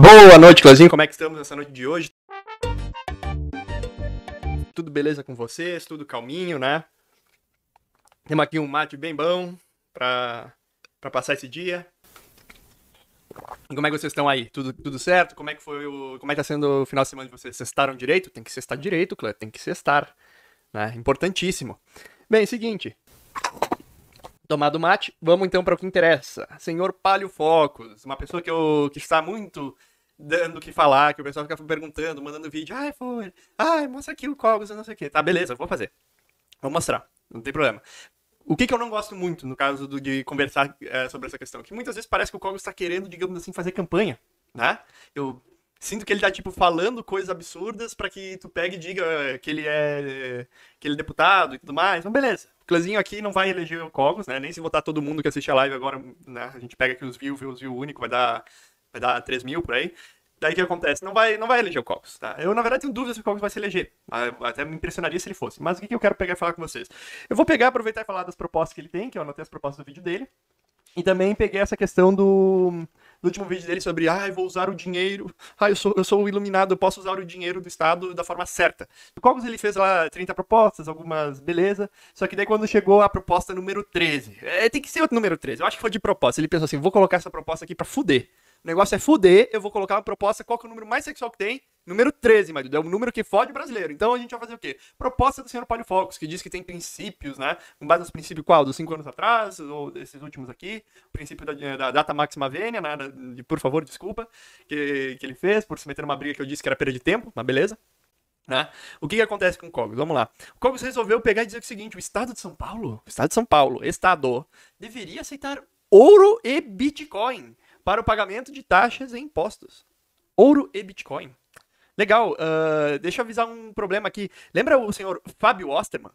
Boa noite, Cleuzinho. Como é que estamos nessa noite de hoje? Tudo beleza com vocês? Tudo calminho, né? Temos aqui um mate bem bom pra, pra passar esse dia. Como é que vocês estão aí? Tudo, tudo certo? Como é que foi o. Como é que tá sendo o final de semana de vocês? Cestaram direito? Tem que cestar direito, Cleo. Tem que cestar. Né? Importantíssimo. Bem, seguinte. Tomado mate, vamos então para o que interessa. Senhor Palio Focos, uma pessoa que, eu, que está muito dando o que falar, que o pessoal fica perguntando, mandando vídeo, ai, foi, ai, mostra aqui o Cogos, não sei o que. Tá, beleza, vou fazer. Vou mostrar, não tem problema. O que, que eu não gosto muito no caso do, de conversar é, sobre essa questão? Que muitas vezes parece que o Cogos está querendo, digamos assim, fazer campanha, né? Eu sinto que ele tá, tipo, falando coisas absurdas para que tu pegue e diga eh, que ele é, que ele é deputado e tudo mais. Então, beleza. O clãzinho aqui não vai eleger o Cogos, né? Nem se votar todo mundo que assiste a live agora, né? A gente pega aqui os views, views, view único, vai dar vai dar 3 mil por aí. Daí o que acontece? Não vai, não vai eleger o Cocos, tá? Eu, na verdade, tenho dúvidas se o Cocos vai se eleger. Ah, até me impressionaria se ele fosse. Mas o que eu quero pegar e falar com vocês? Eu vou pegar, aproveitar e falar das propostas que ele tem, que eu anotei as propostas do vídeo dele. E também peguei essa questão do, do último vídeo dele sobre, ah, eu vou usar o dinheiro, ah, eu sou, eu sou iluminado, eu posso usar o dinheiro do Estado da forma certa. O Cogos, ele fez lá 30 propostas, algumas, beleza, só que daí quando chegou a proposta número 13, é, tem que ser o número 13, eu acho que foi de proposta, ele pensou assim, vou colocar essa proposta aqui para fuder o negócio é fuder, eu vou colocar uma proposta, qual que é o número mais sexual que tem? Número 13, marido, é o número que fode brasileiro. Então a gente vai fazer o quê? Proposta do senhor Paulo Palifocos, que diz que tem princípios, né? Com base nos princípios qual? Dos cinco anos atrás, ou desses últimos aqui. O princípio da, eh, da data máxima vênia, né? De, por favor, desculpa, que, que ele fez por se meter numa briga que eu disse que era perda de tempo, mas beleza. Né? O que, que, acontece com o Cogos? Vamos lá. O Cogos resolveu pegar e dizer o seguinte: o Estado de São Paulo, o Estado de São Paulo, Estado, deveria aceitar ouro e Bitcoin para o pagamento de taxas e impostos. Ouro e Bitcoin. Legal, uh, deixa eu avisar um problema aqui. Lembra o senhor Fábio Osterman?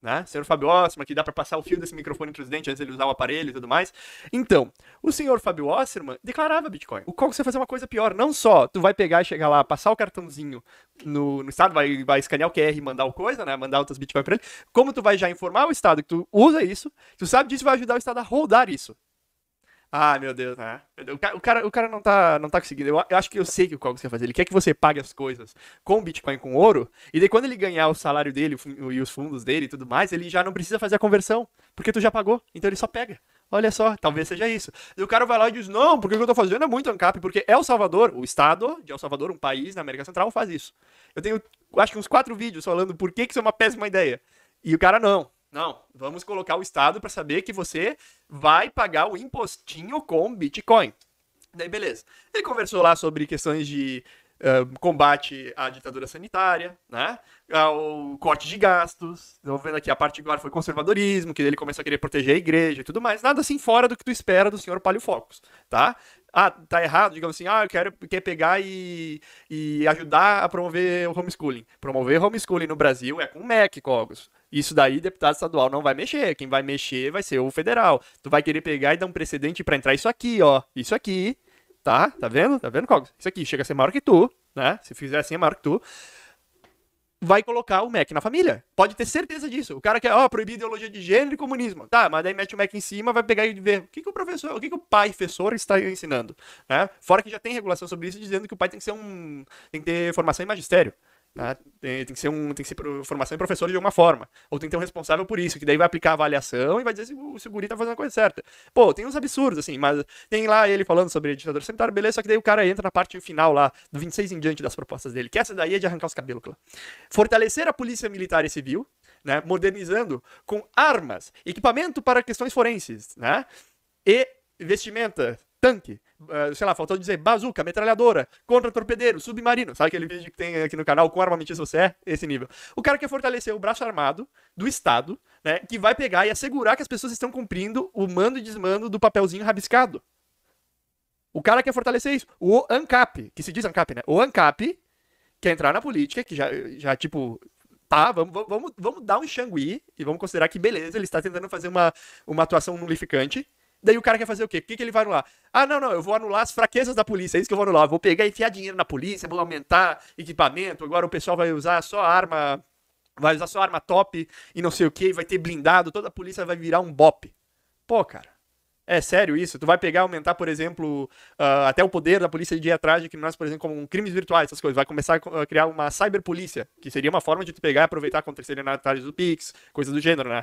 Né? senhor Fábio Osterman, que dá para passar o fio desse microfone entre os dentes antes de ele usar o aparelho e tudo mais. Então, o senhor Fábio Osterman declarava Bitcoin. O qual você vai fazer uma coisa pior? Não só tu vai pegar e chegar lá, passar o cartãozinho no, no estado, vai, vai escanear o QR e mandar o coisa, né? Mandar outras Bitcoin para ele. Como tu vai já informar o estado que tu usa isso, tu sabe disso vai ajudar o estado a rodar isso. Ah, meu Deus. Ah. O, cara, o cara não tá, não tá conseguindo. Eu, acho que eu sei o que o Cogos quer fazer. Ele quer que você pague as coisas com Bitcoin, com ouro. E daí, quando ele ganhar o salário dele o, e os fundos dele e tudo mais, ele já não precisa fazer a conversão. Porque tu já pagou. Então ele só pega. Olha só, talvez seja isso. E o cara vai lá e diz: Não, porque o que eu tô fazendo é muito ANCAP. Porque El Salvador, o estado de El Salvador, um país na América Central, faz isso. Eu tenho, acho que uns quatro vídeos falando por que, que isso é uma péssima ideia. E o cara não. Não, vamos colocar o Estado para saber que você vai pagar o impostinho com Bitcoin. Daí, beleza. Ele conversou lá sobre questões de uh, combate à ditadura sanitária, né? Ao ah, corte de gastos. Estou vendo aqui a parte agora foi conservadorismo, que ele começou a querer proteger a igreja e tudo mais. Nada assim fora do que tu espera do senhor Palio Focus, tá? ah, tá errado, digamos assim, ah, eu quero quer pegar e, e ajudar a promover o homeschooling. Promover homeschooling no Brasil é com o MEC, Cogos. Isso daí, deputado estadual não vai mexer. Quem vai mexer vai ser o federal. Tu vai querer pegar e dar um precedente para entrar isso aqui, ó. Isso aqui, tá? Tá vendo? Tá vendo, Cogos? Isso aqui chega a ser maior que tu, né? Se fizer assim é maior que tu vai colocar o Mac na família. Pode ter certeza disso. O cara quer, ó, oh, proibir ideologia de gênero e comunismo. Tá, mas daí mete o Mac em cima, vai pegar e ver o que, que o professor, o que, que o pai professor está ensinando. Né? Fora que já tem regulação sobre isso, dizendo que o pai tem que ser um. tem que ter formação em magistério. Tá? Tem, tem, que ser um, tem que ser formação em professor de alguma forma. Ou tem que ter um responsável por isso, que daí vai aplicar a avaliação e vai dizer se o, se o guri tá fazendo a coisa certa. Pô, tem uns absurdos, assim, mas tem lá ele falando sobre ditador sanitário, beleza, só que daí o cara entra na parte final lá, do 26 em diante das propostas dele, que essa daí é de arrancar os cabelos. Lá. Fortalecer a polícia militar e civil, né, modernizando com armas, equipamento para questões forenses, né, e vestimenta tanque, uh, sei lá, faltou dizer bazuca, metralhadora, contra-torpedeiro, submarino. Sabe aquele vídeo que tem aqui no canal, com armamentista você é? Esse nível. O cara quer fortalecer o braço armado do Estado, né, que vai pegar e assegurar que as pessoas estão cumprindo o mando e desmando do papelzinho rabiscado. O cara quer fortalecer isso. O ANCAP, que se diz ANCAP, né? O ANCAP quer entrar na política, que já, já tipo, tá, vamos, vamos, vamos dar um Xangui e vamos considerar que, beleza, ele está tentando fazer uma, uma atuação nulificante, Daí o cara quer fazer o quê? O que, que ele vai anular? Ah, não, não, eu vou anular as fraquezas da polícia, é isso que eu vou anular. Eu vou pegar e enfiar dinheiro na polícia, vou aumentar equipamento, agora o pessoal vai usar só arma. Vai usar só arma top e não sei o que, vai ter blindado, toda a polícia vai virar um bop. Pô, cara. É sério isso? Tu vai pegar, aumentar, por exemplo, uh, até o poder da polícia de ir atrás de criminosos, por exemplo, como crimes virtuais, essas coisas. Vai começar a criar uma cyberpolícia, que seria uma forma de tu pegar e aproveitar contra serenatários do Pix, coisas do gênero, né?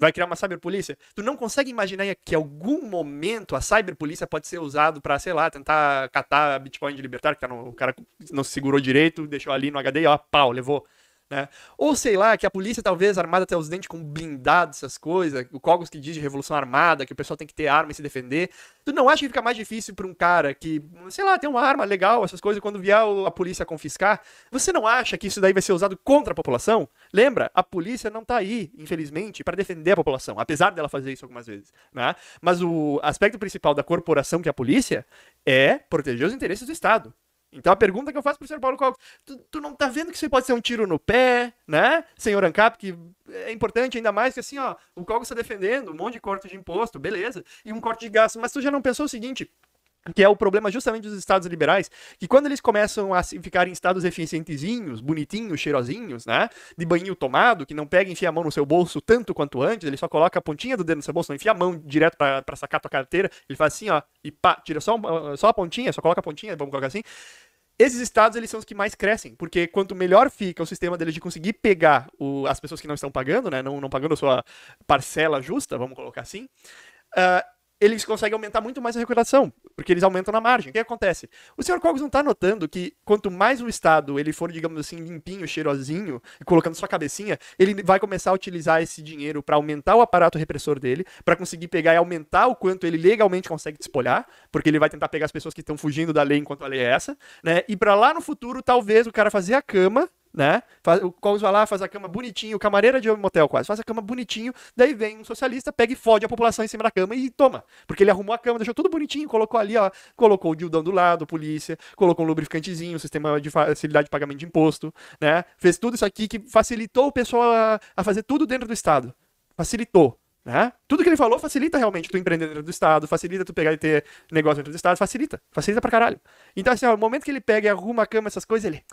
Vai criar uma cyberpolícia. Tu não consegue imaginar que em algum momento a cyberpolícia pode ser usada para, sei lá, tentar catar Bitcoin de libertário, que tá no, o cara não se segurou direito, deixou ali no HD e ó, pau, levou. Né? Ou sei lá, que a polícia talvez armada até os dentes com blindado, essas coisas, o Cogos que diz de revolução armada, que o pessoal tem que ter arma e se defender. Tu não acha que fica mais difícil para um cara que, sei lá, tem uma arma legal, essas coisas, quando vier a polícia confiscar, você não acha que isso daí vai ser usado contra a população? Lembra, a polícia não tá aí, infelizmente, para defender a população, apesar dela fazer isso algumas vezes, né? Mas o aspecto principal da corporação que é a polícia é proteger os interesses do Estado. Então a pergunta que eu faço pro senhor Paulo Cogos, tu, tu, não tá vendo que isso pode ser um tiro no pé, né, senhor Ancap, que é importante ainda mais que assim, ó, o Cogos tá defendendo um monte de corte de imposto, beleza, e um corte de gasto, mas tu já não pensou o seguinte, que é o problema justamente dos estados liberais, que quando eles começam a ficar em estados eficientezinhos, bonitinhos, cheirosinhos, né, de banho tomado, que não pega e enfia a mão no seu bolso tanto quanto antes, ele só coloca a pontinha do dedo no seu bolso, não enfia a mão direto para sacar tua carteira, ele faz assim, ó, e pá, tira só, só a pontinha, só coloca a pontinha, vamos colocar assim, esses estados eles são os que mais crescem, porque quanto melhor fica o sistema deles de conseguir pegar o, as pessoas que não estão pagando, né, não, não pagando a sua parcela justa, vamos colocar assim, uh, eles conseguem aumentar muito mais a recuperação, porque eles aumentam na margem. O que acontece? O senhor Cogos não está notando que quanto mais o Estado ele for, digamos assim, limpinho, cheirosinho, e colocando sua cabecinha, ele vai começar a utilizar esse dinheiro para aumentar o aparato repressor dele, para conseguir pegar e aumentar o quanto ele legalmente consegue despolhar, porque ele vai tentar pegar as pessoas que estão fugindo da lei enquanto a lei é essa, né? E para lá no futuro, talvez o cara fazer a cama né? Faz, o Collins vai lá, faz a cama bonitinho, camareira de motel quase, faz a cama bonitinho, daí vem um socialista, pega e fode a população em cima da cama e toma. Porque ele arrumou a cama, deixou tudo bonitinho, colocou ali, ó, colocou o dildão do lado, polícia, colocou um lubrificantezinho, o sistema de facilidade de pagamento de imposto, né? Fez tudo isso aqui que facilitou o pessoal a, a fazer tudo dentro do Estado. Facilitou. Né? Tudo que ele falou facilita realmente tu empreender dentro do Estado, facilita tu pegar e ter negócio dentro do Estado, facilita, facilita pra caralho. Então, assim, ó, o momento que ele pega e arruma a cama, essas coisas, ele.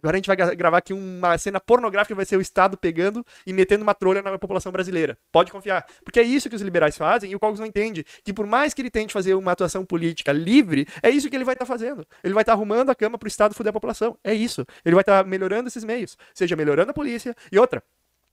Agora a gente vai gravar aqui uma cena pornográfica, vai ser o Estado pegando e metendo uma trolha na população brasileira. Pode confiar. Porque é isso que os liberais fazem e o Cogos não entende. Que por mais que ele tente fazer uma atuação política livre, é isso que ele vai estar tá fazendo. Ele vai estar tá arrumando a cama pro Estado foder a população. É isso. Ele vai estar tá melhorando esses meios. Seja melhorando a polícia e outra.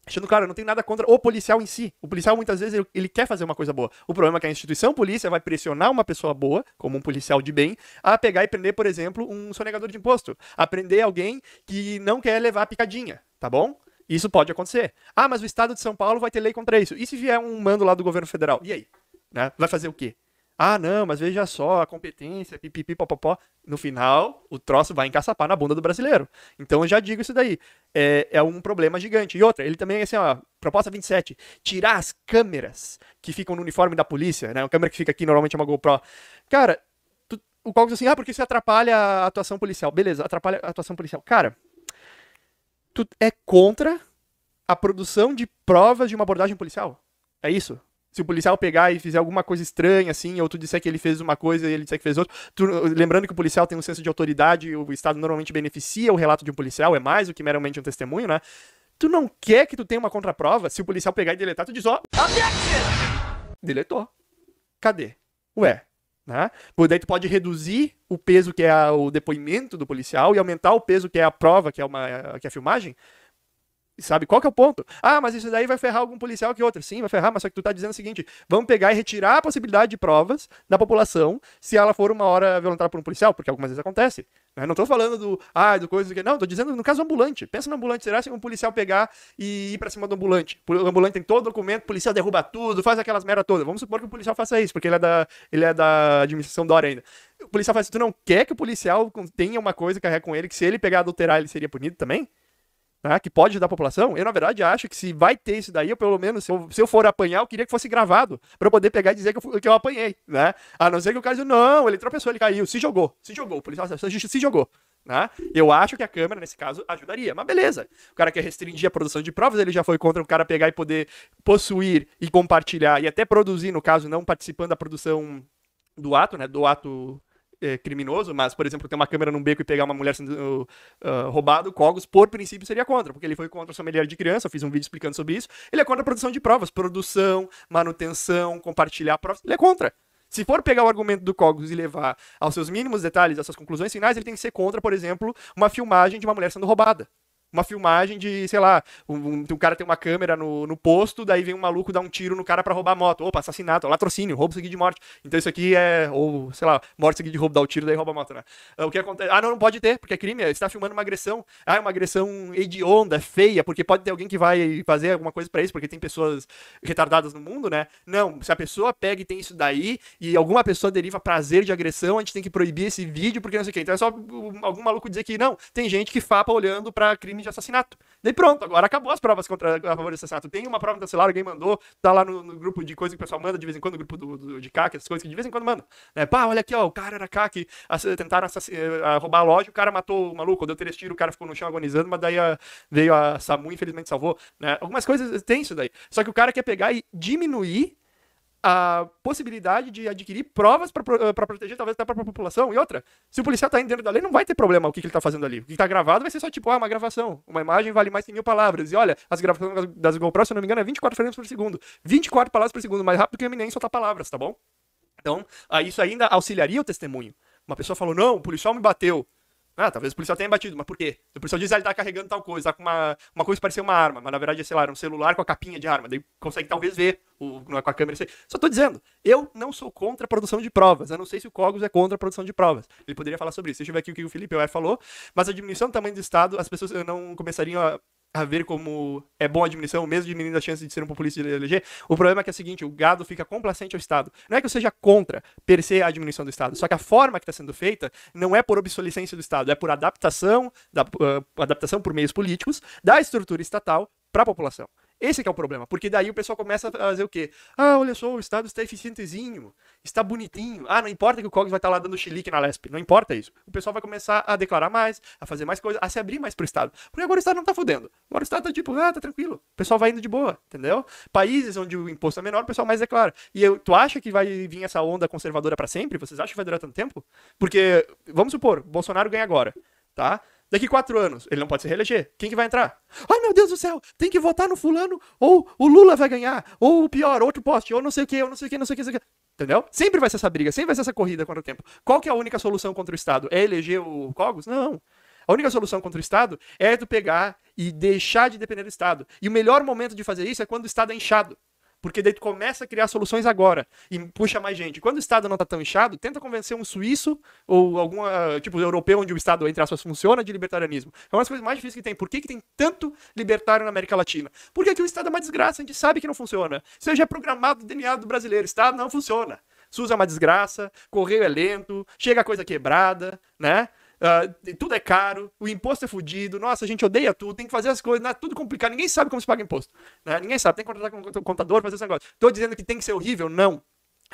Achando claro, não tem nada contra o policial em si. O policial muitas vezes ele, ele, quer fazer uma coisa boa. O problema é que a instituição polícia vai pressionar uma pessoa boa, como um policial de bem, a pegar e prender, por exemplo, um sonegador de imposto, a prender alguém que não quer levar a picadinha, tá bom? Isso pode acontecer. Ah, mas o estado de São Paulo vai ter lei contra isso. E se vier um mando lá do governo federal? E aí? Né? Vai fazer o quê? Ah, não, mas veja só, a competência, pipipi, popopó. No final, o troço vai encaçapar na bunda do brasileiro. Então eu já digo isso daí. É, é um problema gigante. E outra, ele também, é assim, ó, proposta 27, tirar as câmeras que ficam no uniforme da polícia, né? A câmera que fica aqui normalmente é uma GoPro. Cara, tu, o Cogos assim, ah, porque isso atrapalha a atuação policial. Beleza, atrapalha a atuação policial. Cara, tu é contra a produção de provas de uma abordagem policial? É isso? se o policial pegar e fizer alguma coisa estranha, assim, ou tu disser que ele fez uma coisa e ele disser que fez outra. Tu, lembrando que o policial tem um senso de autoridade, o Estado normalmente beneficia o relato de um policial, é mais do que meramente um testemunho, né? Tu não quer que tu tenha uma contraprova, se o policial pegar e deletar, tu diz, ó. deletou. Cadê? Ué. Né? Por daí tu pode reduzir o peso que é a, o depoimento do policial e aumentar o peso que é a prova, que é, uma, que é a filmagem, Sabe? Qual que é o ponto? Ah, mas isso daí vai ferrar algum policial que outro. Sim, vai ferrar, mas só que tu tá dizendo o seguinte: vamos pegar e retirar a possibilidade de provas da população se ela for uma hora violentada por um policial, porque algumas vezes acontece. Né? Não tô falando do, ah, do coisa que. Não, tô dizendo no caso ambulante. Pensa no ambulante. Será se um policial pegar e ir pra cima do ambulante? O ambulante tem todo o documento, o policial derruba tudo, faz aquelas merda toda. Vamos supor que o policial faça isso, porque ele é da, ele é da administração Dória ainda. O policial faz isso. Tu não quer que o policial tenha uma coisa que com ele, que se ele pegar adulterar, ele seria punido também? né, que pode ajudar a população, eu na verdade acho que se vai ter isso daí, eu pelo menos, se eu, se eu for apanhar, eu queria que fosse gravado, para eu poder pegar e dizer que eu, que eu apanhei, né? A não ser que o cara não, ele tropeçou, ele caiu, se jogou, se jogou, o policial se jogou. Né? Eu acho que a câmera, nesse caso, ajudaria. Mas beleza. O cara quer restringir a produção de provas, ele já foi contra o cara pegar e poder possuir e compartilhar, e até produzir, no caso, não participando da produção do ato, né? Do ato é, criminoso, mas, por exemplo, ter uma câmera num beco e pegar uma mulher sendo uh, uh roubado, Cogos, por princípio, seria contra, porque ele foi contra a mulher de criança, eu fiz um vídeo explicando sobre isso. Ele é contra a produção de provas, produção, manutenção, compartilhar provas, ele é contra. Se for pegar o argumento do Cogos e levar aos seus mínimos detalhes, às suas conclusões finais, ele tem que ser contra, por exemplo, uma filmagem de uma mulher sendo roubada uma filmagem de, sei lá, um, um, cara tem uma câmera no, no posto, daí vem um maluco dar um tiro no cara para roubar a moto. Opa, assassinato, latrocínio, roubo seguido de morte. Então isso aqui é, ou, sei lá, morte seguida de roubo, dá o um tiro, daí rouba a moto, né? Ah, o que acontece? Ah, não, não pode ter, porque é crime, é, você tá filmando uma agressão. Ah, é uma agressão hedionda, é feia, porque pode ter alguém que vai fazer alguma coisa para isso, porque tem pessoas retardadas no mundo, né? Não, se a pessoa pega e tem isso daí, e alguma pessoa deriva prazer de agressão, a gente tem que proibir esse vídeo, porque não sei o quê. Então é só algum maluco dizer que não, tem gente que fapa olhando para crime crime de assassinato. Daí pronto, agora acabou as provas contra, a favor do assassinato. Tem uma prova celular alguém mandou, tá lá no, no, grupo de coisa que o pessoal manda de vez em quando, no grupo do, do, de CAC, essas coisas que de vez em quando manda. Né? Pá, olha aqui, ó, o cara era CAC, tentaram eh, roubar a loja, o cara matou o maluco, deu três tiros, o cara ficou no chão agonizando, mas daí a, veio a SAMU, infelizmente salvou. Né? Algumas coisas tem isso daí. Só que o cara quer pegar e diminuir a possibilidade de adquirir provas para eh, proteger, talvez até para a população. E outra, se o policial tá indo dentro da lei, não vai ter problema o que, que ele tá fazendo ali. O que tá gravado vai ser só tipo, ah, uma gravação. Uma imagem vale mais que mil palavras. E olha, as gravações das GoPro, se eu não me engano, é 24 frames por segundo. 24 palavras por segundo, mais rápido que o Eminem soltar palavras, tá bom? Então, ah, isso ainda auxiliaria o testemunho. Uma pessoa falou, não, o policial me bateu. Ah, talvez o policial tenha batido, mas por quê? o policial diz, que ah, ele tá carregando tal coisa, tá com uma, uma coisa que parecia uma arma, mas na verdade, é, sei lá, era um celular com a capinha de arma, daí consegue talvez ver o, é com a câmera. Sei. Só tô dizendo, eu não sou contra a produção de provas, eu não sei se o Cogos é contra a produção de provas. Ele poderia falar sobre isso. Deixa eu ver aqui o que o Felipe Oer falou, mas a diminuição do tamanho do Estado, as pessoas não começariam a a ver como é bom a diminuição, mesmo diminuindo a chance de ser um populista de eleger, o problema é que é o seguinte, o gado fica complacente ao Estado. Não é que eu seja contra, per se, a diminuição do Estado, só que a forma que está sendo feita não é por obsolescência do Estado, é por adaptação, da, uh, adaptação por meios políticos, da estrutura estatal para a população. Esse é o problema, porque daí o pessoal começa a fazer o quê? Ah, olha só, o Estado está eficientezinho, está bonitinho. Ah, não importa que o Cogs vai estar lá dando chilique na Lespe, não importa isso. O pessoal vai começar a declarar mais, a fazer mais coisas, a se abrir mais para o Estado. Porque agora o Estado não está fodendo. Agora o Estado está tipo, ah, tá tranquilo. O pessoal vai indo de boa, entendeu? Países onde o imposto é menor, o pessoal mais declara. E eu, tu acha que vai vir essa onda conservadora para sempre? Vocês acham que vai durar tanto tempo? Porque, vamos supor, Bolsonaro ganha agora, tá? Daqui quatro anos, ele não pode se reeleger. Quem que vai entrar? Ai, meu Deus do céu, tem que votar no fulano, ou o Lula vai ganhar, ou pior, outro poste, ou não sei o quê ou não sei o quê não sei o quê não sei o quê. Entendeu? Sempre vai ser essa briga, sempre vai ser essa corrida contra o tempo. Qual que é a única solução contra o Estado? É eleger o Cogos? Não. A única solução contra o Estado é tu pegar e deixar de depender do Estado. E o melhor momento de fazer isso é quando o Estado é inchado. Porque daí tu começa a criar soluções agora e puxa mais gente. Quando o Estado não está tão inchado, tenta convencer um suíço ou algum tipo europeu onde o Estado, entre aspas, funciona de libertarianismo. É uma das coisas mais difíceis que tem. Por que, que tem tanto libertário na América Latina? Porque aqui o Estado é uma desgraça, a gente sabe que não funciona. seja programado o DNA do brasileiro. Estado não funciona. SUS é uma desgraça, correio é lento, chega a coisa quebrada, né? Uh, tudo é caro, o imposto é fodido, nossa, a gente odeia tudo, tem que fazer as coisas, né? tudo complicado, ninguém sabe como se paga imposto. Né? Ninguém sabe, tem que contratar um contador, fazer esse negócio. Tô dizendo que tem que ser horrível? Não.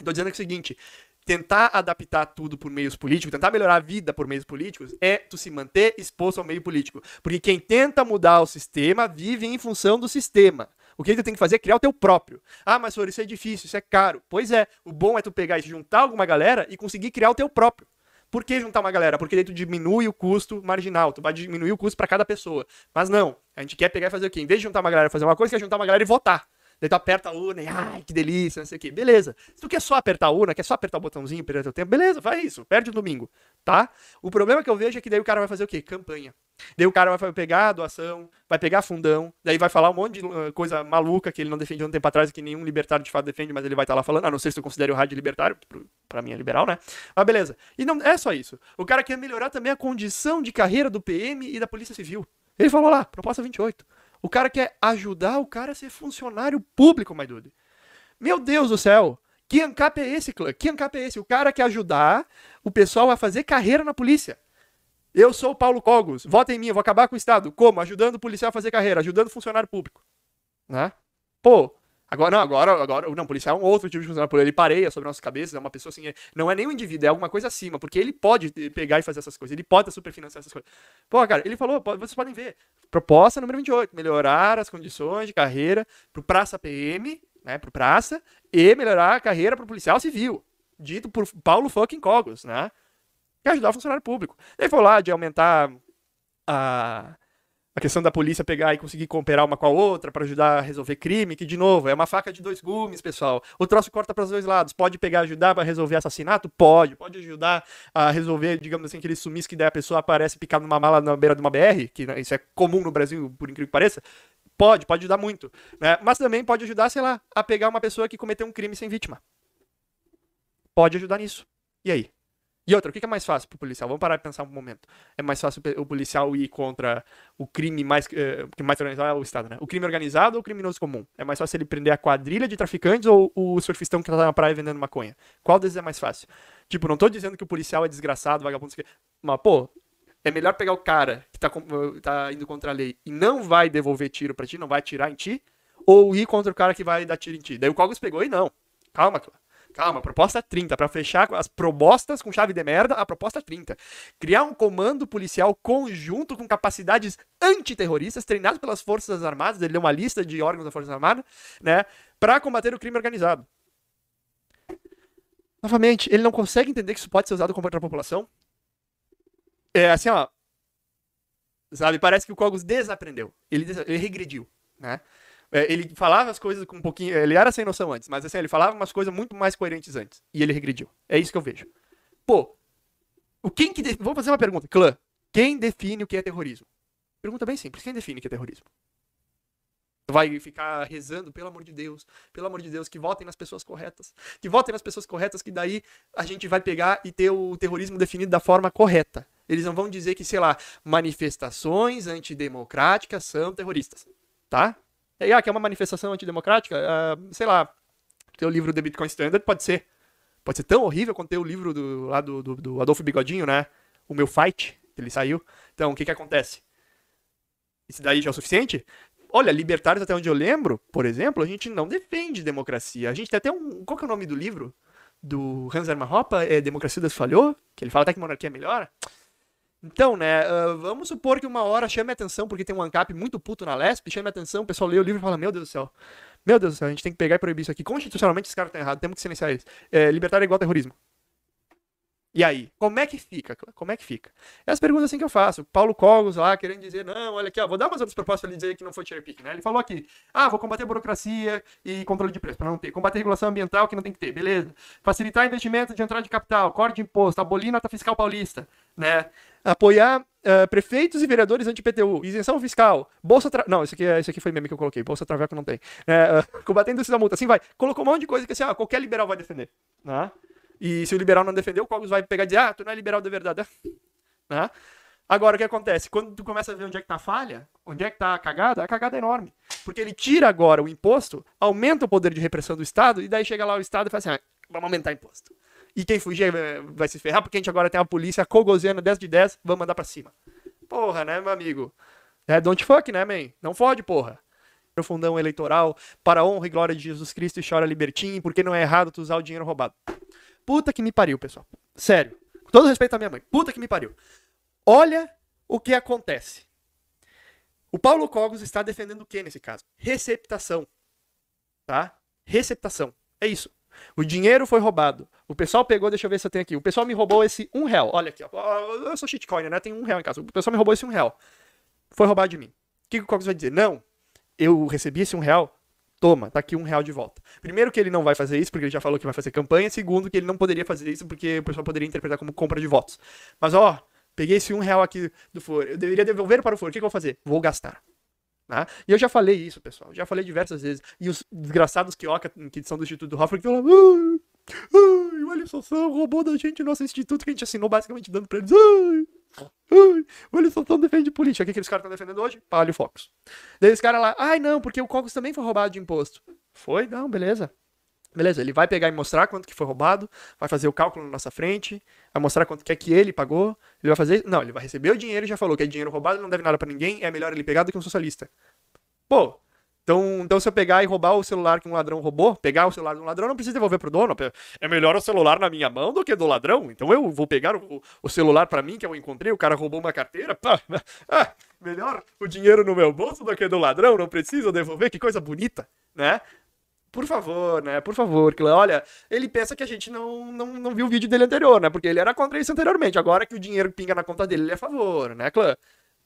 Tô dizendo é o seguinte: tentar adaptar tudo por meios políticos, tentar melhorar a vida por meios políticos, é tu se manter exposto ao meio político. Porque quem tenta mudar o sistema vive em função do sistema. O que tu tem que fazer é criar o teu próprio. Ah, mas senhor, isso é difícil, isso é caro. Pois é, o bom é tu pegar e juntar alguma galera e conseguir criar o teu próprio. Por que juntar uma galera? Porque daí tu diminui o custo marginal, tu vai diminuir o custo para cada pessoa. Mas não, a gente quer pegar e fazer o quê? Em vez de juntar uma galera fazer uma coisa, quer juntar uma galera e votar. Daí tu aperta a urna e, ai, que delícia, não sei o quê. Beleza. Se tu quer só apertar a urna, quer só apertar o botãozinho, perder teu tempo, beleza, faz isso. Perde o domingo, tá? O problema que eu vejo é que daí o cara vai fazer o quê? Campanha. Daí o cara vai pegar doação, vai pegar fundão, daí vai falar um monte de ah, coisa maluca que ele não defendia um tempo atrás, que nenhum libertário de fato defende, mas ele vai estar tá lá falando, ah, não sei se eu considero o rádio libertário, para mim é liberal, né? Mas beleza. E não é só isso. O cara quer melhorar também a condição de carreira do PM e da Polícia Civil. Ele falou lá, proposta 28. O cara quer ajudar o cara a ser funcionário público, my dude. Meu Deus do céu! Que ANCAP é esse, clã? Que ANCAP é esse? O cara quer ajudar o pessoal a fazer carreira na polícia. Eu sou o Paulo Cogos, vota em mim, eu vou acabar com o Estado. Como? Ajudando o policial a fazer carreira, ajudando o funcionário público. Né? Pô, Agora, não, agora, agora, não, policial é um outro tipo de funcionário público, ele pareia sobre nossas cabeças, é uma pessoa assim, é, não é nem um indivíduo, é alguma coisa acima, porque ele pode eh, pegar e fazer essas coisas, ele pode superfinanciar essas coisas. Pô, cara, ele falou, vocês podem ver, proposta número 28, melhorar as condições de carreira pro praça PM, né, pro praça, e melhorar a carreira pro policial civil, dito por Paulo fucking Cogos, né, que ajudar o funcionário público. Ele falou lá de aumentar a a questão da polícia pegar e conseguir cooperar uma com a outra para ajudar a resolver crime, que de novo é uma faca de dois gumes, pessoal. O troço corta para os dois lados. Pode pegar ajudar para resolver assassinato? Pode. Pode ajudar a resolver, digamos assim, aquele sumiço que daí a pessoa aparece picada numa mala na beira de uma BR, que né, isso é comum no Brasil, por incrível que pareça. Pode, pode ajudar muito. Né? Mas também pode ajudar, sei lá, a pegar uma pessoa que cometeu um crime sem vítima. Pode ajudar nisso. E aí? E outra, o que é mais fácil pro policial? Vamos parar de pensar um momento. É mais fácil o policial ir contra o crime mais, uh, que mais organizado é o Estado, né? O crime organizado ou o criminoso comum? É mais fácil ele prender a quadrilha de traficantes ou o surfistão que tá na praia vendendo maconha? Qual desses é mais fácil? Tipo, não tô dizendo que o policial é desgraçado, vagabundo, mas, pô, é melhor pegar o cara que tá, tá indo contra a lei e não vai devolver tiro para ti, não vai atirar em ti, ou ir contra o cara que vai dar tiro em ti. Daí o Cogos pegou e não. Calma, Calma, proposta 30, para fechar as propostas com chave de merda, a proposta 30. Criar um comando policial conjunto com capacidades antiterroristas treinado pelas Forças Armadas, ele deu uma lista de órgãos da forças armadas, né, para combater o crime organizado. Novamente, ele não consegue entender que isso pode ser usado contra a população. É assim, ó. Sabe, parece que o Cogos desaprendeu. Ele, des ele regrediu, né? É, ele falava as coisas com um pouquinho. Ele era sem noção antes, mas assim, ele falava umas coisas muito mais coerentes antes. E ele regrediu. É isso que eu vejo. Pô, o quem que. De... Vamos fazer uma pergunta, clã. Quem define o que é terrorismo? Pergunta bem simples. Quem define o que é terrorismo? Vai ficar rezando, pelo amor de Deus, pelo amor de Deus, que votem nas pessoas corretas. Que votem nas pessoas corretas, que daí a gente vai pegar e ter o terrorismo definido da forma correta. Eles não vão dizer que, sei lá, manifestações antidemocráticas são terroristas. Tá? É, e, ah, que é uma manifestação antidemocrática? Ah, sei lá, ter o livro The Bitcoin Standard pode ser. Pode ser tão horrível quanto ter o livro do, lá do, do, do Adolfo Bigodinho, né? O meu fight, que ele saiu. Então, o que que acontece? Isso daí já é o suficiente? Olha, libertários, até onde eu lembro, por exemplo, a gente não defende democracia. A gente tem até um. Qual que é o nome do livro? Do Hans Hermann Hoppe? É Democracia das Falhou? Que ele fala até que monarquia é melhor. Então, né, uh, vamos supor que uma hora chame a atenção, porque tem um ANCAP muito puto na LESP, chame a atenção, o pessoal lê o livro e fala, meu Deus do céu, meu Deus do céu, a gente tem que pegar e proibir isso aqui. Constitucionalmente, esses caras estão errados, temos que silenciar eles. É, libertário é igual terrorismo. E aí, como é que fica? Como é que fica? É as perguntas assim que eu faço. Paulo Cogos lá querendo dizer, não, olha aqui, ó, vou dar umas outras propostas para ele dizer que não foi cherry né? Ele falou aqui, ah, vou combater burocracia e controle de preço, para não ter. Combater regulação ambiental que não tem que ter, beleza. Facilitar investimento de entrada de capital, corte de imposto, abolir nota fiscal paulista né? Apoiar uh, prefeitos e vereadores anti-PTU, isenção fiscal, bolsa... Tra... Não, isso aqui, é, aqui foi meme que eu coloquei, bolsa traveco não tem. É, uh, combatendo da multa, assim vai. Colocou um monte de coisa que assim, ah, qualquer liberal vai defender, né? E se o liberal não defender, o Cogos vai pegar e dizer, ah, tu não é liberal de verdade, né? Agora, o que acontece? Quando tu começa a ver onde é que tá a falha, onde é que tá a cagada, a cagada é enorme. Porque ele tira agora o imposto, aumenta o poder de repressão do Estado, e daí chega lá o Estado e fala assim, ah, vamos aumentar o imposto. E quem fugir eh, vai se ferrar, porque a gente agora tem a polícia cogosena 10 de 10, vamos mandar pra cima. Porra, né, meu amigo? É, don't fuck, né, man? Não fode, porra Profundão eleitoral para a honra e glória de Jesus Cristo e chora libertinho, porque não é errado tu usar o dinheiro roubado. Puta que me pariu, pessoal. Sério. Com todo respeito à minha mãe. Puta que me pariu. Olha o que acontece. O Paulo Cogos está defendendo o que nesse caso? Receptação. Tá? Receptação. É isso. O dinheiro foi roubado. O pessoal pegou, deixa eu ver se eu tenho aqui. O pessoal me roubou esse um real. Olha aqui, ó. Eu sou shitcoin, né? Tem um real em casa. O pessoal me roubou esse um real. Foi roubado de mim. O que o Cox vai dizer? Não, eu recebi esse um real. Toma, tá aqui um real de volta. Primeiro que ele não vai fazer isso, porque ele já falou que vai fazer campanha. Segundo, que ele não poderia fazer isso, porque o pessoal poderia interpretar como compra de votos. Mas ó, peguei esse um real aqui do Flor. Eu deveria devolver para o Flor. O que, que eu vou fazer? Vou gastar. Né? E eu já falei isso, pessoal. Já falei diversas vezes. E os desgraçados que, oca, que são do Instituto do Hoffman, que falam. Ai, ai, o Alisson São roubou da gente nosso instituto que a gente assinou basicamente dando pra eles. Ai, ai, o Alisson São defende política. O que, que caras estão defendendo hoje? Palio Focus. Daí esse cara lá, ai não, porque o Cogos também foi roubado de imposto. Foi? Não, beleza. Beleza, ele vai pegar e mostrar quanto que foi roubado, vai fazer o cálculo na nossa frente, vai mostrar quanto que é que ele pagou, ele vai fazer. Não, ele vai receber o dinheiro e já falou que é dinheiro roubado, não deve nada para ninguém, é melhor ele pegar do que um socialista. Pô, então, então se eu pegar e roubar o celular que um ladrão roubou, pegar o celular de um ladrão, não precisa devolver pro dono. É melhor o celular na minha mão do que do ladrão. Então eu vou pegar o, o celular para mim que eu encontrei, o cara roubou uma carteira. Pá, ah, melhor o dinheiro no meu bolso do que do ladrão, não preciso devolver, que coisa bonita, né? por favor, né? Por favor, que olha, ele pensa que a gente não, não, não viu o vídeo dele anterior, né? Porque ele era contra isso anteriormente. Agora que o dinheiro pinga na conta dele, ele é a favor, né, Clã?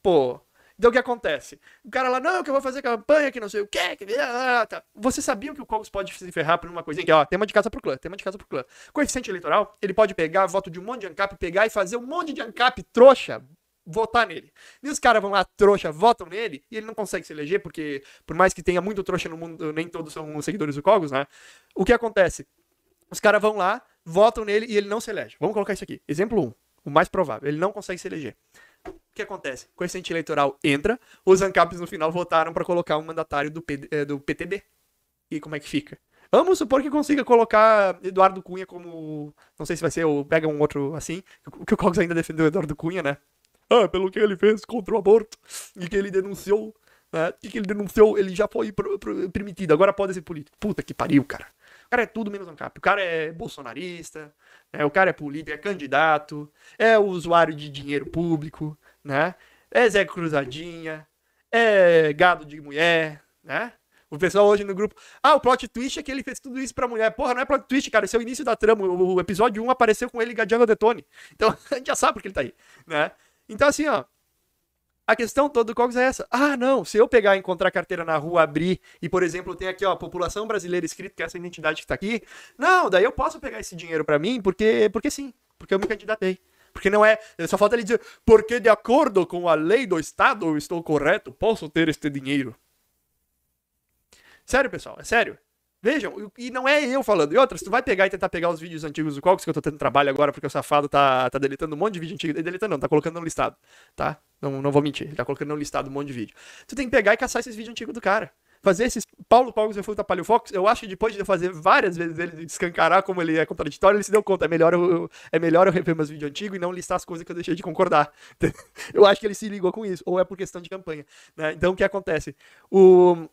Pô, então o que acontece? O cara lá, não, que eu vou fazer campanha, que não sei o quê. Que... Ah, tá. Você sabia que o Cogos pode se ferrar por uma coisinha que ó, tema de casa pro clã, tema de casa pro clã. Coeficiente eleitoral, ele pode pegar voto de um monte de ANCAP, pegar e fazer um monte de ANCAP trouxa, votar nele. E os caras vão lá, trouxa, votam nele, e ele não consegue se eleger, porque por mais que tenha muito trouxa no mundo, nem todos são seguidores do Cogos, né? O que acontece? Os caras vão lá, votam nele e ele não se elege. Vamos colocar isso aqui. Exemplo 1, o mais provável. Ele não consegue se eleger. O que acontece? O coeficiente eleitoral entra, os ANCAPs no final votaram para colocar um mandatário do, PD, eh, do PTB. E como é que fica? Vamos supor que consiga colocar Eduardo Cunha como. Não sei se vai ser, ou pega um outro assim. Que o Cogos ainda defendeu o Eduardo Cunha, né? ah, pelo que ele fez contra o aborto e que ele denunciou, né? O que ele denunciou, ele já foi permitido, agora pode ser político. Puta que pariu, cara. O cara é tudo menos um cap. O cara é bolsonarista, né? o cara é político, é candidato, é usuário de dinheiro público, né? É Zé Cruzadinha, é gado de mulher, né? O pessoal hoje no grupo. Ah, o plot twist é que ele fez tudo isso pra mulher. Porra, não é plot twist, cara. Esse é o início da trama. O, episódio 1 apareceu com ele gadiando a Detone. Então a gente já sabe porque ele tá aí, né? Então, assim, ó. A questão toda do Cogs é essa. Ah, não, se eu pegar e encontrar carteira na rua, abrir e, por exemplo, tem aqui, ó, população brasileira escrito, que é essa identidade que tá aqui. Não, daí eu posso pegar esse dinheiro para mim porque, porque sim, porque eu me candidatei. Porque não é. Só falta ele dizer, porque de acordo com a lei do Estado, eu estou correto, posso ter este dinheiro. Sério, pessoal, é sério. Vejam, e não é eu falando. E outras tu vai pegar e tentar pegar os vídeos antigos do Cox, que eu tô tendo trabalho agora porque o safado tá, tá deletando um monte de vídeo antigo. Deletando não, tá colocando no listado, tá? Não, não vou mentir, ele tá colocando no listado um monte de vídeo. Tu tem que pegar e caçar esses vídeos antigos do cara. Fazer esses Paulo fui refuta Palio Fox, eu acho que depois de eu fazer várias vezes ele descancarar como ele é contraditório, ele se deu conta. É melhor eu, é melhor eu rever meus vídeos antigos e não listar as coisas que eu deixei de concordar. Eu acho que ele se ligou com isso, ou é por questão de campanha. Né? Então o que acontece? O,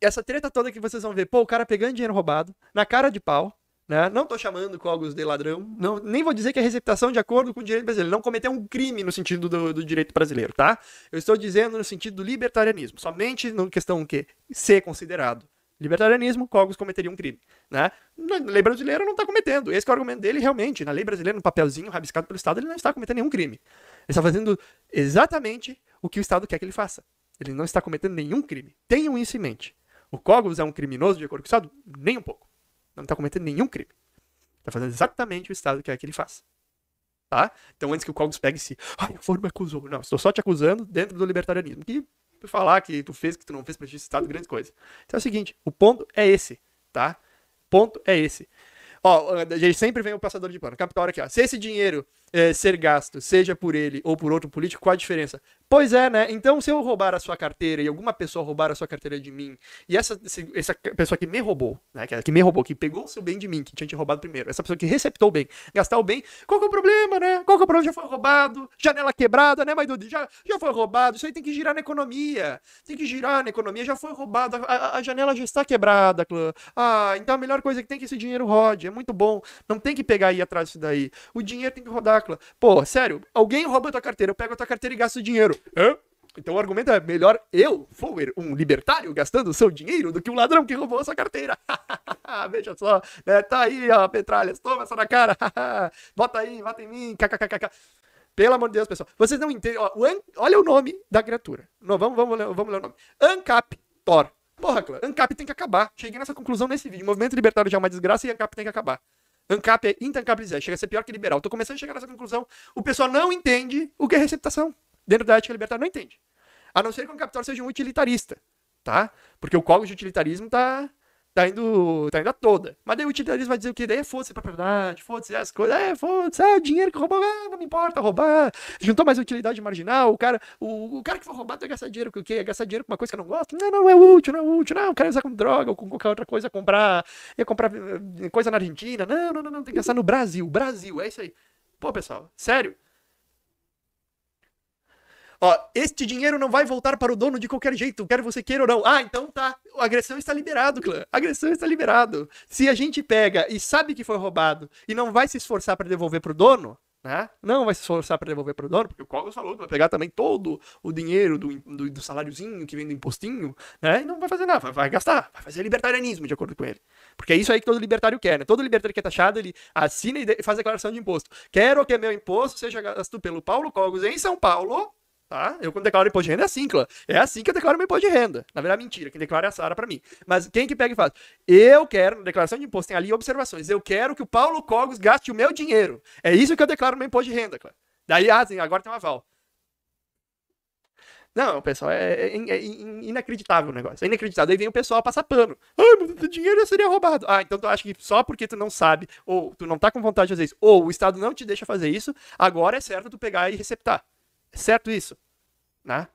essa treta toda que vocês vão ver, pô, o cara pegando dinheiro roubado, na cara de pau, né? Não tô chamando Cogos de ladrão, não, nem vou dizer que é receptação de acordo com o direito brasileiro, não cometeu um crime no sentido do, do, direito brasileiro, tá? Eu estou dizendo no sentido do libertarianismo, somente na questão que ser considerado libertarianismo, Cogos cometeria um crime, né? Na lei brasileira não está cometendo, esse é o argumento dele realmente, na lei brasileira, no papelzinho rabiscado pelo Estado, ele não está cometendo nenhum crime. Ele está fazendo exatamente o que o Estado quer que ele faça. Ele não está cometendo nenhum crime. Tenham isso em mente. O Cogos é um criminoso de acordo com o Estado? Nem um pouco. Não está cometendo nenhum crime. Está fazendo exatamente o Estado que é que ele faz. Tá? Então, antes que o Cogos pegue se. Ai, o Foro me acusou. Não, estou só te acusando dentro do libertarianismo. Que falar que tu fez, que tu não fez para o Estado, grande coisa. Então é o seguinte: o ponto é esse. Tá? Ponto é esse. Ó, a gente sempre vem o passador de pano. Capitão, aqui, ó. Se esse dinheiro é, ser gasto, seja por ele ou por outro político, qual a diferença? Pois é, né? Então, se eu roubar a sua carteira e alguma pessoa roubar a sua carteira de mim, e essa, essa pessoa que me roubou, né? Que, me roubou, que pegou o seu bem de mim, que tinha te roubado primeiro, essa pessoa que receptou o bem, gastar o bem, qual que é o problema, né? Qual que é o problema? Já foi roubado, janela quebrada, né, Maidudo? Já, já foi roubado, isso aí tem que girar na economia. Tem que girar na economia, já foi roubado, a, a, a janela já está quebrada, clã. Ah, então a melhor coisa é que tem que esse dinheiro rode, é muito bom. Não tem que pegar e ir atrás disso daí. O dinheiro tem que rodar Drácula. Pô, sério, alguém rouba a tua carteira, eu pego a tua carteira e gasto dinheiro. Hã? Então o argumento é melhor eu, um libertário, gastando o seu dinheiro do que um ladrão que roubou a sua carteira. Veja só, né, tá aí, ó, Petralhas, toma essa na cara. Bota aí, bota em mim, kkkk. Pelo amor de Deus, pessoal. Vocês não entendem. Ó, o an... Olha o nome da criatura. Não, vamos, vamos, vamos ler o nome. Ancap Thor. Porra, Ancap tem que acabar. Cheguei nessa conclusão nesse vídeo. O movimento libertário já é uma desgraça e Ancap tem que acabar. ANCAP é intancabilizar, chega a ser pior que liberal. Tô começando a chegar nessa conclusão. O pessoal não entende o que é receptação. Dentro da ética libertária, não entende. A não ser que o capital seja um utilitarista, tá? Porque o código de utilitarismo tá tá indo, tá indo a toda. Mas daí o utilitarismo vai dizer o que? Daí é foda-se é propriedade, foda-se é as coisas, é foda-se, ah, dinheiro que roubou, ah, não me importa roubar. Juntou mais utilidade marginal, o cara, o, o cara que for roubado vai gastar dinheiro com o quê? É gastar dinheiro com uma coisa que eu não gosto? Não, não é útil, não é útil, não, o cara usar com droga ou com qualquer outra coisa, comprar, ia comprar eh, coisa na Argentina, não, não, não, não, tem que gastar no Brasil, Brasil, é isso aí. Pô, pessoal, sério, Ó, este dinheiro não vai voltar para o dono de qualquer jeito, quer você queira ou não. Ah, então tá. agressão está liberado, clã. agressão está liberado. Se a gente pega e sabe que foi roubado e não vai se esforçar para devolver para o dono, né? Não vai se esforçar para devolver para o dono, porque o Cogos falou que vai pegar também todo o dinheiro do, do, do saláriozinho que vem do impostinho, né? E não vai fazer nada, vai, vai, gastar, vai fazer libertarianismo, de acordo com ele. Porque é isso aí que todo libertário quer, né? Todo libertário que é taxado, ele assina e faz declaração de imposto. Quero que meu imposto seja gasto pelo Paulo Cogos em São Paulo Tá? Eu, quando declaro imposto de renda, é assim, claro. É assim que eu declaro meu imposto de renda. Na verdade, é mentira. Quem declara é a Sara para mim. Mas quem que pega e faz? Eu quero, na declaração de imposto, tem ali observações. Eu quero que o Paulo Cogos gaste o meu dinheiro. É isso que eu declaro meu imposto de renda, claro. Daí, ah, agora tem um aval. Não, pessoal, é, é, é, é, inacreditável o negócio. É inacreditável. Aí vem o pessoal passar pano. Ai, mas o dinheiro seria roubado. Ah, então tu acha que só porque tu não sabe, ou tu não tá com vontade de fazer isso, ou o Estado não te deixa fazer isso, agora é certo tu pegar e receptar. Certo isso? Né?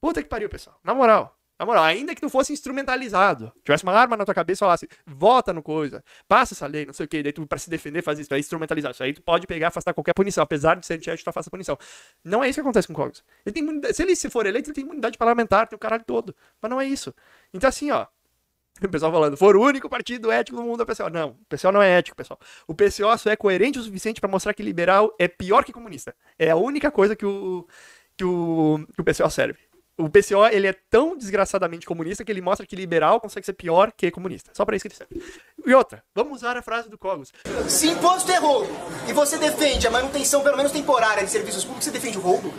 Puta que pariu, pessoal. Na moral. Na moral, ainda que tu fosse instrumentalizado, tivesse uma arma na tua cabeça e falasse, vota no coisa, passa essa lei, não sei o que, daí tu pra se defender faz isso, é instrumentalizar isso, aí tu pode pegar e afastar qualquer punição, apesar de ser antiético, tu afasta a punição. Não é isso que acontece com o Cogos. Ele tem se ele se for eleito, ele tem imunidade parlamentar, tem o caralho todo. Mas não é isso. Então assim, ó, O pessoal falando, for o único partido ético do mundo, o pessoal. Não, o pessoal não é ético, pessoal. O PCO só é coerente o suficiente para mostrar que liberal é pior que comunista. É a única coisa que o, que o, que o PCO serve. O PCO, ele é tão desgraçadamente comunista que ele mostra que liberal consegue ser pior que comunista. Só para isso que ele serve. E outra, vamos usar a frase do Cogos. Se imposto é roubo e você defende a manutenção, pelo menos temporária, de serviços públicos, você defende o roubo?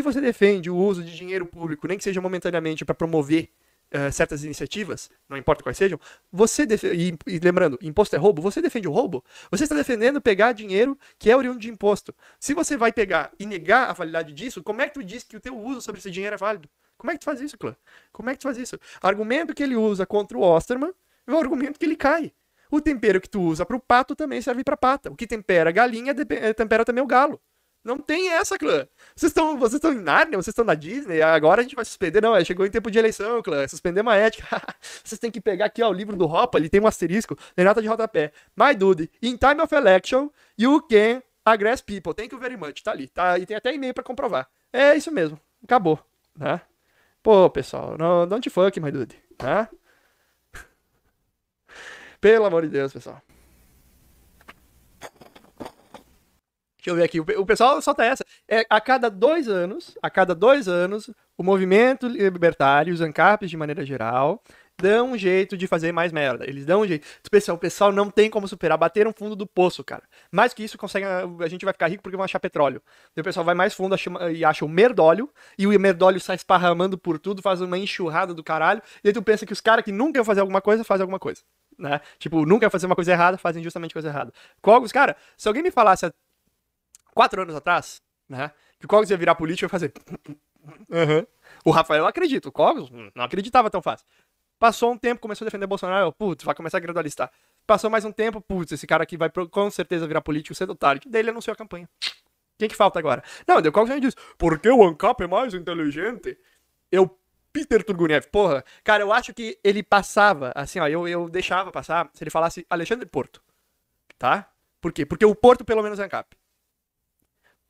Se você defende o uso de dinheiro público, nem que seja momentaneamente, para promover uh, certas iniciativas, não importa quais sejam, você e, e, lembrando, imposto é roubo, você defende o roubo? Você está defendendo pegar dinheiro que é oriundo de imposto. Se você vai pegar e negar a validade disso, como é que tu diz que o teu uso sobre esse dinheiro é válido? Como é que tu faz isso, Clã? Como é que tu faz isso? Argumento que ele usa contra o Osterman é o argumento que ele cai. O tempero que tu usa para o pato também serve para pata. O que tempera a galinha tempera também o galo. Não tem essa, clã. Vocês estão vocês estão em Narnia, vocês estão na Disney, agora a gente vai suspender. Não, é, chegou em tempo de eleição, clã. É suspender uma ética. vocês têm que pegar aqui, ó, o livro do Ropa. ele tem um asterisco, Renata de rodapé. My dude, in time of election, you can aggress people. Thank you very much. Tá ali. Tá, e tem até e-mail para comprovar. É isso mesmo. Acabou. né? Pô, pessoal, não, don't fuck, my dude. Tá? Pelo amor de Deus, pessoal. Deixa eu ver aqui. O pessoal solta essa. É, a cada dois anos, a cada dois anos, o movimento libertário, os ANCAPs de maneira geral, dão um jeito de fazer mais merda. Eles dão um jeito. O pessoal, o pessoal não tem como superar. Bateram fundo do poço, cara. Mais que isso, consegue, a gente vai ficar rico porque vão achar petróleo. Então, o pessoal vai mais fundo e acha o merdólio. E o merdólio sai esparramando por tudo, faz uma enxurrada do caralho. E aí tu pensa que os caras que nunca iam fazer alguma coisa, fazem alguma coisa. Né? Tipo, nunca fazer uma coisa errada, fazem justamente coisa errada. os cara, se alguém me falasse quatro anos atrás, né? Que o Cogos ia virar político e fazer. Uhum. O Rafael acredita, o Cogos não acreditava tão fácil. Passou um tempo, começou a defender Bolsonaro, eu, putz, vai começar a gradualistar. Passou mais um tempo, putz, esse cara aqui vai com certeza virar político cedo ou tarde. Daí ele anunciou a campanha. Quem que falta agora? Não, deu Cogos já diz, porque o ANCAP é mais inteligente. Eu Peter Turguniev. Porra, cara, eu acho que ele passava, assim, ó, eu, eu deixava passar se ele falasse Alexandre Porto. Tá? Por quê? Porque o Porto, pelo menos, é ANCAP.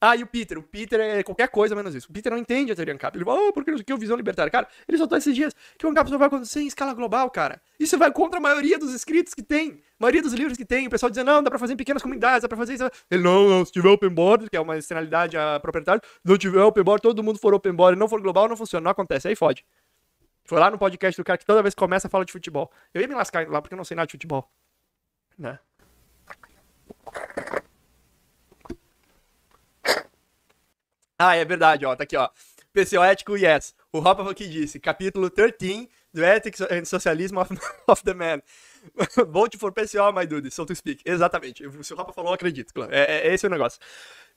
Ah, e o Peter? O Peter é qualquer coisa menos isso. O Peter não entende a teoria ANCAP. Ele fala, oh, por que não sei o que, o Visão Libertária. Cara, ele soltou tá esses dias que o ANCAP só vai acontecer em escala global, cara. Isso vai contra a maioria dos escritos que tem, a maioria dos livros que tem. O pessoal dizendo, não, dá pra fazer em pequenas comunidades, dá pra fazer isso. Ele, não, não, se tiver open board, que é uma externalidade a proprietário, não tiver open board, todo mundo for open board e não for global, não funciona, não acontece. Aí fode. Foi lá no podcast do cara que toda vez que começa fala de futebol. Eu ia me lascar lá porque eu não sei nada de futebol. Né? Ah, é verdade, ó. Tá aqui, ó. PCO Ético Yes. O Hoppe aqui disse, capítulo 13 do Ethics and Socialism of, of the Man. Vote for PCO, my dude, so to speak. Exatamente. Se o Rafa falou, eu acredito, É, é, esse é o negócio.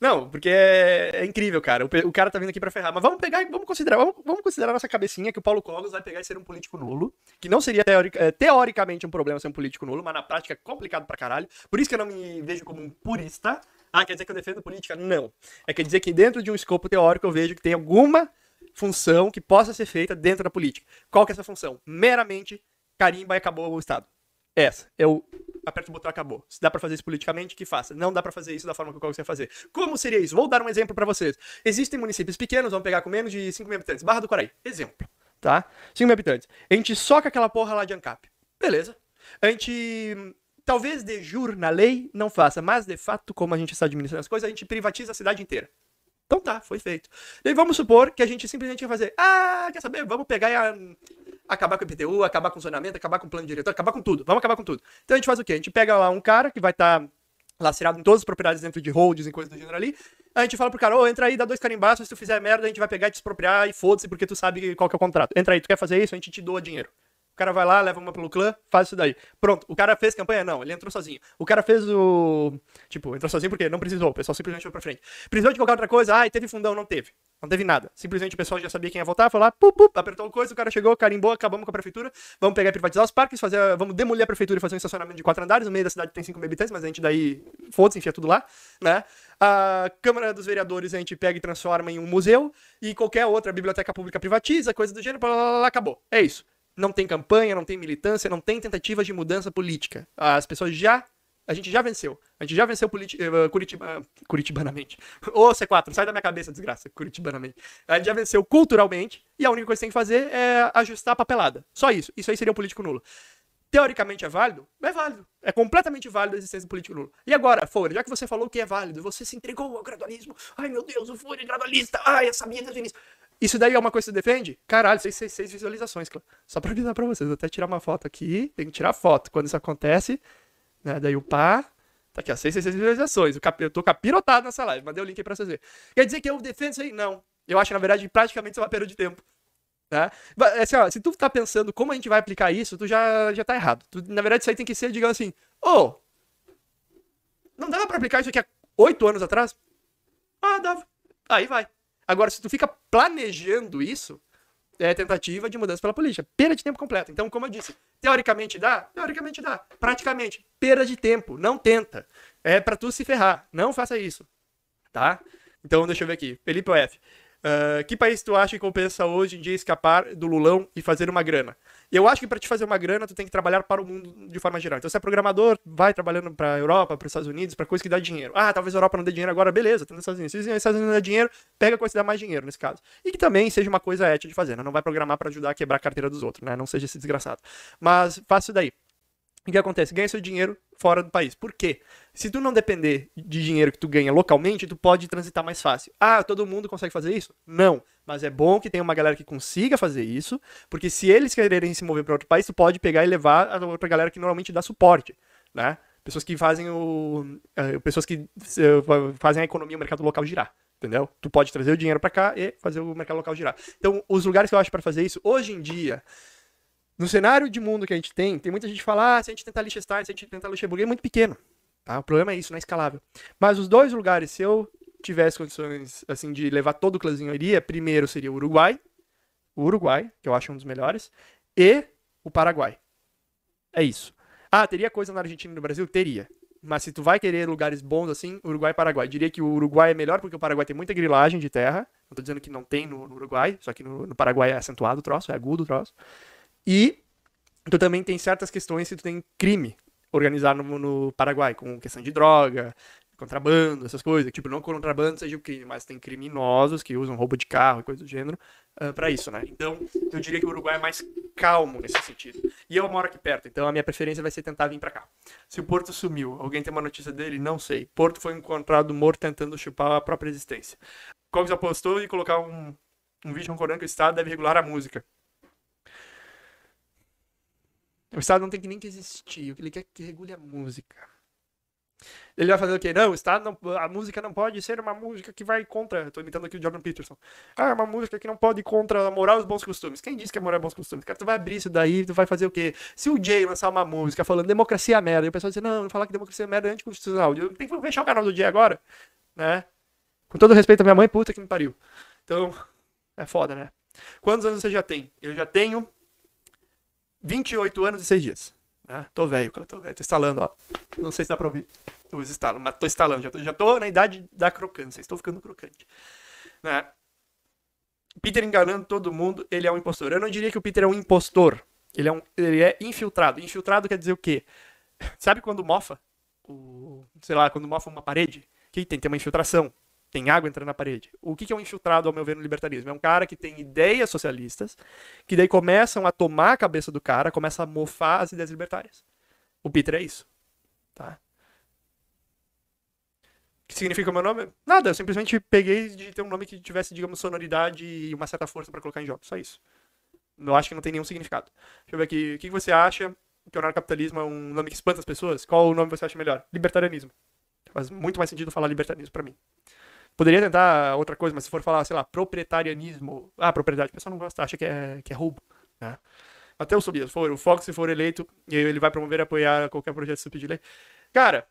Não, porque é, é incrível, cara. O, o, cara tá vindo aqui pra ferrar. Mas vamos pegar vamos considerar, vamos, vamos considerar nossa cabecinha que o Paulo Cogos vai pegar e ser um político nulo. Que não seria teoric, é, teoricamente um problema ser um político nulo, mas na prática é complicado pra caralho. Por isso que eu não me vejo como um purista. Ah, quer dizer que eu defendo política? Não. É quer dizer que dentro de um escopo teórico eu vejo que tem alguma função que possa ser feita dentro da política. Qual que é essa função? Meramente carimba e acabou o Estado. Essa. Eu aperto o botão acabou. Se dá para fazer isso politicamente, que faça. Não dá para fazer isso da forma que eu quero fazer. Como seria isso? Vou dar um exemplo para vocês. Existem municípios pequenos, vamos pegar com menos de 5 mil habitantes. Barra do Coraí. Exemplo. Tá? 5 mil habitantes. A gente soca aquela porra lá de ANCAP. Beleza. A gente Talvez de jur na lei não faça, mas de fato, como a gente está administrando as coisas, a gente privatiza a cidade inteira. Então tá, foi feito. E vamos supor que a gente simplesmente vai fazer, ah, quer saber? Vamos pegar e a... acabar com o IPTU, acabar com o zonamento, acabar com o plano diretor, acabar com tudo. Vamos acabar com tudo. Então a gente faz o quê? A gente pega lá um cara que vai estar tá lacerado em todas as propriedades dentro de holds, em coisas do gênero ali. A gente fala pro cara, ô, oh, entra aí, dá dois carimbaços, se tu fizer merda, a gente vai pegar e te expropriar e foda-se, porque tu sabe qual que é o contrato. Entra aí, tu quer fazer isso? A gente te doa dinheiro. O cara vai lá, leva uma pelo clã, faz isso daí. Pronto, o cara fez campanha? Não, ele entrou sozinho. O cara fez o. Tipo, entrou sozinho porque não precisou, o pessoal simplesmente foi pra frente. Precisou de qualquer outra coisa? Ah, teve fundão, não teve. Não teve nada. Simplesmente o pessoal já sabia quem ia votar, foi lá, pup, pup, apertou o coisa, o cara chegou, carimbou, acabamos com a prefeitura, vamos pegar e privatizar os parques, fazer, vamos demolir a prefeitura e fazer um estacionamento de quatro andares, no meio da cidade tem cinco mil habitantes, mas a gente daí, foda-se, enfia tudo lá, né? A Câmara dos Vereadores a gente pega e transforma em um museu, e qualquer outra biblioteca pública privatiza, coisa do gênero, blá, blá, blá, acabou. É isso não tem campanha, não tem militância, não tem tentativas de mudança política. As pessoas já. A gente já venceu. A gente já venceu politi- uh, Curitiba, curitibanamente. Ô, C4, sai da minha cabeça, desgraça. Curitibanamente. A gente já venceu culturalmente e a única coisa que tem que fazer é ajustar a papelada. Só isso. Isso aí seria o político nulo. Teoricamente é válido? É válido. É completamente válido a existência do político nulo. E agora, Fora, já que você falou que é válido, você se entregou ao gradualismo. Ai, meu Deus, o Fora é gradualista. Ai, essa vida o início. Isso daí é uma coisa que você defende? Caralho, seis visualizações, Só pra avisar pra vocês, vou até tirar uma foto aqui, tem que tirar foto. Quando isso acontece, né, daí o pá, tá aqui, ó, seis visualizações. Eu, cap... eu tô capirotado nessa live, mandei o link aí pra vocês verem. Quer dizer que eu defendo isso aí? Não. Eu acho, na verdade, praticamente isso é uma perda de tempo. Tá? Assim, ó, se tu tá pensando como a gente vai aplicar isso, tu já, já tá errado. Tu, na verdade, isso aí tem que ser, digamos assim, ô, oh, não dava pra aplicar isso aqui há oito anos atrás? Ah, dava. Aí vai. Agora, se tu fica planejando isso, é tentativa de mudança pela política. Perda de tempo completa. Então, como eu disse, teoricamente dá? Teoricamente dá. Praticamente, perda de tempo. Não tenta. É para tu se ferrar. Não faça isso. Tá? Então, deixa eu ver aqui. Felipe OF. Uh, que país tu acha que compensa hoje em dia escapar do Lulão e fazer uma grana? Eu acho que para te fazer uma grana, tu tem que trabalhar para o mundo de forma geral. Então, se é programador, vai trabalhando para a Europa, para os Estados Unidos, para coisa que dá dinheiro. Ah, talvez a Europa não dê dinheiro agora, beleza, tá nos Estados Unidos. Se os Estados Unidos não dá dinheiro, pega a coisa que dá mais dinheiro, nesse caso. E que também seja uma coisa ética de fazer, né? Não vai programar para ajudar a quebrar a carteira dos outros, né? Não seja esse desgraçado. Mas faça isso daí. O que acontece? Ganha seu dinheiro fora do país. Por quê? Se tu não depender de dinheiro que tu ganha localmente, tu pode transitar mais fácil. Ah, todo mundo consegue fazer isso? Não. Mas é bom que tenha uma galera que consiga fazer isso, porque se eles quererem se mover para outro país, tu pode pegar e levar a outra galera que normalmente dá suporte, né? Pessoas que fazem o. Eh, pessoas que eh, fazem a economia, o mercado local girar entendeu? Tu pode trazer o dinheiro para cá e fazer o mercado local girar. Então, os lugares que eu acho para fazer isso hoje em dia no cenário de mundo que a gente tem, tem muita gente que fala, ah, se a gente tentar Liechtenstein, se a gente tentar Luxemburgo, é muito pequeno. Tá? O problema é isso, não é escalável. Mas os dois lugares, se eu tivesse condições assim de levar todo o clãzinho, eu iria, primeiro seria o Uruguai, o Uruguai, que eu acho um dos melhores, e o Paraguai. É isso. Ah, teria coisa na Argentina e no Brasil? Teria. Mas se tu vai querer lugares bons assim, Uruguai e Paraguai. Diria que o Uruguai é melhor porque o Paraguai tem muita grilagem de terra. Não tô dizendo que não tem no, Uruguai, só que no, no Paraguai é acentuado o troço, é agudo o troço. E tu também tem certas questões se tu tem crime organizado no, no, Paraguai, com questão de droga, contrabando, essas coisas. Tipo, não contrabando seja o crime, mas tem criminosos que usam roubo de carro e coisa do gênero uh, ah, para isso, né? Então, eu diria que o Uruguai é mais calmo nesse sentido. E eu moro aqui perto, então a minha preferência vai ser tentar vir para cá. Se o Porto sumiu, alguém tem uma notícia dele? Não sei. Porto foi encontrado morto tentando chupar a própria existência. Cogs apostou e colocar um, um vídeo ancorando que o Estado deve regular a música. O Estado não tem que nem que existir. O que ele quer é que regule a música. Ele vai fazer o quê? Não, o Estado não, a música não pode ser uma música que vai contra. Estou imitando aqui o Jordan Peterson. Ah, é uma música que não pode ir contra a moral e os bons costumes. Quem disse que é moral e bons costumes? Cara, tu vai abrir isso daí, tu vai fazer o quê? Se o Jay lançar uma música falando democracia é merda, e o pessoal dizer, não, não falar que democracia é merda é anticonstitucional. Eu tenho que fechar o canal do Jay agora, né? Com todo respeito à minha mãe, puta que me pariu. Então, é foda, né? Quantos anos você já tem? Eu já tenho 28 anos e 6 dias. Né? Tô velho, cara, tô velho. Tô instalando, ó. Não sei se dá pra ouvir os estalos, mas tô instalando. Já tô, já tô na idade da crocância. Estou ficando crocante. Né? Peter enganando todo mundo, ele é um impostor. Eu não diria que o Peter é um impostor. Ele é, um, ele é infiltrado. Infiltrado quer dizer o quê? Sabe quando mofa? O, sei lá, quando mofa uma parede? O que tem? Tem uma infiltração tem água entrando na parede. O que, é um infiltrado, ao meu ver, no libertarismo? É um cara que tem ideias socialistas, que daí começam a tomar a cabeça do cara, começa a mofar as ideias libertárias. O Peter é isso. Tá? O que significa o meu nome? Nada, eu simplesmente peguei de ter um nome que tivesse, digamos, sonoridade e uma certa força para colocar em jogo. Só isso. Eu acho que não tem nenhum significado. Deixa eu ver aqui. O que você acha que o anarcapitalismo é um nome que espanta as pessoas? Qual o nome você acha melhor? Libertarianismo. Faz muito mais sentido falar libertarianismo para mim. Poderia tentar outra coisa, mas se for falar, sei lá, proprietarianismo. Ah, propriedade, o pessoal não gosta, acha que é, que é roubo. Né? Até o Tobias, for, o Fox, se for eleito, ele vai promover e apoiar qualquer projeto de de lei. Cara,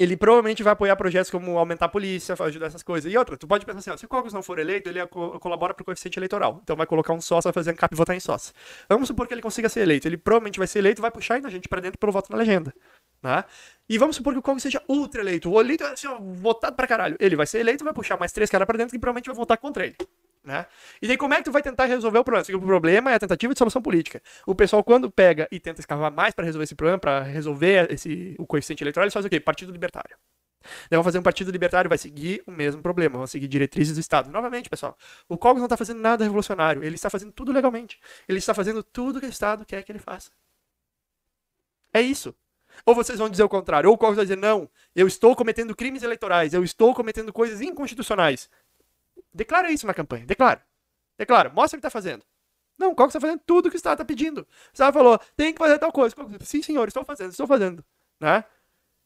ele provavelmente vai apoiar projetos como aumentar a polícia, ajudar essas coisas. E outra, tu pode pensar assim, ó, se o Cogos não for eleito, ele é co colabora para o coeficiente eleitoral. Então vai colocar um sócio, vai fazer ANCAP e votar em sócio. Vamos supor que ele consiga ser eleito. Ele provavelmente vai ser eleito e vai puxar ainda a gente para dentro pelo voto na legenda né? E vamos supor que o Kong seja ultra eleito. O eleito é assim, votado pra caralho. Ele vai ser eleito, vai puxar mais três caras pra dentro que provavelmente vai votar contra ele. Né? E daí como é que tu vai tentar resolver o problema? Porque assim, o problema é a tentativa de solução política. O pessoal quando pega e tenta escavar mais para resolver esse problema, para resolver esse o coeficiente eleitoral, eles fazem o quê? Partido Libertário. Daí vão fazer um partido libertário, vai seguir o mesmo problema, vão seguir diretrizes do Estado. Novamente, pessoal, o Cogos não está fazendo nada revolucionário, ele está fazendo tudo legalmente. Ele está fazendo tudo que o Estado quer que ele faça. É isso. Ou vocês vão dizer o contrário, ou o Covas vai dizer, não, eu estou cometendo crimes eleitorais, eu estou cometendo coisas inconstitucionais. Declara isso na campanha, declara. Declara, mostra o que está fazendo. Não, o Covas está fazendo tudo o que o Estado está pedindo. O Estado falou, tem que fazer tal coisa. Sim, senhor, estou fazendo, estou fazendo. Né?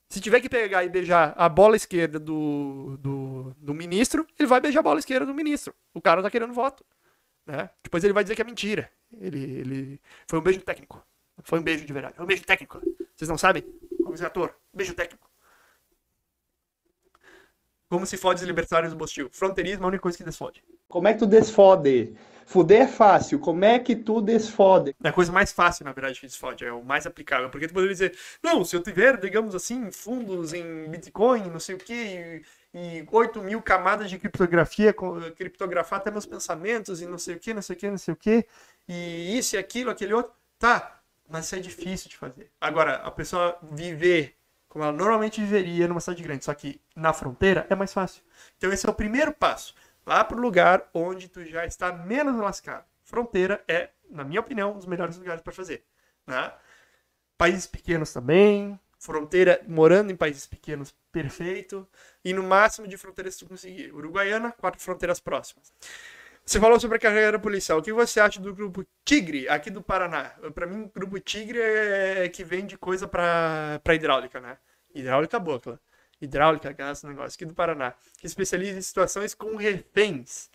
Se tiver que pegar e beijar a bola esquerda do, do, do ministro, ele vai beijar a bola esquerda do ministro. O cara está querendo voto. Né? Depois ele vai dizer que é mentira. Ele, ele foi um beijo técnico. Foi um beijo de verdade. Foi é um beijo técnico. Né? Vocês não sabem? Como esse ator. Beijo técnico. Como se fode os libertários do Bostil? Fronteirismo é a única coisa que desfode. Como é que tu desfode? Fuder é fácil. Como é que tu desfode? É a coisa mais fácil, na verdade, que desfode. É o mais aplicável. Porque tu poderia dizer, não, se eu tiver, digamos assim, fundos em Bitcoin, não sei o quê, e, e 8 mil camadas de criptografia, criptografar até meus pensamentos e não sei o quê, não sei o quê, não sei o quê, e isso e aquilo, aquele outro. Tá, mas isso é difícil de fazer. Agora, a pessoa viver como ela normalmente viveria numa cidade grande, só que na fronteira é mais fácil. Então esse é o primeiro passo, lá para o lugar onde tu já está menos lascado. Fronteira é, na minha opinião, um dos melhores lugares para fazer. Né? Países pequenos também, fronteira, morando em países pequenos, perfeito. E no máximo de fronteiras que tu conseguir. Uruguaiana, quatro fronteiras próximas. Você falou sobre a carreira policial. O que você acha do grupo Tigre, aqui do Paraná? Para mim, o grupo Tigre é, é que vende coisa para hidráulica, né? Hidráulica boca. Hidráulica, gás, negócio aqui do Paraná. Que especializa em situações com reféns.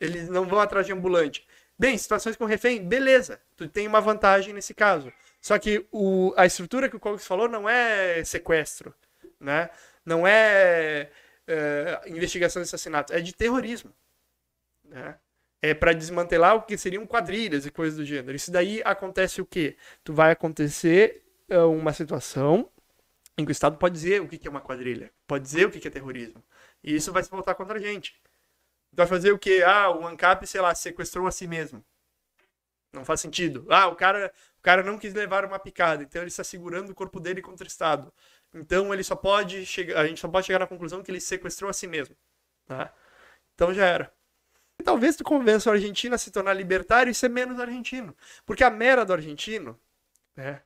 Eles não vão atrás de ambulante. Bem, situações com refém, beleza. Tu tem uma vantagem nesse caso. Só que o, a estrutura que o Cox falou não é sequestro, né? Não é, é investigação de assassinato. É de terrorismo, né? é, para desmantelar o que seriam quadrilhas e coisas do gênero. Isso daí acontece o quê? Tu vai acontecer é, uma situação em que o Estado pode dizer o que é uma quadrilha, pode dizer o que é terrorismo. E isso vai se voltar contra a gente. Tu vai fazer o quê? Ah, o ANCAP, sei lá, sequestrou a si mesmo. Não faz sentido. Ah, o cara, o cara não quis levar uma picada, então ele está segurando o corpo dele contra o Estado. Então ele só pode chegar, a gente só pode chegar na conclusão que ele sequestrou a si mesmo, tá? Então já era. E talvez tu convença o argentino a se tornar libertário e ser menos argentino. Porque a mera do argentino, né?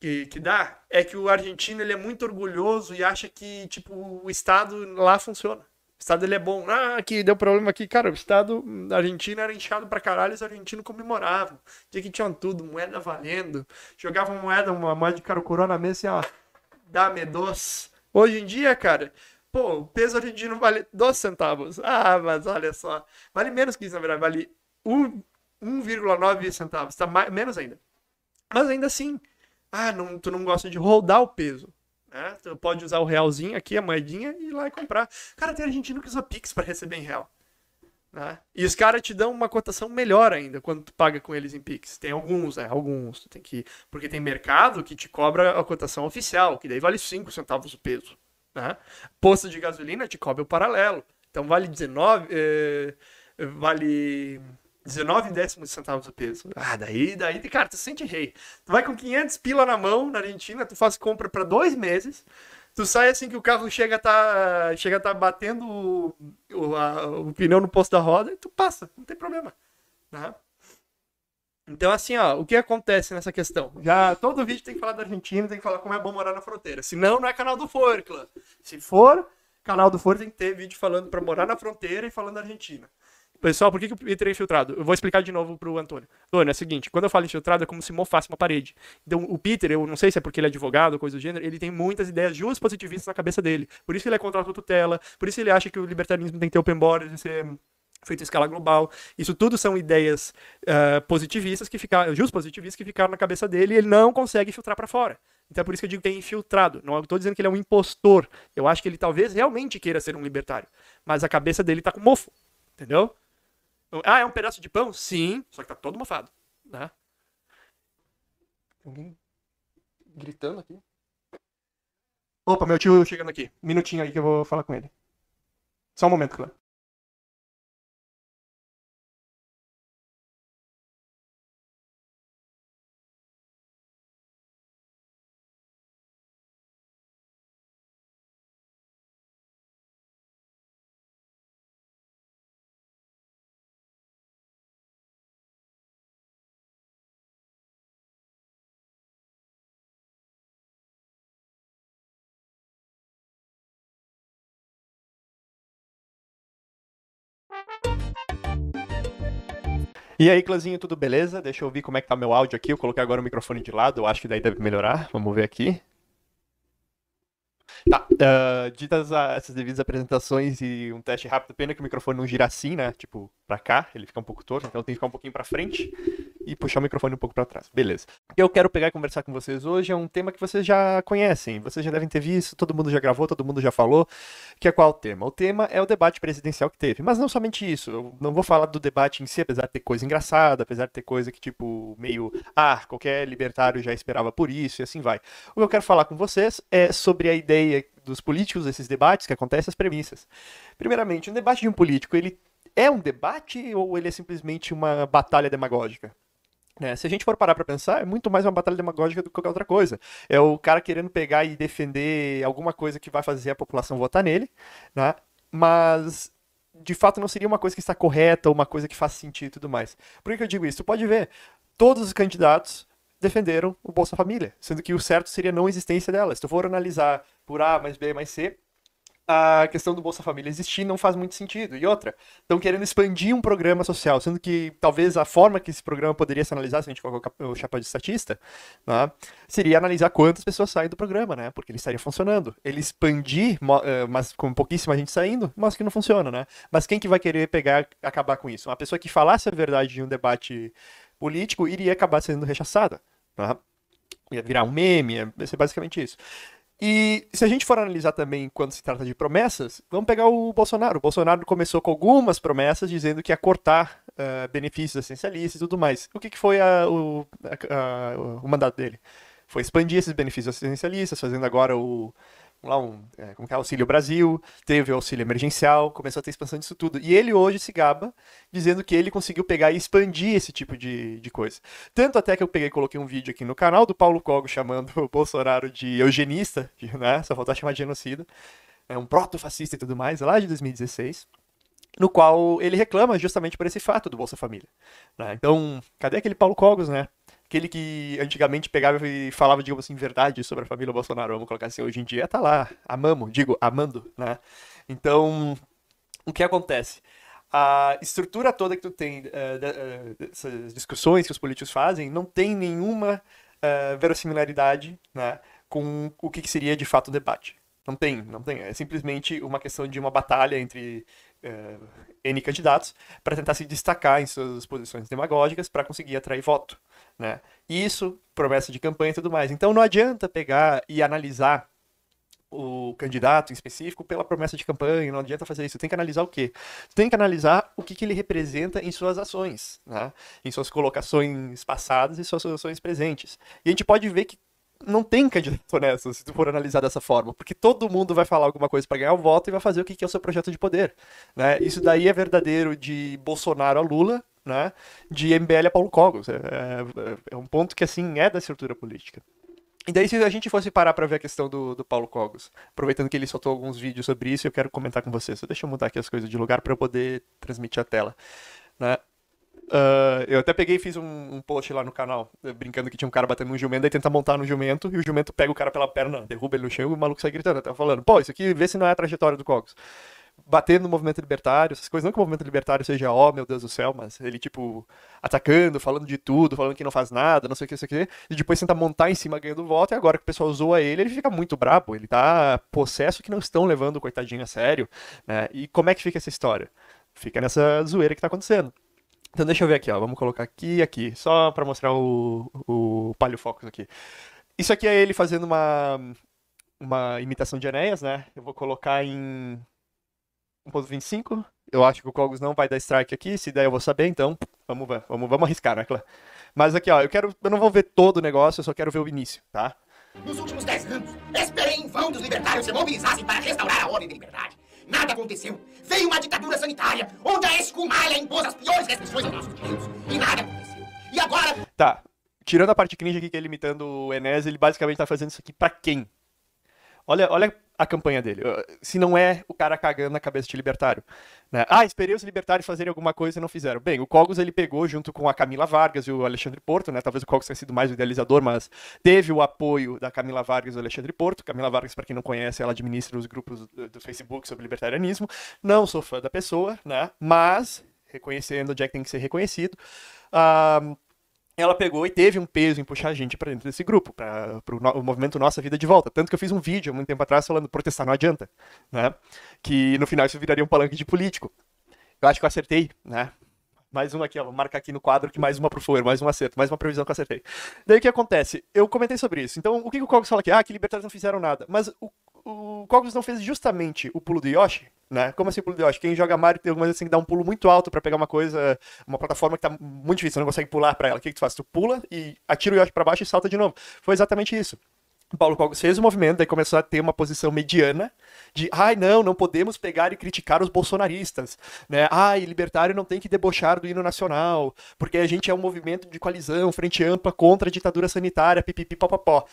Que, que dá é que o argentino ele é muito orgulhoso e acha que tipo o estado lá funciona o Estado ele é bom. Ah, que deu problema aqui. Cara, o Estado da hum, Argentina era inchado pra caralho, os argentinos comemoravam. Tinha que tinham tudo, moeda valendo. Jogavam moeda, uma moeda de caro corona na mesa assim, ó. dá medos. Hoje em dia, cara, Pô, o peso argentino vale 12 centavos. Ah, mas olha só. Vale menos que isso, na verdade. Vale 1,9 centavos. Tá mais, menos ainda. Mas ainda assim, ah, não, tu não gosta de rodar o peso. Né? Tu pode usar o realzinho aqui, a moedinha, e ir lá e comprar. Cara, tem argentino que usa Pix para receber em real. Né? E os caras te dão uma cotação melhor ainda quando tu paga com eles em Pix. Tem alguns, né? Alguns. Tu tem que... Porque tem mercado que te cobra a cotação oficial, que daí vale 5 centavos o peso. Né? Posto de gasolina te cobre o paralelo. Então vale 19. Eh, vale 19 décimos de centavos o peso. Ah, daí, daí, cara, tu sente rei. Tu vai com 500 pila na mão na Argentina, tu faz compra para dois meses. Tu sai assim que o carro chega a tá, chega tá batendo o, o, a, o pneu no posto da roda e tu passa, não tem problema. Né? Então, assim, ó, o que acontece nessa questão? Já todo vídeo tem que falar da Argentina, tem que falar como é bom morar na fronteira. Se não, não é canal do Forcla. Se for, canal do Forcla tem que ter vídeo falando para morar na fronteira e falando da Argentina. Pessoal, por que, que o Peter é infiltrado? Eu vou explicar de novo pro Antônio. Antônio, é o seguinte, quando eu falo infiltrado é como se mofasse uma parede. Então, o Peter, eu não sei se é porque ele é advogado ou coisa do gênero, ele tem muitas ideias justas positivistas na cabeça dele. Por isso que ele é contra a tutela, por isso que ele acha que o libertarianismo tem que ter open borders e ser feito em escala global. Isso tudo são ideias uh, positivistas que ficaram, justos positivistas que ficaram na cabeça dele e ele não consegue filtrar para fora. Então é por isso que eu digo que é infiltrado. Não estou dizendo que ele é um impostor. Eu acho que ele talvez realmente queira ser um libertário. Mas a cabeça dele tá com mofo. Entendeu? Então, ah, é um pedaço de pão? Sim, só que tá todo mofado. Né? Alguém gritando aqui? Opa, meu tio chegando aqui. Minutinho aí que eu vou falar com ele. Só um momento, claro. E aí, Clãzinho, tudo beleza? Deixa eu ver como é que tá meu áudio aqui. Eu coloquei agora o microfone de lado, eu acho que daí deve melhorar. Vamos ver aqui. Tá, uh, ditas essas devidas apresentações e um teste rápido, pena que o microfone não gira assim, né? Tipo, para cá, ele fica um pouco torto, então tem que ficar um pouquinho para frente e puxar o microfone um pouco para trás. Beleza. O que eu quero pegar e conversar com vocês hoje é um tema que vocês já conhecem, vocês já devem ter visto, todo mundo já gravou, todo mundo já falou, que é qual o tema? O tema é o debate presidencial que teve, mas não somente isso, eu não vou falar do debate em si, apesar de ter coisa engraçada, apesar de ter coisa que tipo meio, ah, qualquer libertário já esperava por isso e assim vai. O que eu quero falar com vocês é sobre a ideia dos políticos, esses debates que acontecem, as premissas. Primeiramente, o debate de um político, ele é um debate ou ele é simplesmente uma batalha demagógica? Né, se a gente for parar para pensar, é muito mais uma batalha demagógica do que qualquer outra coisa. É o cara querendo pegar e defender alguma coisa que vai fazer a população votar nele, né? mas de fato não seria uma coisa que está correta, uma coisa que faz sentido e tudo mais. Por que, que eu digo isso? Tu pode ver, todos os candidatos defenderam o Bolsa Família, sendo que o certo seria a não existência dela. Se tu for analisar por A mais B mais C, a questão do Bolsa Família existir não faz muito sentido. E outra, estão querendo expandir um programa social, sendo que talvez a forma que esse programa poderia se analisar, se a gente colocar o chapéu de estatista, né, seria analisar quantas pessoas saem do programa, né? Porque ele estaria funcionando. Ele expandir, eh, mas com pouquíssima gente saindo, mostra que não funciona, né? Mas quem que vai querer pegar, acabar com isso? Uma pessoa que falasse a verdade em um debate político iria acabar sendo rechaçada, né? Ia virar um meme, ia ser basicamente isso. E se a gente for analisar também quando se trata de promessas, vamos pegar o Bolsonaro. O Bolsonaro começou com algumas promessas dizendo que ia cortar uh, benefícios essencialistas e tudo mais. O que, que foi a, o, a, a, o mandato dele? Foi expandir esses benefícios essencialistas, fazendo agora o lá um, é, como que é, Auxílio Brasil, teve o auxílio emergencial, começou a ter expansão disso tudo. E ele hoje se gaba dizendo que ele conseguiu pegar e expandir esse tipo de, de coisa. Tanto até que eu peguei e coloquei um vídeo aqui no canal do Paulo Cogo chamando o Bolsonaro de eugenista, de, né? Só faltar chamar de genocida. É um proto-fascista e tudo mais, lá de 2016 no qual ele reclama justamente por esse fato do Bolsa Família. Né? Então, cadê aquele Paulo Cogos, né? aquele que antigamente pegava e falava, digamos assim, verdade sobre a família Bolsonaro, vamos colocar assim, hoje em dia tá lá, amamos, digo, amando, né? Então, o que acontece? A estrutura toda que tu tem, uh, dessas discussões que os políticos fazem, não tem nenhuma uh, verossimilaridade, né? Com o que seria de fato o debate. Não tem, não tem. É simplesmente uma questão de uma batalha entre uh, N candidatos para tentar se destacar em suas posições demagógicas para conseguir atrair voto. Né? Isso, promessa de campanha e tudo mais. Então não adianta pegar e analisar o candidato em específico pela promessa de campanha, não adianta fazer isso. Tem que analisar o quê? Tem que analisar o que, que ele representa em suas ações, né? em suas colocações passadas e suas ações presentes. E a gente pode ver que não tem candidato nessa se tu for analisar dessa forma, porque todo mundo vai falar alguma coisa para ganhar o voto e vai fazer o que é o seu projeto de poder, né? Isso daí é verdadeiro de Bolsonaro a Lula, né? De MBL a Paulo Cogos, é, é, é um ponto que assim é da estrutura política. E daí, se a gente fosse parar para ver a questão do, do Paulo Cogos, aproveitando que ele soltou alguns vídeos sobre isso, eu quero comentar com vocês. deixa eu mudar aqui as coisas de lugar para eu poder transmitir a tela. Né? Uh, eu até peguei e fiz um, um, post lá no canal, eh, brincando que tinha um cara batendo no jumento, daí tenta montar no jumento, e o jumento pega o cara pela perna, derruba ele no chão e o maluco sai gritando, tá falando, pô, isso aqui, vê se não é a trajetória do Cox. Bater no movimento libertário, essas coisas, não que o movimento libertário seja, ó, oh, meu Deus do céu, mas ele, tipo, atacando, falando de tudo, falando que não faz nada, não sei o que, isso aqui, e depois tenta montar em cima ganhando voto, e agora que o pessoal zoa ele, ele fica muito brabo, ele tá possesso que não estão levando o coitadinho a sério, né? E como é que fica essa história? Fica nessa zoeira que tá acontecendo. Então deixa eu ver aqui, ó. Vamos colocar aqui e aqui, só para mostrar o, o Palio Focus aqui. Isso aqui é ele fazendo uma, uma imitação de Enéas, né? Eu vou colocar em 1.25. Eu acho que o Cogos não vai dar strike aqui, se der eu vou saber, então vamos ver, vamos, vamos arriscar, né, Clã? Mas aqui, ó, eu quero, eu não vou ver todo o negócio, eu só quero ver o início, tá? Nos últimos 10 anos, esperei em vão dos libertários se mobilizassem para restaurar a ordem da liberdade. Nada aconteceu. Veio uma ditadura sanitária, onde a escumalha impôs as piores restrições aos nossos direitos. E nada aconteceu. E agora... Tá. Tirando a parte cringe aqui, que é limitando o Enes, ele basicamente tá fazendo isso aqui pra quem? Olha, olha a campanha dele. Se não é o cara cagando na cabeça de libertário. Né? Ah, esperei os libertários fazerem alguma coisa e não fizeram. Bem, o Cogos ele pegou junto com a Camila Vargas e o Alexandre Porto, né? Talvez o Cogos tenha sido mais o idealizador, mas teve o apoio da Camila Vargas e do Alexandre Porto. Camila Vargas, para quem não conhece, ela administra os grupos do Facebook sobre libertarianismo. Não sou fã da pessoa, né? Mas reconhecendo onde é que tem que ser reconhecido. a ah, ela pegou e teve um peso em puxar a gente para dentro desse grupo, para o movimento Nossa Vida de Volta. Tanto que eu fiz um vídeo há muito tempo atrás falando protestar não adianta, né? Que no final isso viraria um palanque de político. Eu acho que eu acertei, né? Mais uma aqui, ó, vou marcar aqui no quadro que mais uma pro Foer, mais um acerto, mais uma previsão que eu acertei. Daí o que acontece? Eu comentei sobre isso. Então, o que, que o Cogos fala aqui? Ah, que libertários não fizeram nada. Mas o o Cognos não fez justamente o pulo do Yoshi, né? Como assim o pulo do Yoshi? Quem joga Mario tem algumas vezes tem assim que dar um pulo muito alto para pegar uma coisa, uma plataforma que tá muito difícil, você não consegue pular para ela. O que, que tu faz? Tu pula e atira o Yoshi para baixo e salta de novo. Foi exatamente isso. O Paulo Cogos fez o movimento, daí começou a ter uma posição mediana de, ai não, não podemos pegar e criticar os bolsonaristas, né? Ai, libertário não tem que debochar do hino nacional, porque a gente é um movimento de coalizão, frente ampla contra a ditadura sanitária, pipipi, pó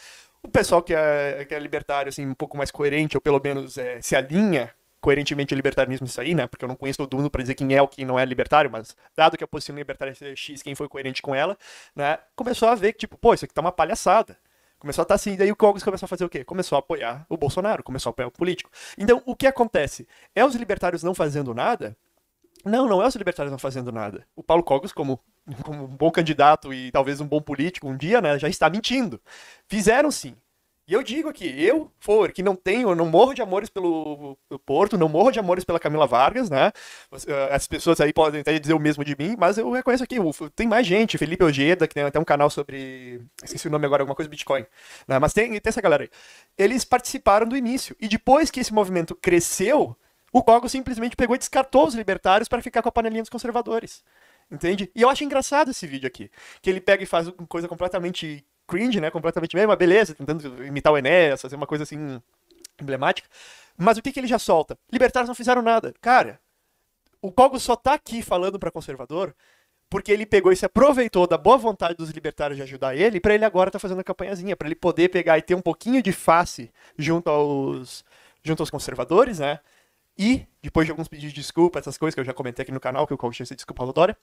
o pessoal que é, que é libertário, assim, um pouco mais coerente, ou pelo menos é, se alinha coerentemente o libertarismo isso aí, né? Porque eu não conheço todo mundo para dizer quem é ou quem não é libertário, mas dado que a posição libertária é X, quem foi coerente com ela, né? Começou a ver que, tipo, pô, isso aqui tá uma palhaçada. Começou a estar tá assim, e daí o Congresso começou a fazer o quê? Começou a apoiar o Bolsonaro, começou a apoiar o político. Então, o que acontece? É os libertários não fazendo nada, não, não é os libertários não fazendo nada. O Paulo Cogos, como, como um bom candidato e talvez um bom político um dia, né, já está mentindo. Fizeram sim. E eu digo aqui, eu, for, que não tenho, não morro de amores pelo, pelo Porto, não morro de amores pela Camila Vargas, né? Eh, as pessoas aí podem até dizer o mesmo de mim, mas eu reconheço aqui, tem mais gente, Felipe Ojeda, que tem até um canal sobre, esqueci o nome agora, alguma coisa, Bitcoin, né? Mas tem, tem essa galera aí. Eles participaram do início, e depois que esse movimento cresceu, o Cogo simplesmente pegou e descartou os libertários para ficar com a panelinha dos conservadores. Entende? E eu acho engraçado esse vídeo aqui. Que ele pega e faz uma coisa completamente cringe, né? Completamente mesmo, beleza, tentando imitar o Enéas, fazer uma coisa assim emblemática. Mas o que, que ele já solta? Libertários não fizeram nada. Cara, o Cogo só tá aqui falando para conservador porque ele pegou e se aproveitou da boa vontade dos libertários de ajudar ele, para ele agora tá fazendo a campanhazinha, para ele poder pegar e ter um pouquinho de face junto aos junto aos conservadores, né? E, depois de alguns pedidos de desculpa, essas coisas que eu já comentei aqui no canal, que o coach se desculpa ao Dória,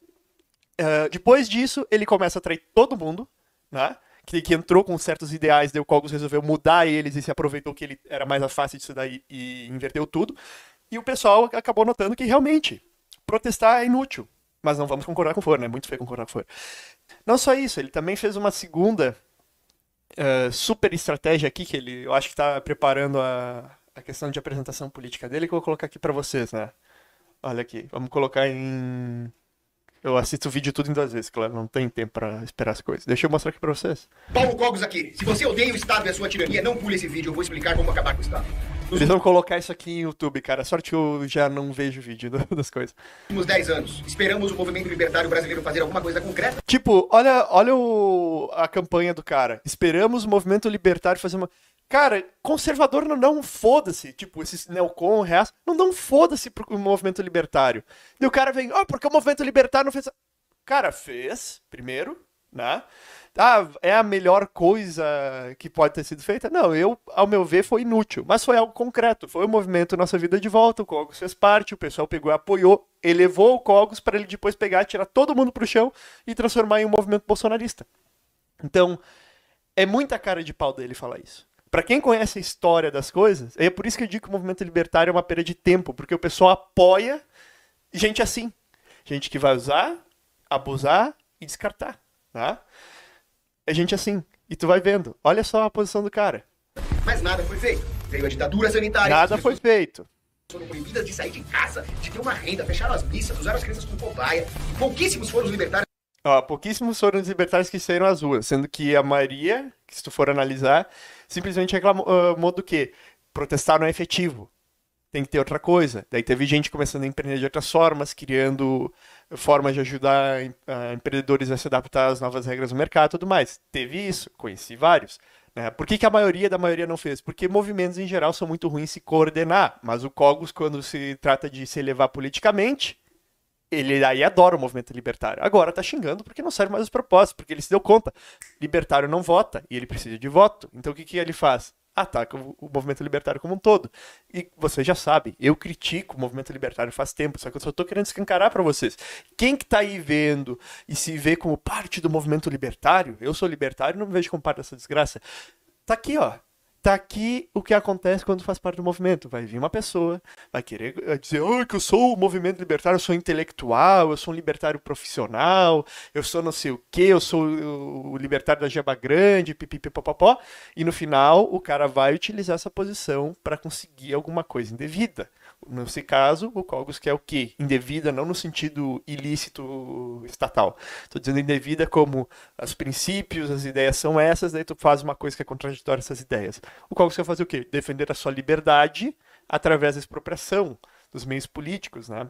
uh, depois disso, ele começa a trair todo mundo, né? Que, que entrou com certos ideais, deu o Cogos resolveu mudar eles e se aproveitou que ele era mais fácil disso daí e inverteu tudo. E o pessoal acabou notando que realmente protestar é inútil. Mas não vamos concordar com o Forno, é né? Muito feio concordar com o Forno. Não só isso, ele também fez uma segunda uh, super estratégia aqui que ele, eu acho que está preparando a, a questão de apresentação política dele que eu vou colocar aqui para vocês, né? Olha aqui, vamos colocar em eu assisto o vídeo tudo em duas vezes, claro, não tem tempo para esperar as coisas. Deixa eu mostrar aqui pra vocês. Paulo Cogos aqui. Se você odeia o Estado e a sua tirania, não pule esse vídeo, eu vou explicar como acabar com o Estado. Nos Eles vão colocar isso aqui em YouTube, cara. Sorte que eu já não vejo vídeo das coisas. Nos 10 anos, esperamos o movimento libertário brasileiro fazer alguma coisa concreta. Tipo, olha, olha o, a campanha do cara. Esperamos o movimento libertário fazer uma. Cara, conservador não dá um foda-se. Tipo, esses neocon, reaço, não dá um foda-se pro movimento libertário. E o cara vem, ó, oh, ah, porque o movimento libertário não fez. Cara, fez, primeiro, né? Ah, é a melhor coisa que pode ter sido feita? Não, eu, ao meu ver, foi inútil. Mas foi algo concreto. Foi o um movimento Nossa Vida de Volta, o Cogos fez parte, o pessoal pegou e apoiou, elevou o Cogos para ele depois pegar, tirar todo mundo pro chão e transformar em um movimento bolsonarista. Então, é muita cara de pau dele falar isso. Para quem conhece a história das coisas, é por isso que eu digo que o movimento libertário é uma perda de tempo, porque o pessoal apoia gente assim. Gente que vai usar, abusar e descartar. Tá? É gente assim. E tu vai vendo. Olha só a posição do cara. Mas nada foi feito. Veio a ditadura sanitária. Nada foi feito. Foram proibidas de sair de casa, de ter uma renda, fecharam as missas, usaram as crianças como cobaia. E pouquíssimos foram os libertários. Ó, pouquíssimos foram os libertários que saíram às ruas, sendo que a maioria, se tu for analisar, simplesmente reclamou do quê? Protestar não é efetivo. Tem que ter outra coisa. Daí teve gente começando a empreender de outras formas, criando formas de ajudar empreendedores a se adaptar às novas regras do mercado e tudo mais. Teve isso, conheci vários. Né? Por que, que a maioria da maioria não fez? Porque movimentos em geral são muito ruins se coordenar, mas o Cogos, quando se trata de se elevar politicamente, ele aí adora o movimento libertário. Agora tá xingando porque não serve mais os propósitos, porque ele se deu conta. Libertário não vota e ele precisa de voto. Então o que, que ele faz? Ataca o, movimento libertário como um todo. E você já sabe. eu critico o movimento libertário faz tempo, só que eu só tô querendo escancarar para vocês. Quem que tá aí vendo e se vê como parte do movimento libertário, eu sou libertário e não me vejo como parte dessa desgraça. Tá aqui, ó tá aqui o que acontece quando faz parte do movimento. Vai vir uma pessoa, vai querer eh, dizer oh, que eu sou o movimento libertário, eu sou intelectual, eu sou um libertário profissional, eu sou não sei o que, eu sou o libertário da Jaba Grande, pipipipopopó. E no final, o cara vai utilizar essa posição para conseguir alguma coisa indevida. Nesse caso, o Cogos quer é o quê? Indevida, não no sentido ilícito estatal. Estou dizendo indevida como os princípios, as ideias são essas, daí tu faz uma coisa que é contraditória a essas ideias. O Cogos quer fazer o quê? Defender a sua liberdade através da expropriação dos meios políticos, né?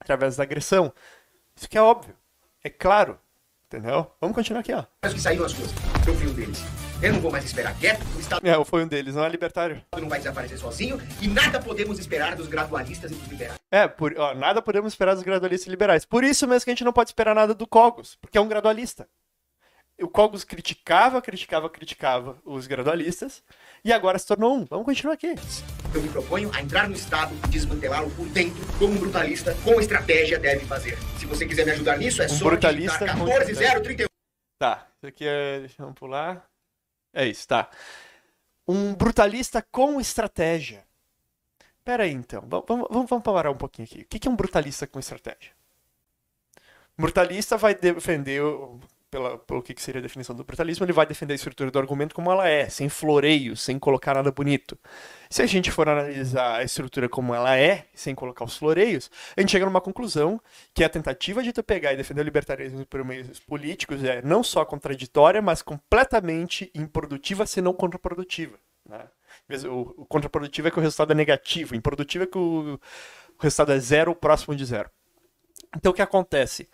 através da agressão. Isso que é óbvio, é claro, entendeu? Vamos continuar aqui, ó. Acho que saíram as coisas, eu vi o deles. Eu não vou mais esperar quieto. O Estado. É, foi um deles, não é libertário. Não vai desaparecer sozinho e nada podemos esperar dos gradualistas e dos liberais. É, por, ó, nada podemos esperar dos gradualistas e liberais. Por isso mesmo que a gente não pode esperar nada do Cogos, porque é um gradualista. O Cogos criticava, criticava, criticava os gradualistas e agora se tornou um. Vamos continuar aqui. Eu me proponho a entrar no Estado e desmantelá-lo por dentro, como um brutalista com estratégia deve fazer. Se você quiser me ajudar nisso, é um só brutalista 14.031. Tá, isso aqui é. Vamos pular. É isso, tá. Um brutalista com estratégia. Pera aí, então. Vamos, vamos, vamos parar um pouquinho aqui. O que é um brutalista com estratégia? brutalista vai defender pela, pelo que, seria a definição do brutalismo, ele vai defender a estrutura do argumento como ela é, sem floreio, sem colocar nada bonito. Se a gente for analisar a estrutura como ela é, sem colocar os floreios, a gente chega numa conclusão que a tentativa de tu pegar e defender o libertarismo por meios políticos é não só contraditória, mas completamente improdutiva, se não contraprodutiva. Né? o, o contraprodutivo é que o resultado é negativo, o improdutivo é que o, o resultado é zero próximo de zero. Então o que acontece?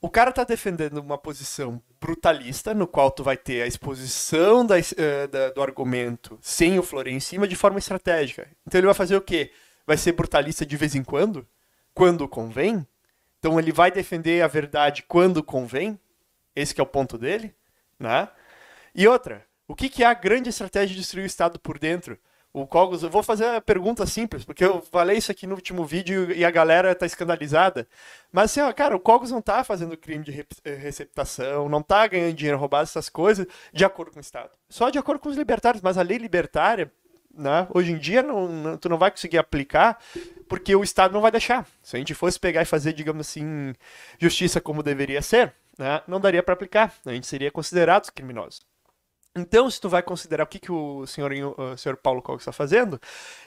o cara tá defendendo uma posição brutalista, no qual tu vai ter a exposição da, uh, da, do argumento sem o Florê em cima de forma estratégica. Então ele vai fazer o quê? Vai ser brutalista de vez em quando? Quando convém? Então ele vai defender a verdade quando convém? Esse que é o ponto dele, né? E outra, o que, que é a grande estratégia de destruir o Estado por dentro? O Cogos, eu vou fazer a pergunta simples, porque eu falei isso aqui no último vídeo e a galera tá escandalizada. Mas assim, ó, cara, o Cogos não tá fazendo crime de eh, receptação, não tá ganhando dinheiro roubado, essas coisas, de acordo com o Estado. Só de acordo com os libertários, mas a lei libertária, né, hoje em dia, não, não, tu não vai conseguir aplicar, porque o Estado não vai deixar. Se a gente fosse pegar e fazer, digamos assim, justiça como deveria ser, né, não daria para aplicar. A gente seria considerados criminosos. Então, se tu vai considerar o que, que o senhor, o senhor Paulo Cox está fazendo,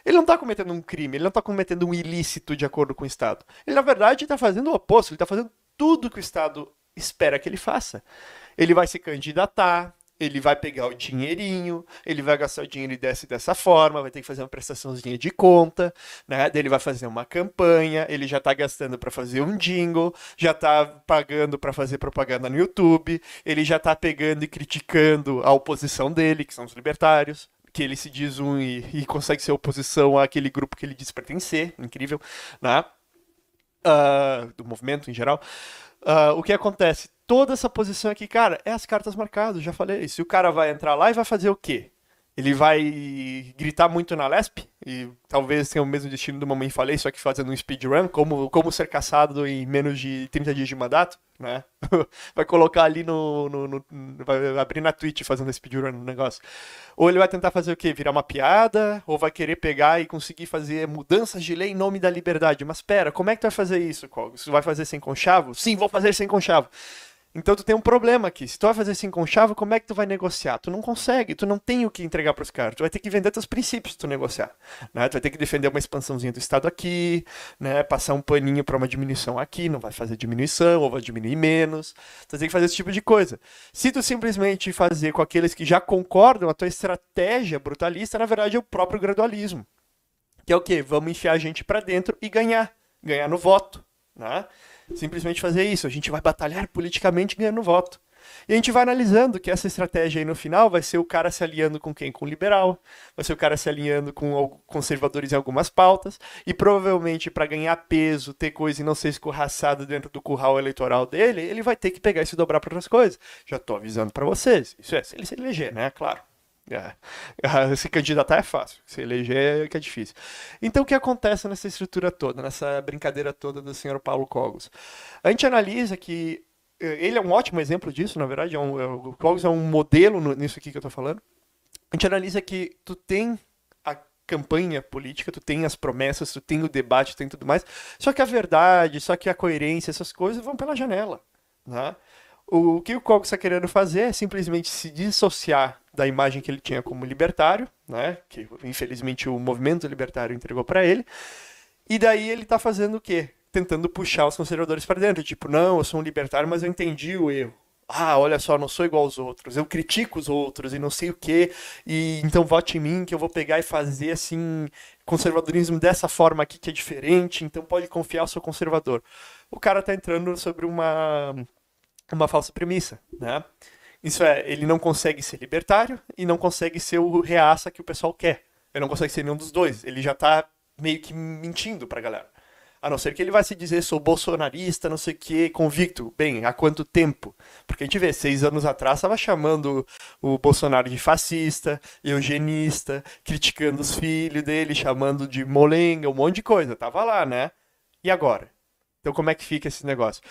ele não está cometendo um crime, ele não está cometendo um ilícito de acordo com o Estado. Ele, na verdade, está fazendo o oposto, ele está fazendo tudo que o Estado espera que ele faça. Ele vai se candidatar, ele vai pegar o dinheirinho, ele vai gastar o dinheiro e desce dessa forma, vai ter que fazer uma prestaçãozinha de conta, né? Daí ele vai fazer uma campanha, ele já tá gastando para fazer um jingle, já tá pagando para fazer propaganda no YouTube, ele já tá pegando e criticando a oposição dele, que são os libertários, que ele se diz um e, e, consegue ser oposição àquele grupo que ele diz pertencer, incrível, né? Uh, do movimento em geral. Uh, o que acontece? toda essa posição aqui, cara, é as cartas marcadas, já falei. Se o cara vai entrar lá e vai fazer o quê? Ele vai gritar muito na Lesp e talvez tenha o mesmo destino do Mamãe Falei, só que fazendo um speedrun, como, como ser caçado em menos de 30 dias de mandato, né? vai colocar ali no, no, no, Vai abrir na Twitch fazendo speedrun no negócio. Ou ele vai tentar fazer o quê? Virar uma piada, ou vai querer pegar e conseguir fazer mudanças de lei em nome da liberdade. Mas pera, como é que tu vai fazer isso, Cogos? Tu vai fazer sem conchavo? Sim, vou fazer sem conchavo. Então tu tem um problema aqui. Se tu vai fazer assim com chave, como é que tu vai negociar? Tu não consegue, tu não tem o que entregar para os caras. Tu vai ter que vender teus princípios se tu negociar. Né? Tu vai ter que defender uma expansãozinha do Estado aqui, né? passar um paninho para uma diminuição aqui, não vai fazer diminuição, ou vai diminuir menos. Tu vai ter que fazer esse tipo de coisa. Se tu simplesmente fazer com aqueles que já concordam, a tua estratégia brutalista, na verdade, é o próprio gradualismo. Que é o quê? Vamos enfiar a gente para dentro e ganhar. Ganhar no voto. Né? simplesmente fazer isso. A gente vai batalhar politicamente ganhando voto. E a gente vai analisando que essa estratégia aí no final vai ser o cara se alinhando com quem? Com o liberal, vai ser o cara se alinhando com conservadores em algumas pautas, e provavelmente para ganhar peso, ter coisa e não ser escorraçado dentro do curral eleitoral dele, ele vai ter que pegar e se dobrar para outras coisas. Já estou avisando para vocês. Isso é, se ele se eleger, né? Claro. É. Se candidatar é fácil, se eleger é que é difícil. Então, o que acontece nessa estrutura toda, nessa brincadeira toda do senhor Paulo Cogos? A gente analisa que eh, ele é um ótimo exemplo disso, na verdade, é um, é, o Cogos é um modelo nisso aqui que eu estou falando. A gente analisa que tu tem a campanha política, tu tem as promessas, tu tem o debate, tu tem tudo mais, só que a verdade, só que a coerência, essas coisas vão pela janela, né? O que o Cogos está querendo fazer é simplesmente se dissociar da imagem que ele tinha como libertário, né, que infelizmente o movimento libertário entregou para ele. E daí ele está fazendo o quê? Tentando puxar os conservadores para dentro, tipo, não, eu sou um libertário, mas eu entendi o erro. Ah, olha só, não sou igual aos outros, eu critico os outros e não sei o quê, e então vote em mim que eu vou pegar e fazer assim conservadorismo dessa forma aqui que é diferente, então pode confiar, eu sou conservador. O cara está entrando sobre uma uma falsa premissa, né? Isso é, ele não consegue ser libertário e não consegue ser o reaça que o pessoal quer. Ele não consegue ser nenhum dos dois. Ele já tá meio que mentindo pra galera. A não ser que ele vai se dizer, sou bolsonarista, não sei o que, convicto. Bem, há quanto tempo? Porque a gente vê, seis anos atrás, estava chamando o Bolsonaro de fascista, eugenista, criticando os filhos dele, chamando de molenga, um monte de coisa. Tava lá, né? E agora? Então como é que fica esse negócio?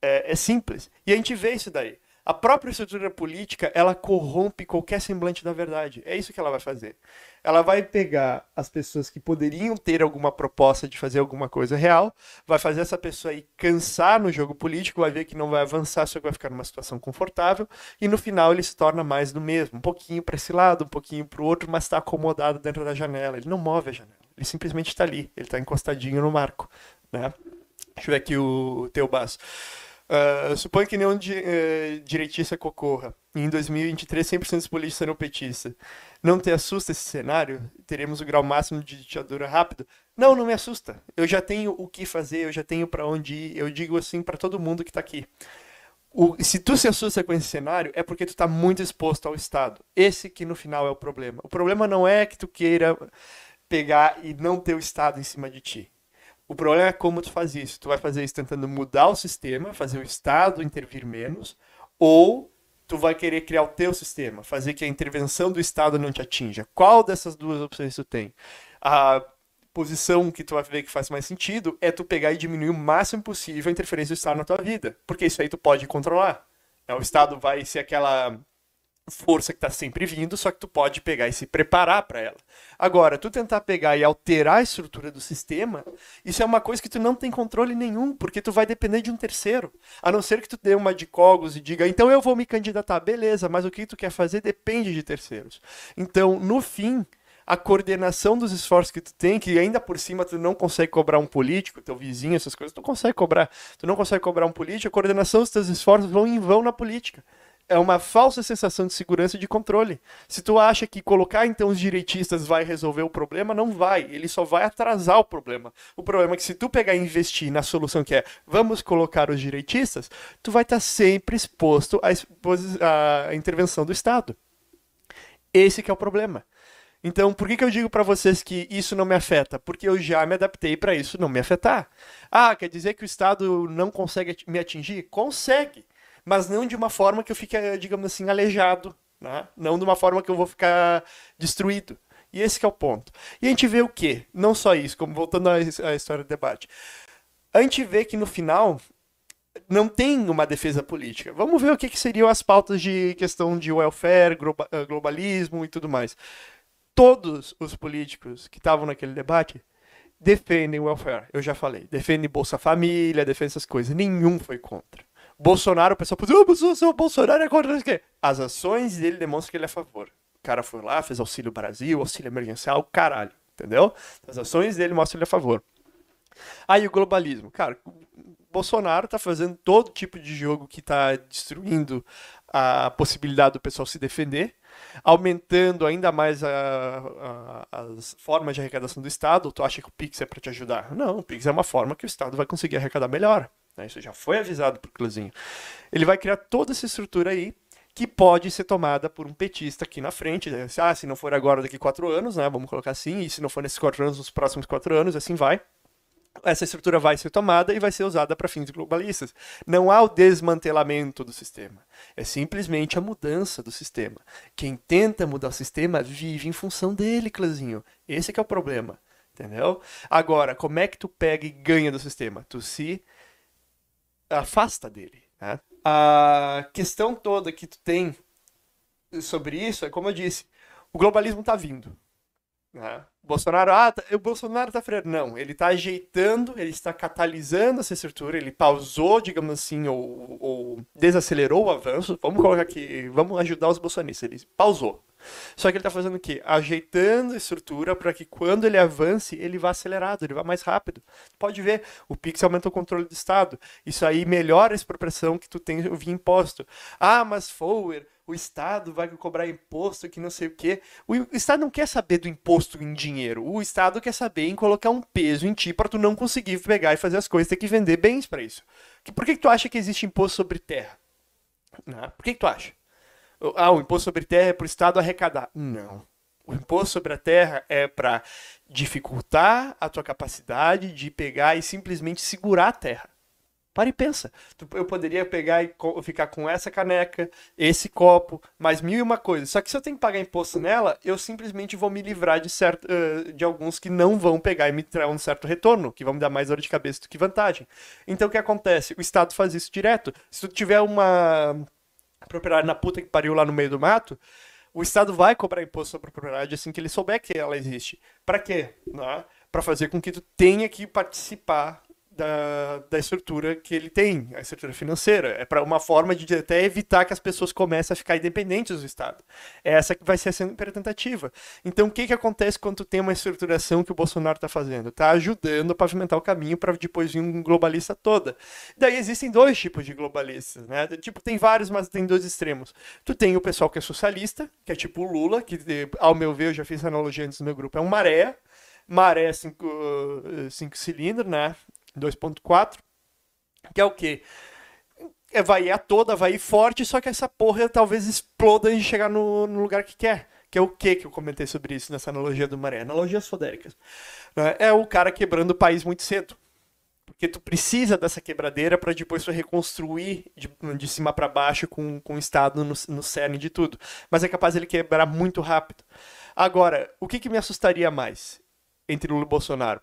É, é simples. E a gente vê isso daí. A própria estrutura política, ela corrompe qualquer semblante da verdade. É isso que ela vai fazer. Ela vai pegar as pessoas que poderiam ter alguma proposta de fazer alguma coisa real, vai fazer essa pessoa aí cansar no jogo político, vai ver que não vai avançar, só que vai ficar numa situação confortável, e no final ele se torna mais do mesmo, um pouquinho para esse lado, um pouquinho para o outro, mas está acomodado dentro da janela. Ele não move a janela, ele simplesmente está ali, ele está encostadinho no marco, né? Deixa eu ver aqui o teu baço. Uh, ah, suponho que nenhum di uh, direitista concorra. E em 2023, 100% dos políticos serão petistas. Não te assusta esse cenário? Teremos o grau máximo de ditadura rápido? Não, não me assusta. Eu já tenho o que fazer, eu já tenho para onde ir. Eu digo assim para todo mundo que está aqui. O, se tu se assusta com esse cenário, é porque tu tá muito exposto ao Estado. Esse que no final é o problema. O problema não é que tu queira pegar e não ter o Estado em cima de ti. O problema é como tu faz isso. Tu vai fazer isso tentando mudar o sistema, fazer o Estado intervir menos, ou tu vai querer criar o teu sistema, fazer que a intervenção do Estado não te atinja. Qual dessas duas opções tu tem? A posição que tu vai ver que faz mais sentido é tu pegar e diminuir o máximo possível a interferência do Estado na tua vida, porque isso aí tu pode controlar. É, o Estado vai ser aquela força que está sempre vindo, só que tu pode pegar e se preparar para ela. Agora, tu tentar pegar e alterar a estrutura do sistema, isso é uma coisa que tu não tem controle nenhum, porque tu vai depender de um terceiro. A não ser que tu dê uma de cogos e diga, então eu vou me candidatar, beleza, mas o que tu quer fazer depende de terceiros. Então, no fim, a coordenação dos esforços que tu tem, que ainda por cima tu não consegue cobrar um político, teu vizinho, essas coisas, tu consegue cobrar. Tu não consegue cobrar um político, a coordenação dos teus esforços vão em vão na política é uma falsa sensação de segurança e de controle. Se tu acha que colocar então os direitistas vai resolver o problema, não vai. Ele só vai atrasar o problema. O problema é que se tu pegar e investir na solução que é vamos colocar os direitistas, tu vai estar tá sempre exposto à, à intervenção do Estado. Esse é o problema. Então, por que, que eu digo para vocês que isso não me afeta? Porque eu já me adaptei para isso não me afetar. Ah, quer dizer que o Estado não consegue me atingir? Consegue mas não de uma forma que eu fique, eh, digamos assim, aleijado, né? não de uma forma que eu vou ficar destruído. E esse é o ponto. E a gente vê o quê? Não só isso, como voltando à história do debate. A gente vê que no final não tem uma defesa política. Vamos ver o que, que seriam as pautas de questão de welfare, eh, globalismo e tudo mais. Todos os políticos que estavam naquele debate defendem welfare, eu já falei. Defendem Bolsa Família, defendem essas coisas. Nenhum foi contra. Bolsonaro, o pessoal pensou, oh, o Bolsonaro é contra o quê? As ações dele demonstram que ele é a favor. O cara foi lá, fez auxílio Brasil, auxílio emergencial, caralho, entendeu? As ações dele mostram que ele é a favor. Aí o globalismo, cara, Bolsonaro tá fazendo todo tipo de jogo que tá destruindo a possibilidade do pessoal se defender, aumentando ainda mais a, a, as formas de arrecadação do Estado. Tu acha que o Pix é para te ajudar? Não, o Pix é uma forma que o Estado vai conseguir arrecadar melhor. Né? Isso já foi avisado por o Ele vai criar toda essa estrutura aí que pode ser tomada por um petista aqui na frente. Né? Assim, ah, se não for agora, daqui quatro anos, né? Vamos colocar assim. E se não for nesses quatro anos, nos próximos quatro anos, assim vai essa estrutura vai ser tomada e vai ser usada para fins globalistas. Não há o desmantelamento do sistema. É simplesmente a mudança do sistema. Quem tenta mudar o sistema vive em função dele, Clazinho. Esse é o problema. Entendeu? Agora, como é que tu pega e ganha do sistema? Tu se afasta dele. Né? A questão toda que tu tem sobre isso é, como eu disse, o globalismo está vindo. Né? Bolsonaro, ah, tá, o Bolsonaro tá freando. Não, ele tá ajeitando, ele está catalisando essa estrutura, ele pausou, digamos assim, ou, ou desacelerou o avanço. Vamos colocar aqui, vamos ajudar os bolsonistas. Ele pausou. Só que ele tá fazendo o quê? Ajeitando a estrutura para que quando ele avance, ele vá acelerado, ele vá mais rápido. Pode ver, o Pix aumenta o controle do Estado. Isso aí melhora a expropriação que tu tem via imposto. Ah, mas Fowler, o Estado vai cobrar imposto, que não sei o quê. O Estado não quer saber do imposto em dinheiro. O Estado quer saber em colocar um peso em ti para tu não conseguir pegar e fazer as coisas, ter que vender bens para isso. Por que, que tu acha que existe imposto sobre terra? Não. Né? Por que, que tu acha? Ah, o imposto sobre terra é para o Estado arrecadar. Não. O imposto sobre a terra é para dificultar a tua capacidade de pegar e simplesmente segurar a terra. Para e pensa. Eu poderia pegar e ficar com essa caneca, esse copo, mais mil e uma coisa. Só que se eu tenho que pagar imposto nela, eu simplesmente vou me livrar de, certo, de alguns que não vão pegar e me trazer um certo retorno, que vão me dar mais dor de cabeça do que vantagem. Então o que acontece? O Estado faz isso direto. Se tu tiver uma propriedade na puta que pariu lá no meio do mato, o Estado vai cobrar imposto sobre a propriedade assim que ele souber que ela existe. Para quê? Né? Para fazer com que tu tenha que participar da, da estrutura que ele tem, a estrutura financeira. É para uma forma de até evitar que as pessoas comecem a ficar independentes do Estado. É essa que vai ser sempre a tentativa. Então, o que, que acontece quando tem uma estruturação que o Bolsonaro está fazendo? Está ajudando a pavimentar o caminho para depois vir um globalista toda. Daí existem dois tipos de globalistas, né? Tipo, tem vários, mas tem dois extremos. Tu tem o pessoal que é socialista, que é tipo o Lula, que ao meu ver, eu já fiz analogia antes do meu grupo, é um maré, maré é cinco, cinco cilindros, né? 2.4, que é o quê? É vai a toda, ir forte, só que essa porra talvez exploda e chegar no, no lugar que quer. Que é o que que eu comentei sobre isso nessa analogia do maré? Analogias fodéricas. Né? É o cara quebrando o país muito cedo. Porque tu precisa dessa quebradeira para depois tu reconstruir de, de cima para baixo com, com o Estado no, no cerne de tudo. Mas é capaz ele quebrar muito rápido. Agora, o que, que me assustaria mais entre Lula e Bolsonaro?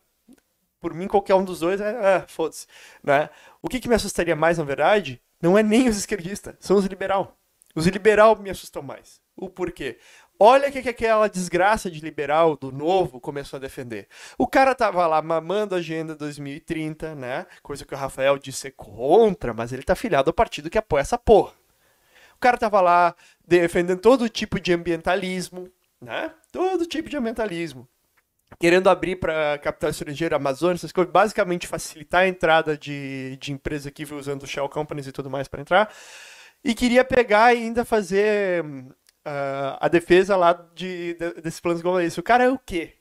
por mim, qualquer um dos dois, é, é foda-se. Né? O que, que me assustaria mais, na verdade, não é nem os esquerdistas, são os liberal. Os liberal me assustam mais. O porquê? Olha o que, que aquela desgraça de liberal do novo começou a defender. O cara tava lá mamando a agenda 2030, né? Coisa que o Rafael disse ser é contra, mas ele tá filiado ao partido que apoia essa porra. O cara tava lá defendendo todo tipo de ambientalismo, né? Todo tipo de ambientalismo querendo abrir para capital estrangeira, Amazônia, essas coisas, basicamente facilitar a entrada de, de empresa que usando shell companies e tudo mais para entrar. E queria pegar e ainda fazer uh, a defesa lá de, de, desses planos globalistas. O cara é o quê?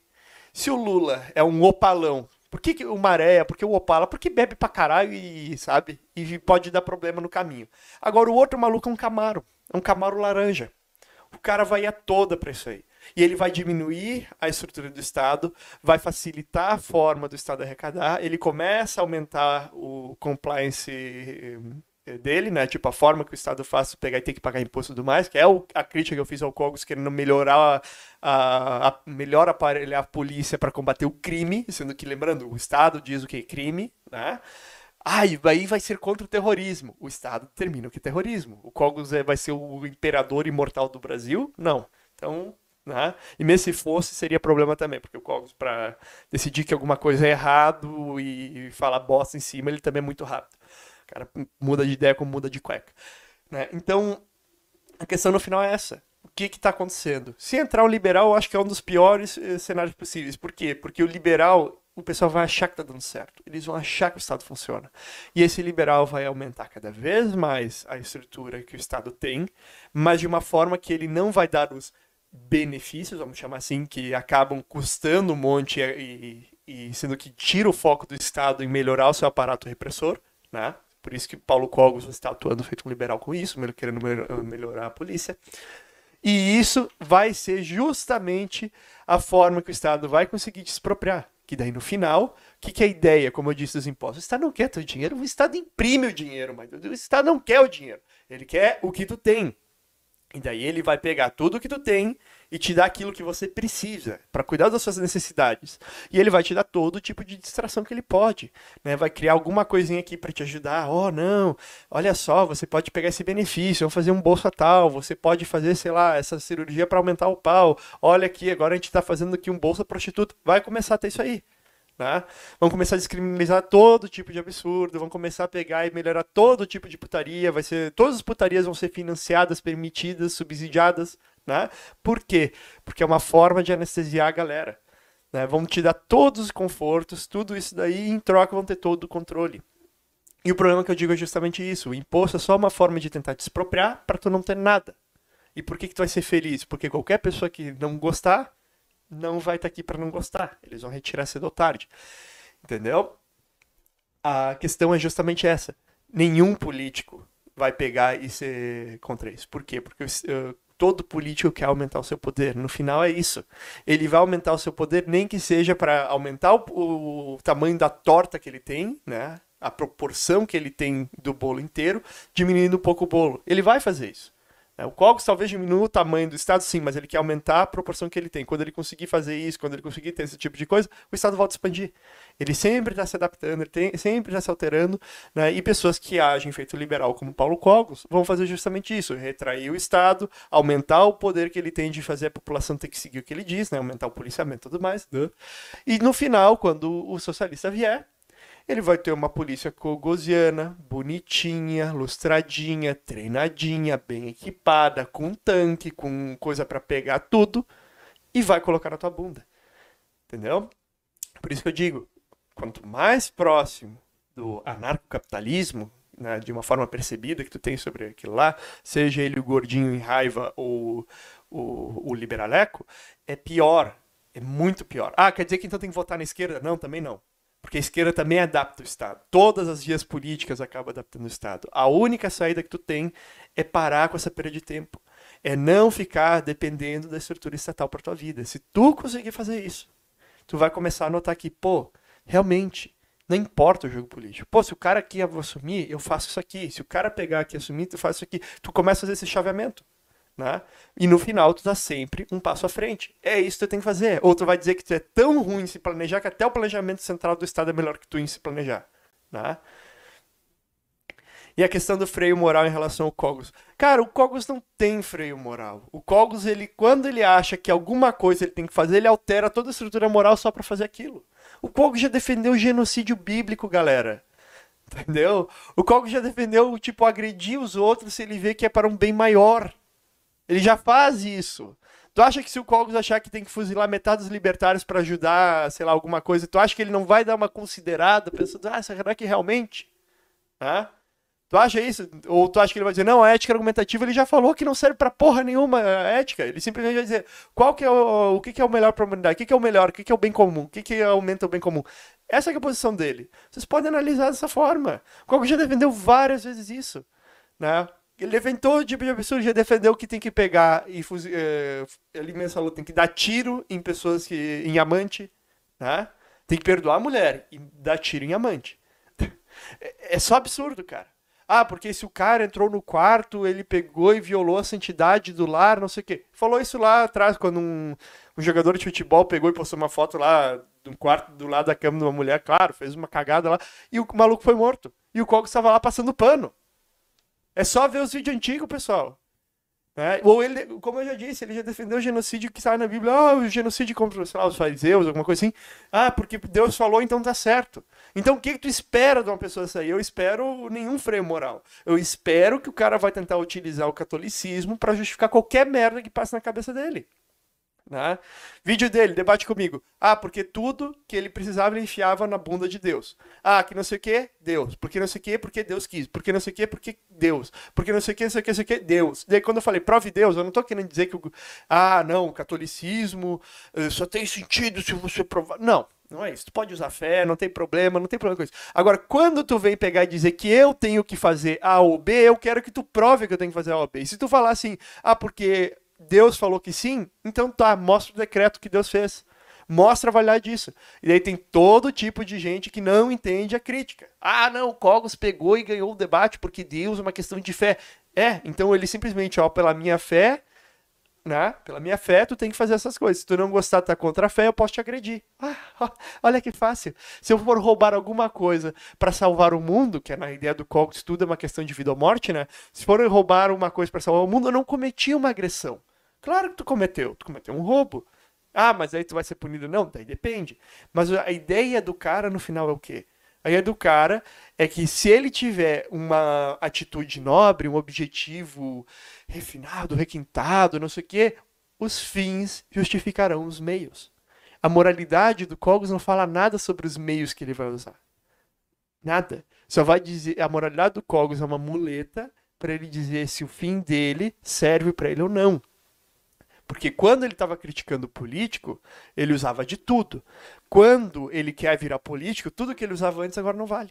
Se o Lula é um opalão, por que, que o Maré, é? por que o Opala? Porque bebe pra caralho e, sabe? E pode dar problema no caminho. Agora, o outro maluco é um Camaro. É um Camaro laranja. O cara vai a toda pra isso aí e ele vai diminuir a estrutura do Estado, vai facilitar a forma do Estado arrecadar, ele começa a aumentar o compliance eh, dele, né? Tipo, a forma que o Estado faz pegar e ter que pagar imposto e tudo mais, que é o, a crítica que eu fiz ao Cogos querendo melhorar a, a melhor aparelhar a polícia para combater o crime, sendo que, lembrando, o Estado diz o que é crime, né? Ah, e aí vai ser contra o terrorismo. O Estado determina o que é terrorismo. O Cogos é, vai ser o imperador imortal do Brasil? Não. Então, né? E mesmo se fosse, seria problema também, porque o Cogos, para decidir que alguma coisa é errado e falar bosta em cima, ele também é muito rápido. O cara muda de ideia como muda de cueca. Né? Então, a questão no final é essa. O que está acontecendo? Se entrar o liberal, eu acho que é um dos piores eh, cenários possíveis. Por quê? Porque o liberal, o pessoal vai achar que está dando certo. Eles vão achar que o Estado funciona. E esse liberal vai aumentar cada vez mais a estrutura que o Estado tem, mas de uma forma que ele não vai dar os benefícios, vamos chamar assim, que acabam custando um monte e, e, e sendo que tira o foco do Estado em melhorar o seu aparato repressor, né? Por isso que Paulo Cogos está atuando feito um liberal com isso, querendo melhorar a polícia. E isso vai ser justamente a forma que o Estado vai conseguir expropriar. Que daí no final, o que, que é a ideia, como eu disse, dos impostos? O Estado não quer teu dinheiro, o Estado imprime o dinheiro, mas o Estado não quer o dinheiro. Ele quer o que tu tem. E daí ele vai pegar tudo que tu tem e te dar aquilo que você precisa para cuidar das suas necessidades. E ele vai te dar todo tipo de distração que ele pode, né? Vai criar alguma coisinha aqui para te ajudar. Oh, não. Olha só, você pode pegar esse benefício, vamos fazer um bolsa tal, você pode fazer, sei lá, essa cirurgia para aumentar o pau. Olha aqui, agora a gente está fazendo aqui um bolsa prostituta. Vai começar a ter isso aí. Né? Vão começar a descriminalizar todo tipo de absurdo, vão começar a pegar e melhorar todo tipo de putaria, vai ser, todas as putarias vão ser financiadas, permitidas, subsidiadas, né? Por quê? Porque é uma forma de anestesiar a galera, né? Vão te dar todos os confortos, tudo isso daí, e em troca vão ter todo o controle. E o problema que eu digo é justamente isso, o imposto é só uma forma de tentar te expropriar para tu não ter nada. E por que que tu vai ser feliz? Porque qualquer pessoa que não gostar não vai estar tá aqui para não gostar. Eles vão retirar cedo ou tarde. Entendeu? A questão é justamente essa. Nenhum político vai pegar e ser contra isso. Por quê? Porque uh, todo político quer aumentar o seu poder. No final é isso. Ele vai aumentar o seu poder, nem que seja para aumentar o, o tamanho da torta que ele tem, né? A proporção que ele tem do bolo inteiro, diminuindo um pouco o bolo. Ele vai fazer isso. É, o Cogos talvez diminua o tamanho do Estado, sim, mas ele quer aumentar a proporção que ele tem. Quando ele conseguir fazer isso, quando ele conseguir ter esse tipo de coisa, o Estado volta a expandir. Ele sempre está se adaptando, ele tem, sempre está se alterando, né? e pessoas que agem feito liberal, como Paulo Cogos, vão fazer justamente isso: retrair o Estado, aumentar o poder que ele tem de fazer a população ter que seguir o que ele diz, né? aumentar o policiamento e tudo mais. Né? E no final, quando o socialista vier, ele vai ter uma polícia cogosiana, bonitinha, lustradinha, treinadinha, bem equipada, com tanque, com coisa para pegar tudo, e vai colocar na tua bunda. Entendeu? Por isso que eu digo, quanto mais próximo do anarcocapitalismo, né, de uma forma percebida que tu tem sobre aquilo lá, seja ele o gordinho em raiva ou o, o liberaleco, é pior, é muito pior. Ah, quer dizer que então tem que votar na esquerda? Não, também não. Porque a esquerda também adapta o Estado. Todas as vias políticas acabam adaptando o Estado. A única saída que tu tem é parar com essa perda de tempo. É não ficar dependendo da estrutura estatal para tua vida. Se tu conseguir fazer isso, tu vai começar a notar que, pô, realmente, não importa o jogo político. Pô, se o cara aqui assumir, eu faço isso aqui. Se o cara pegar aqui e assumir, tu faz isso aqui. Tu começa a fazer esse chaveamento. Né? E no final tu tá sempre um passo à frente. É isso que tu tem que fazer. Ou tu vai dizer que tu é tão ruim em se planejar que até o planejamento central do Estado é melhor que tu em se planejar. Né? E a questão do freio moral em relação ao Cogos. Cara, o Cogos não tem freio moral. O Cogos, ele, quando ele acha que alguma coisa ele tem que fazer, ele altera toda a estrutura moral só para fazer aquilo. O Cogos já defendeu o genocídio bíblico, galera. Entendeu? O Cogos já defendeu, tipo, agredir os outros se ele vê que é para um bem maior. Ele já faz isso. Tu acha que se o Cogos achar que tem que fuzilar metade dos libertários para ajudar, sei lá, alguma coisa, tu acha que ele não vai dar uma considerada, pensando, ah, será que realmente? Tu acha isso? Ou tu acha que ele vai dizer, não, a ética argumentativa ele já falou que não serve para porra nenhuma a ética. Ele simplesmente vai dizer qual que é o, o que, que é o melhor para a humanidade, o que, que é o melhor, o que, que é o bem comum, o que, que aumenta o bem comum. Essa é a posição dele. Vocês podem analisar dessa forma. O Cogos já defendeu várias vezes isso. Né? Ele defendeu tipo de absurdo, já defendeu que tem que pegar e é, ele mesmo falou, tem que dar tiro em pessoas que. em amante, né? Tem que perdoar a mulher e dar tiro em amante. É, é só absurdo, cara. Ah, porque se o cara entrou no quarto, ele pegou e violou a santidade do lar, não sei o quê. Falou isso lá atrás, quando um, um jogador de futebol pegou e postou uma foto lá do um quarto do lado da cama de uma mulher, claro, fez uma cagada lá, e o maluco foi morto. E o Cogos estava lá passando pano. É só ver os vídeos antigos, pessoal. Né? Ou ele, como eu já disse, ele já defendeu o genocídio que sai na Bíblia. Ah, o genocídio contra lá, os fariseus, alguma coisa assim. Ah, porque Deus falou, então tá certo. Então o que, que tu espera de uma pessoa sair? Eu espero nenhum freio moral. Eu espero que o cara vai tentar utilizar o catolicismo para justificar qualquer merda que passe na cabeça dele. Né? Vídeo dele, debate comigo. Ah, porque tudo que ele precisava ele enfiava na bunda de Deus. Ah, que não sei o que, Deus. Porque não sei o que, porque Deus quis. Porque não sei o que, porque Deus. Porque não sei o que, não sei o que, não sei o que, Deus. Daí quando eu falei prove Deus, eu não tô querendo dizer que. o. Ah, não, o catolicismo eh, só tem sentido se você provar. Não. Não é isso. Tu pode usar fé, não tem problema, não tem problema com isso. Agora, quando tu vem pegar e dizer que eu tenho que fazer A ou B, eu quero que tu prove que eu tenho que fazer A ou B. E se tu falar assim, ah, porque Deus falou que sim, então tá, mostra o decreto que Deus fez. Mostra a validade disso. E aí tem todo tipo de gente que não entende a crítica. Ah, não, o Cogos pegou e ganhou o debate porque Deus é uma questão de fé. É, então ele simplesmente, ó, pela minha fé, né? Pela minha fé, tu tem que fazer essas coisas. Se tu não gostar, tá contra a fé, eu posso te agredir. Ah, olha que fácil. Se eu for roubar alguma coisa para salvar o mundo, que é na ideia do Cogos, tudo é uma questão de vida ou morte, né? Se for roubar uma coisa para salvar o mundo, eu não cometi uma agressão. Claro que tu cometeu, tu cometeu um roubo. Ah, mas aí tu vai ser punido? Não, daí depende. Mas a ideia do cara no final é o quê? A ideia do cara é que se ele tiver uma atitude nobre, um objetivo refinado, requintado, não sei o quê, os fins justificarão os meios. A moralidade do Cogos não fala nada sobre os meios que ele vai usar. Nada. Só vai dizer. A moralidade do Cogos é uma muleta para ele dizer se o fim dele serve para ele ou não. Porque quando ele estava criticando o político, ele usava de tudo. Quando ele quer virar político, tudo que ele usava antes agora não vale.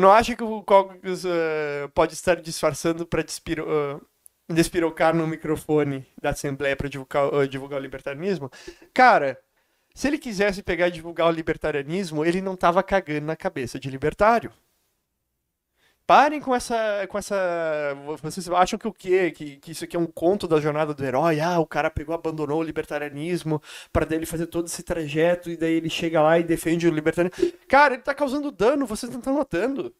Não acha que o Cogos uh, pode estar disfarçando para despiro, uh, despirocar no microfone da Assembleia para divulgar, uh, divulgar o libertarianismo? Cara, se ele quisesse pegar e divulgar o libertarianismo, ele não estava cagando na cabeça de libertário. Parem com essa. com essa. Vocês acham que o quê? Que, que isso aqui é um conto da jornada do herói? Ah, o cara pegou, abandonou o libertarianismo para dele fazer todo esse trajeto e daí ele chega lá e defende o libertarianismo. Cara, ele tá causando dano, vocês não estão notando.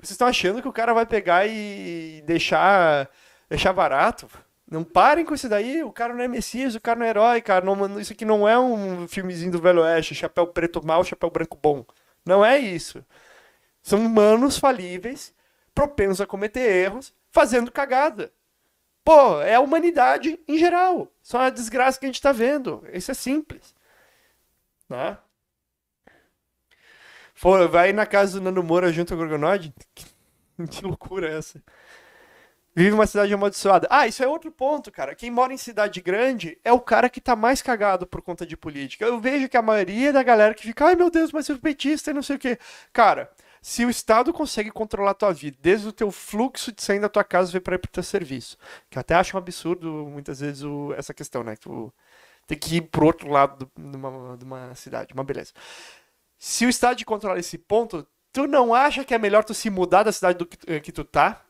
Vocês estão achando que o cara vai pegar e deixar, deixar barato? Não parem com isso daí, o cara não é Messias, o cara não é herói, cara. Não, isso aqui não é um filmezinho do Velho Oeste, chapéu preto mal, chapéu branco bom. Não é isso. São humanos falíveis propenso a cometer erros, fazendo cagada. Pô, é a humanidade em geral. Só a desgraça que a gente está vendo. Isso é simples. Né? Pô, vai na casa do Nando Moura junto ao Gorgonoid? que loucura é essa? Vive uma cidade amaldiçoada. Ah, isso é outro ponto, cara. Quem mora em cidade grande é o cara que tá mais cagado por conta de política. Eu vejo que a maioria da galera que fica, ai meu Deus, mas eu petista e não sei o quê. Cara, se o Estado consegue controlar a tua vida, desde o teu fluxo de sair da tua casa e vir para o teu serviço, que eu até acho um absurdo muitas vezes o, essa questão, né? Que tu tem que ir pro outro lado do, de, uma, de uma cidade, uma beleza. Se o Estado controlar esse ponto, tu não acha que é melhor tu se mudar da cidade do que, eh, que tu tá?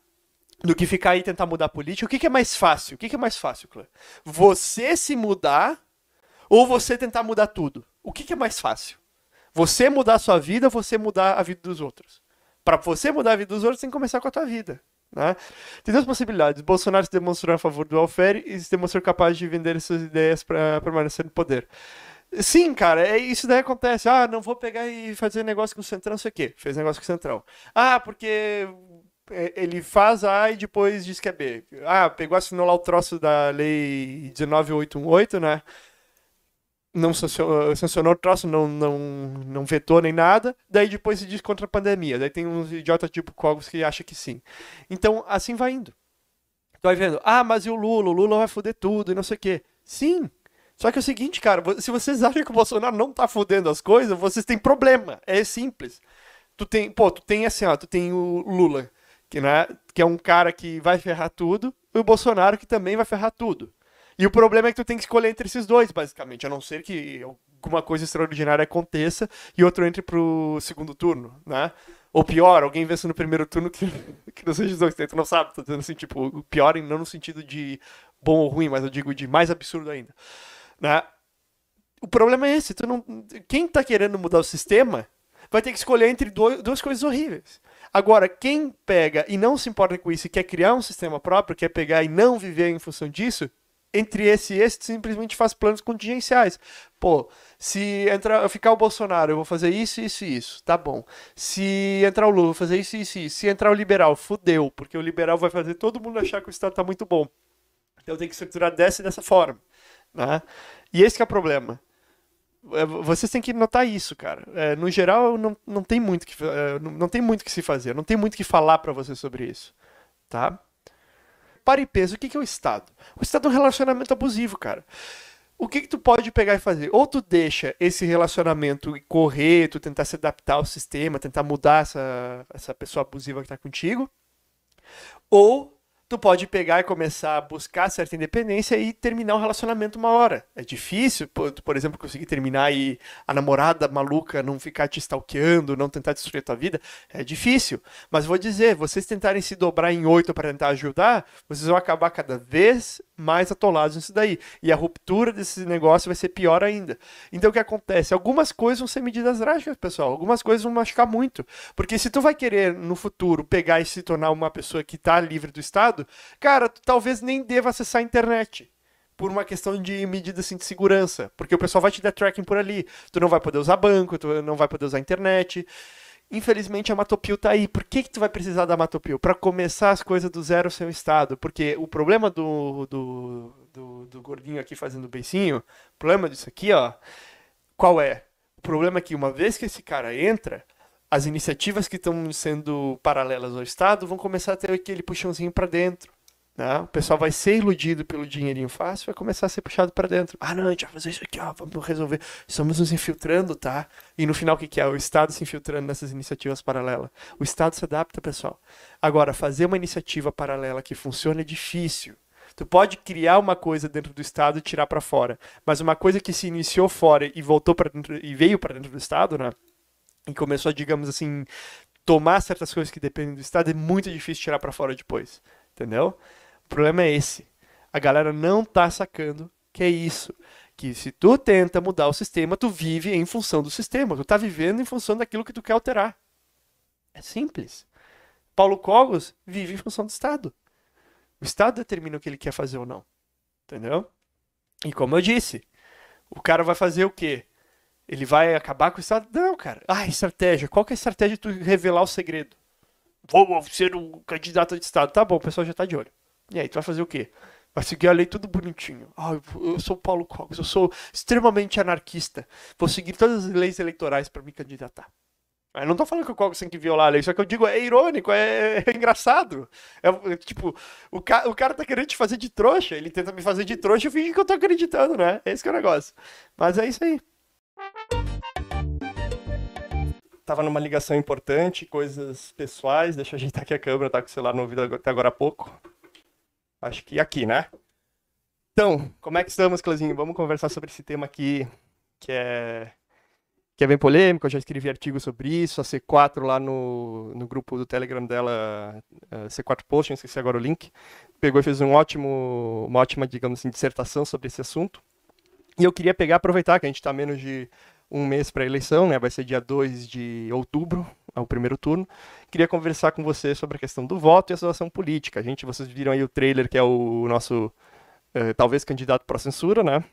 do que ficar aí e tentar mudar a política. O que, que é mais fácil? O que, que, é mais fácil, Clã? Você se mudar ou você tentar mudar tudo? O que, que é mais fácil? Você mudar a sua vida, você mudar a vida dos outros. Para você mudar a vida dos outros, tem que começar com a tua vida. Né? Tem duas possibilidades. Bolsonaro se demonstrou a favor do Alfere e se demonstrou capaz de vender suas ideias para permanecer no poder. Sim, cara, é, isso daí acontece. Ah, não vou pegar e fazer negócio com o Centrão, não sei o quê. Fez negócio com o Centrão. Ah, porque é, ele faz A e depois diz que é B. Ah, pegou, assinou lá o troço da lei 19818, né? não sancionou, ah, sancionou o troço, não, não, não vetou nem nada, daí depois se diz contra a pandemia, daí tem uns idiotas tipo Cogos que acha que sim. Então, assim vai indo. Tu vai vendo, ah, mas e o Lula? O Lula vai foder tudo e não sei o quê. Sim, só que é o seguinte, cara, se vocês acham que o Bolsonaro não tá fudendo as coisas, vocês têm problema. É simples. Tu tem, pô, tu tem assim, ó, tu tem o Lula, que, né, que é um cara que vai ferrar tudo, e o Bolsonaro que também vai ferrar tudo. E o problema é que tu tem que escolher entre esses dois, basicamente, a não ser que alguma coisa extraordinária aconteça e outro entre pro segundo turno, né? Ou pior, alguém vence no primeiro turno que, que não seja os dois, tu não sabe, tô dizendo assim, tipo, o pior não no sentido de bom ou ruim, mas eu digo de mais absurdo ainda, né? O problema é esse, tu não, quem tá querendo mudar o sistema vai ter que escolher entre dois, duas coisas horríveis. Agora, quem pega e não se importa com isso e quer criar um sistema próprio, quer pegar e não viver em função disso, entre esse e esse, simplesmente faz planos contingenciais. Pô, se entrar, ficar o Bolsonaro, eu vou fazer isso, isso e isso. Tá bom. Se entrar o Lula, eu vou fazer isso, isso e isso. Se entrar o liberal, fudeu, porque o liberal vai fazer todo mundo achar que o Estado tá muito bom. Então tem que estruturar dessa e dessa forma. Né? E esse é o problema. É, vocês têm que notar isso, cara. É, no geral, não, não, tem muito que, é, não, não tem muito que se fazer, não tem muito que falar para você sobre isso. Tá? para e pensa, o que, que é o Estado? O Estado é um relacionamento abusivo, cara. O que, que tu pode pegar e fazer? Ou tu deixa esse relacionamento correr, tu tentar se adaptar ao sistema, tentar mudar essa, essa pessoa abusiva que tá contigo, ou tu pode pegar e começar a buscar certa independência e terminar um relacionamento uma hora. É difícil, por, exemplo, conseguir terminar e a namorada maluca não ficar te stalkeando, não tentar destruir a tua vida. É difícil. Mas vou dizer, vocês tentarem se dobrar em oito para tentar ajudar, vocês vão acabar cada vez mais atolados nisso daí. E a ruptura desse negócio vai ser pior ainda. Então o que acontece? Algumas coisas vão ser medidas drásticas, pessoal. Algumas coisas vão machucar muito. Porque se tu vai querer, no futuro, pegar e se tornar uma pessoa que está livre do Estado, cara, tu talvez nem deva acessar a internet por uma questão de medida assim, de segurança, porque o pessoal vai te dar tracking por ali. Tu não vai poder usar banco, tu não vai poder usar internet. Infelizmente a Matopil tá aí. Por que que tu vai precisar da Matopil? Para começar as coisas do zero sem o estado. Porque o problema do, do, do, do gordinho aqui fazendo beicinho, o problema disso aqui, ó, qual é? O problema é que uma vez que esse cara entra, as iniciativas que estão sendo paralelas ao Estado vão começar a ter aquele puxãozinho para dentro. Né? O pessoal vai ser iludido pelo dinheirinho fácil vai começar a ser puxado para dentro. Ah, não, a gente vai fazer isso aqui, ó, vamos resolver. Estamos nos infiltrando, tá? E no final, o que, que é? O Estado se infiltrando nessas iniciativas paralelas. O Estado se adapta, pessoal. Agora, fazer uma iniciativa paralela que funcione é difícil. Tu pode criar uma coisa dentro do Estado e tirar para fora, mas uma coisa que se iniciou fora e voltou para dentro e veio para dentro do Estado, né? E começou, digamos assim, tomar certas coisas que dependem do Estado é muito difícil tirar para fora depois, entendeu? O problema é esse. A galera não tá sacando que é isso. Que se tu tenta mudar o sistema, tu vive em função do sistema. Tu tá vivendo em função daquilo que tu quer alterar. É simples. Paulo Cogos vive em função do Estado. O Estado determina o que ele quer fazer ou não. Entendeu? E como eu disse, o cara vai fazer o quê? Ele vai acabar com o Estado? Não, cara. Ah, estratégia. Qual que é a estratégia de tu revelar o segredo? Vou ser um candidato de Estado. Tá bom, o pessoal já tá de olho. E aí, tu vai fazer o quê? Vai seguir a lei tudo bonitinho. Ah, eu sou Paulo Cogos, eu sou extremamente anarquista. Vou seguir todas as leis eleitorais para me candidatar. Eu não tô falando que o Cogos tem que violar a lei, só que eu digo, é irônico, é, é engraçado. É, é, tipo, o, ca... o cara tá querendo te fazer de trouxa, ele tenta me fazer de trouxa e finge que eu tô acreditando, né? É esse é o negócio. Mas é isso aí. Tava numa ligação importante, coisas pessoais, deixa eu ajeitar aqui a câmera, tá com o celular no ouvido até agora há pouco. Acho que aqui, né? Então, como é que estamos, Cleusinho? Vamos conversar sobre esse tema aqui, que é, que é bem polêmico. Eu já escrevi artigo sobre isso. A C4 lá no, no grupo do Telegram dela, eh, C4 Post, não esqueci agora o link, pegou e fez um ótimo, uma ótima, digamos assim, dissertação sobre esse assunto. E eu queria pegar, aproveitar que a gente está menos de um mês para a eleição, né? Vai ser dia 2 de outubro, é o primeiro turno. Queria conversar com você sobre a questão do voto e a situação política. A gente, vocês viram aí o trailer que é o nosso é, talvez candidato para a censura, né?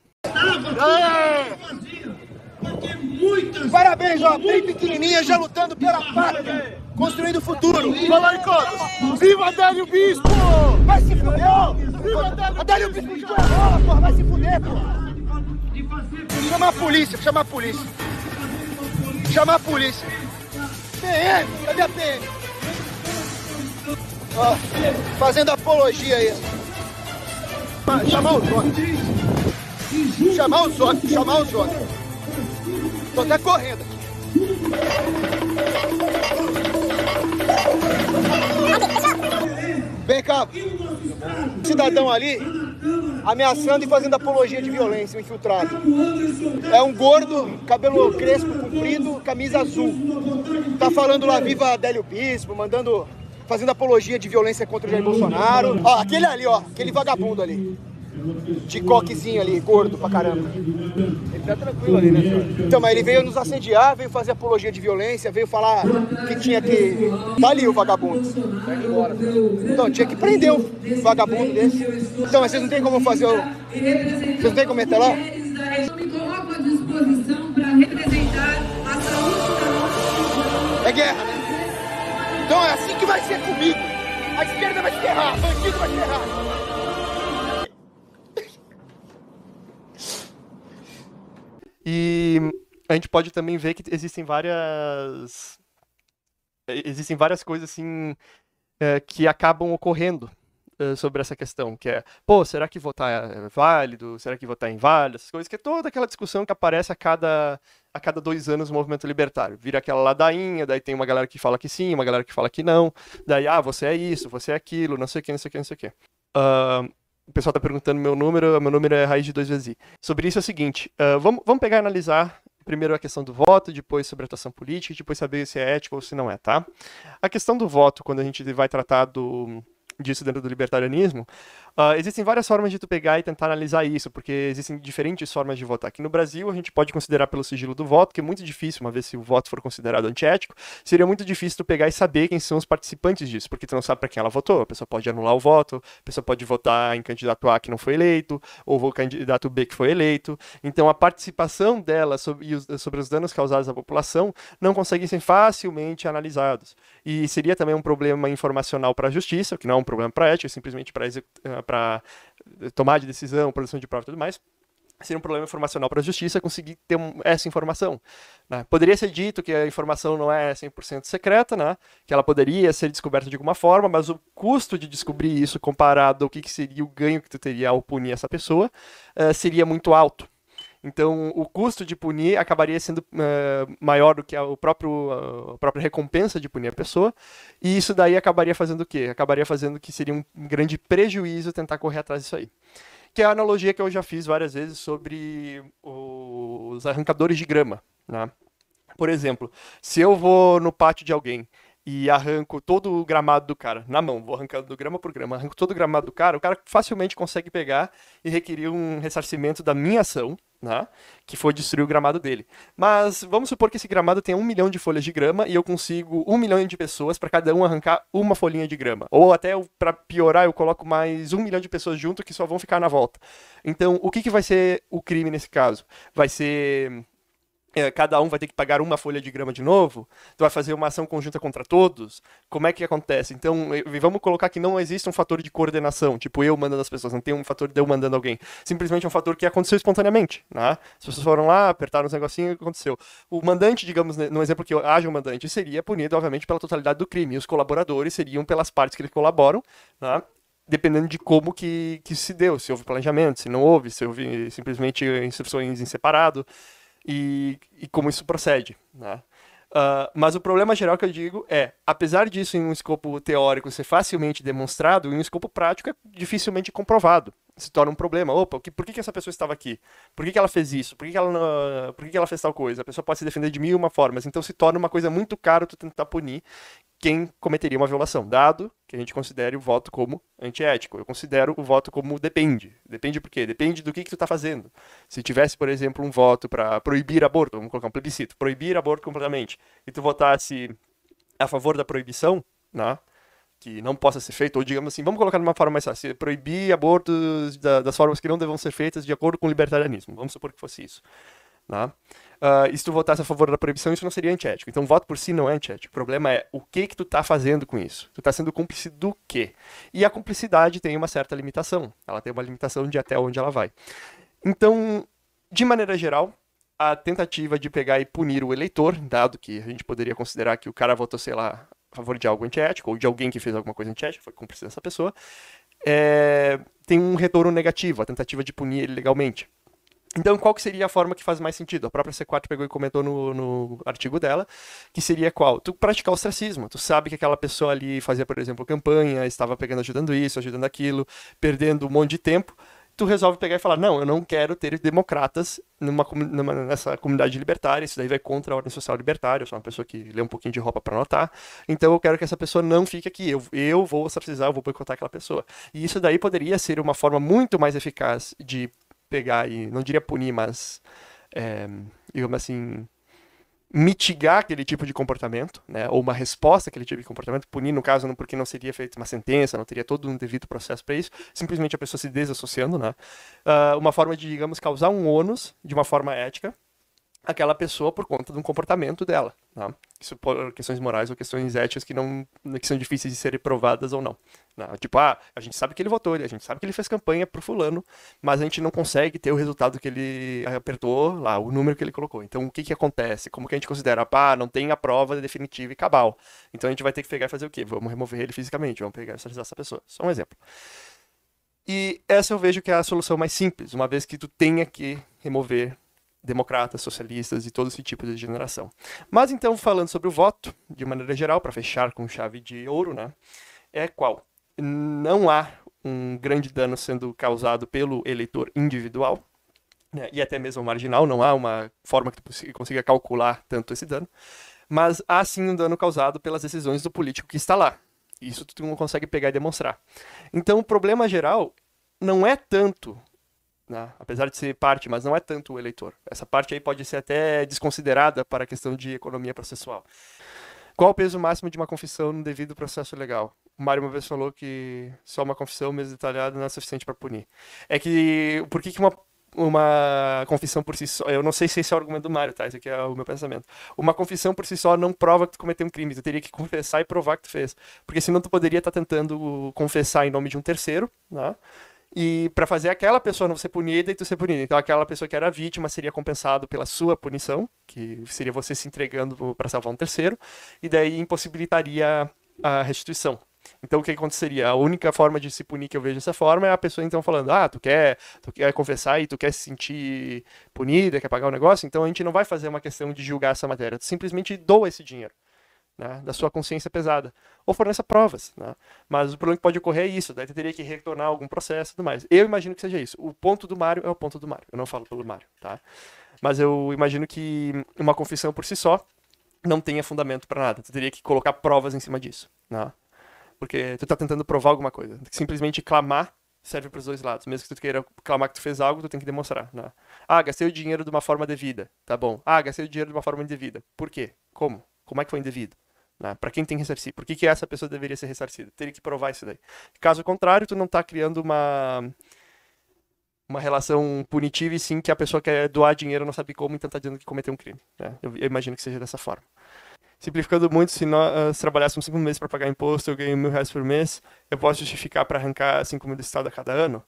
Parabéns, ó, bem pequenininha, já lutando pela pátria, construindo o futuro. Valaicos, viva Adélio Bispo! Vai se fuder, ó! Adélio Bispo de então. porra, vai se fuder, porra! Chama a polícia, chama a polícia. Chama a polícia. PM, cadê a PM? Ó, fazendo apologia aí. Ah, chamar os Zóio. Chamar os Zóio, chamar os Zóio. Tô até correndo aqui. Vem cá, cidadão ali ameaçando e fazendo apologia de violência, um infiltrado. É um gordo, cabelo crespo, comprido, camisa azul. Tá falando lá, viva Adélio Bispo, mandando, fazendo apologia de violência contra o Jair Bolsonaro. Ó, aquele ali, ó, aquele vagabundo ali de coquezinho ali, gordo pra caramba. Ele tá tranquilo ali, né, Então, mas ele veio nos assediar, veio fazer apologia de violência, veio falar que tinha que balir o vagabundo. Então, tinha que prender o vagabundo desse. Então, mas vocês não tem como fazer o... Vocês não tem como entrar lá? É guerra, né? Então é assim que vai ser comigo. A esquerda vai se ferrar, bandido vai se ferrar. E a gente pode também ver que existem várias é, existem várias coisas assim é, que acabam ocorrendo é, sobre essa questão, que é, pô, será que votar é válido? Será que votar é inválido? Essas coisas, que é toda aquela discussão que aparece a cada, a cada dois anos no movimento libertário. Vira aquela ladainha, daí tem uma galera que fala que sim, uma galera que fala que não, daí, ah, você é isso, você é aquilo, não sei o que, não sei o que, não sei o que. Uh, o pessoal está perguntando meu número, meu número é raiz de 2 vezes i. Sobre isso é o seguinte, uh, vamos, vamos pegar e analisar primeiro a questão do voto, depois sobre a atuação política, e depois saber se é ético ou se não é, tá? A questão do voto, quando a gente vai tratar do, disso dentro do libertarianismo, ah, existem várias formas de tu pegar e tentar analisar isso, porque existem diferentes formas de votar. Aqui no Brasil, a gente pode considerar pelo sigilo do voto, que é muito difícil, uma vez se o voto for considerado antiético, seria muito difícil tu pegar e saber quem são os participantes disso, porque tu não sabe para quem ela votou. A pessoa pode anular o voto, a pessoa pode votar em candidato A que não foi eleito, ou o candidato B que foi eleito. Então, a participação dela sobre os, sobre os danos causados à população não conseguem ser facilmente analisados. E seria também um problema informacional para a justiça, que não é um problema para a ética, é simplesmente para ah, para tomar de decisão, produção de prova e tudo mais, seria um problema informacional para a justiça conseguir ter essa informação. Né? Poderia ser dito que a informação não é 100% secreta, né? que ela poderia ser descoberta de alguma forma, mas o custo de descobrir isso comparado ao que, que seria o ganho que tu teria ao punir essa pessoa uh, seria muito alto. Então, o custo de punir acabaria sendo uh, maior do que a, o próprio, a própria recompensa de punir a pessoa, e isso daí acabaria fazendo o quê? Acabaria fazendo que seria um grande prejuízo tentar correr atrás disso aí. Que é a analogia que eu já fiz várias vezes sobre os arrancadores de grama. Né? Por exemplo, se eu vou no pátio de alguém e arranco todo o gramado do cara na mão, vou arrancando grama por grama, arranco todo o gramado do cara, o cara facilmente consegue pegar e requerer um ressarcimento da minha ação, né? que foi destruir o gramado dele. Mas vamos supor que esse gramado tenha um milhão de folhas de grama e eu consigo um milhão de pessoas para cada um arrancar uma folhinha de grama. Ou até para piorar eu coloco mais um milhão de pessoas junto que só vão ficar na volta. Então o que, que vai ser o crime nesse caso? Vai ser é, cada um vai ter que pagar uma folha de grama de novo, tu vai fazer uma ação conjunta contra todos, como é que acontece? Então, vamos colocar que não existe um fator de coordenação, tipo eu mandando as pessoas, não tem um fator de eu mandando alguém, simplesmente é um fator que aconteceu espontaneamente, né? As pessoas foram lá, apertaram os negocinhos e aconteceu. O mandante, digamos, no né, exemplo que haja um mandante, seria punido, obviamente, pela totalidade do crime, e os colaboradores seriam pelas partes que eles colaboram, né? dependendo de como que, que se deu, se houve planejamento, se não houve, se houve simplesmente instruções em separado, e, e como isso procede. Né? Uh, mas o problema geral que eu digo é, apesar disso em um escopo teórico ser facilmente demonstrado, em um escopo prático é dificilmente comprovado se torna um problema. Opa, por que, que essa pessoa estava aqui? Por que, que ela fez isso? Por que, que ela por que, que ela fez tal coisa? A pessoa pode se defender de mil e uma formas. Então se torna uma coisa muito cara tu tentar punir quem cometeria uma violação, dado que a gente considere o voto como antiético. Eu considero o voto como depende. Depende por quê? Depende do que, que tu está fazendo. Se tivesse, por exemplo, um voto para proibir aborto, vamos colocar um plebiscito, proibir aborto completamente, e tu votasse a favor da proibição, né? que não possa ser feito, ou digamos assim, vamos colocar de uma forma mais fácil, proibir abortos da, das formas que não devam ser feitas de acordo com o libertarianismo, vamos supor que fosse isso. Né? Uh, e se tu votasse a favor da proibição, isso não seria antiético. Então, voto por si não é antiético. O problema é o que que tu tá fazendo com isso. Tu tá sendo cúmplice do quê? E a cumplicidade tem uma certa limitação. Ela tem uma limitação de até onde ela vai. Então, de maneira geral, a tentativa de pegar e punir o eleitor, dado que a gente poderia considerar que o cara votou, sei lá, favor de algo antiético, ou de alguém que fez alguma coisa antiética, foi cúmplice dessa pessoa, é, tem um retorno negativo, a tentativa de punir ele legalmente. Então, qual que seria a forma que faz mais sentido? A própria C4 pegou e comentou no, no artigo dela, que seria qual? Tu praticar ostracismo. Tu sabe que aquela pessoa ali fazia, por exemplo, campanha, estava pegando, ajudando isso, ajudando aquilo, perdendo um monte de tempo tu resolve pegar e falar, não, eu não quero ter democratas numa, numa, nessa comunidade libertária, isso daí vai contra a ordem social libertária, eu sou uma pessoa que lê um pouquinho de roupa para anotar, então eu quero que essa pessoa não fique aqui, eu, eu vou ostracizar, eu vou boicotar aquela pessoa. E isso daí poderia ser uma forma muito mais eficaz de pegar e, não diria punir, mas, é, digamos assim, mitigar aquele tipo de comportamento, né, ou uma resposta àquele tipo de comportamento, punir no caso não porque não seria feita uma sentença, não teria todo um devido processo para isso, simplesmente a pessoa se desassociando, né, uh, uma forma de digamos causar um ônus de uma forma ética aquela pessoa por conta de um comportamento dela, tá? Isso por questões morais ou questões éticas que não que são difíceis de serem provadas ou não. Né? Tipo, ah, a gente sabe que ele votou, a gente sabe que ele fez campanha pro fulano, mas a gente não consegue ter o resultado que ele apertou lá, o número que ele colocou. Então, o que que acontece? Como que a gente considera? Pá, não tem a prova definitiva e cabal. Então, a gente vai ter que pegar e fazer o quê? Vamos remover ele fisicamente, vamos pegar e socializar essa pessoa. Só um exemplo. E essa eu vejo que é a solução mais simples, uma vez que tu tenha que remover democratas, socialistas e todo esse tipo de generação. Mas então, falando sobre o voto, de maneira geral, para fechar com chave de ouro, né, é qual? Não há um grande dano sendo causado pelo eleitor individual, né, e até mesmo marginal, não há uma forma que você consiga calcular tanto esse dano, mas há sim um dano causado pelas decisões do político que está lá. Isso tu não consegue pegar e demonstrar. Então, o problema geral não é tanto né? apesar de ser parte, mas não é tanto o eleitor. Essa parte aí pode ser até desconsiderada para a questão de economia processual. Qual o peso máximo de uma confissão no devido processo legal? O Mário uma vez falou que só uma confissão, mesmo detalhada, não é suficiente para punir. É que, por que, que uma uma confissão por si só. Eu não sei se esse é o argumento do Mário, tá? Esse aqui é o meu pensamento. Uma confissão por si só não prova que tu cometeu um crime. Tu teria que confessar e provar que tu fez. Porque senão tu poderia estar tá tentando confessar em nome de um terceiro, né? E para fazer aquela pessoa não ser punida e tu ser punido. Então aquela pessoa que era vítima seria compensado pela sua punição, que seria você se entregando para salvar um terceiro, e daí impossibilitaria a restituição. Então o que aconteceria? A única forma de se punir que eu vejo dessa forma é a pessoa então falando: "Ah, tu quer, tu quer confessar e tu quer se sentir punida, quer pagar o um negócio, então a gente não vai fazer uma questão de julgar essa matéria, tu simplesmente doa esse dinheiro" né, da sua consciência pesada, ou forneça provas. Né? Mas o problema que pode ocorrer é isso, daí teria que retornar algum processo e tudo mais. Eu imagino que seja isso. O ponto do Mário é o ponto do Mário, eu não falo pelo Mário, tá? Mas eu imagino que uma confissão por si só não tenha fundamento para nada, teria que colocar provas em cima disso, né? Porque tu está tentando provar alguma coisa, simplesmente clamar serve para os dois lados. Mesmo que tu queira clamar que tu fez algo, tu tem que demonstrar. Né? Ah, gastei o dinheiro de uma forma devida. Tá bom. Ah, gastei o dinheiro de uma forma indevida. Por quê? Como? como é que foi indevido? Né? Para quem tem que ressarcir? Por que, que essa pessoa deveria ser ressarcida? Teria que provar isso daí. Caso contrário, tu não está criando uma uma relação punitiva e sim que a pessoa quer doar dinheiro, não sabe como, então está dizendo que cometeu um crime. Né? Eu, eu, imagino que seja dessa forma. Simplificando muito, se nós uh, trabalhássemos cinco meses para pagar imposto, eu ganho mil reais por mês, eu posso justificar para arrancar cinco mil do Estado a cada ano?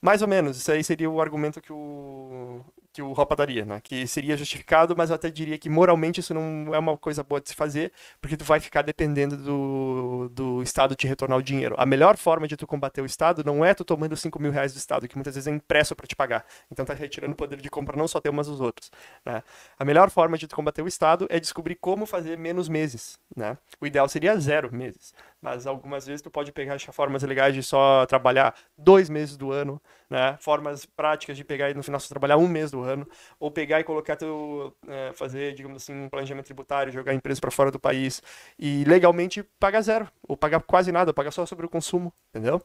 Mais ou menos, isso aí seria o argumento que o, que o Ropa daria, né? Que seria justificado, mas eu até diria que moralmente isso não é uma coisa boa de se fazer, porque tu vai ficar dependendo do, do Estado te retornar o dinheiro. A melhor forma de tu combater o Estado não é tu tomando 5 mil reais do Estado, que muitas vezes é impresso para te pagar. Então tá retirando o poder de compra não só teu, mas os outros, né? A melhor forma de tu combater o Estado é descobrir como fazer menos meses, né? O ideal seria zero meses mas algumas vezes tu pode pegar achar formas legais de só trabalhar dois meses do ano, né? Formas práticas de pegar e no final só trabalhar um mês do ano, ou pegar e colocar teu é, fazer, digamos assim, um planejamento tributário, jogar a empresa para fora do país e legalmente pagar zero, ou pagar quase nada, pagar só sobre o consumo, entendeu?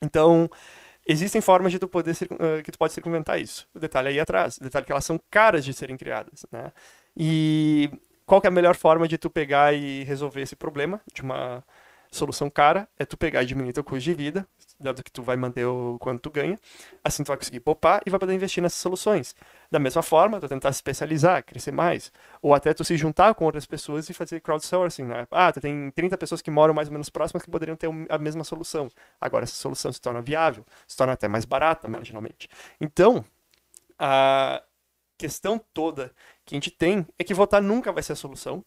Então, existem formas de tu poder que tu pode circunventar isso. O detalhe aí é atrás, o detalhe é que elas são caras de serem criadas, né? E qual é a melhor forma de tu pegar e resolver esse problema de uma Solução cara é tu pegar e diminuir teu custo de vida, dado que tu vai manter o quanto tu ganha, assim tu vai conseguir poupar e vai poder investir nessas soluções. Da mesma forma, tu tentar se especializar, crescer mais, ou até tu se juntar com outras pessoas e fazer crowdsourcing, né? Ah, tu tem 30 pessoas que moram mais ou menos próximas que poderiam ter a mesma solução. Agora essa solução se torna viável, se torna até mais barata, marginalmente. Então, a questão toda que a gente tem é que votar nunca vai ser a solução,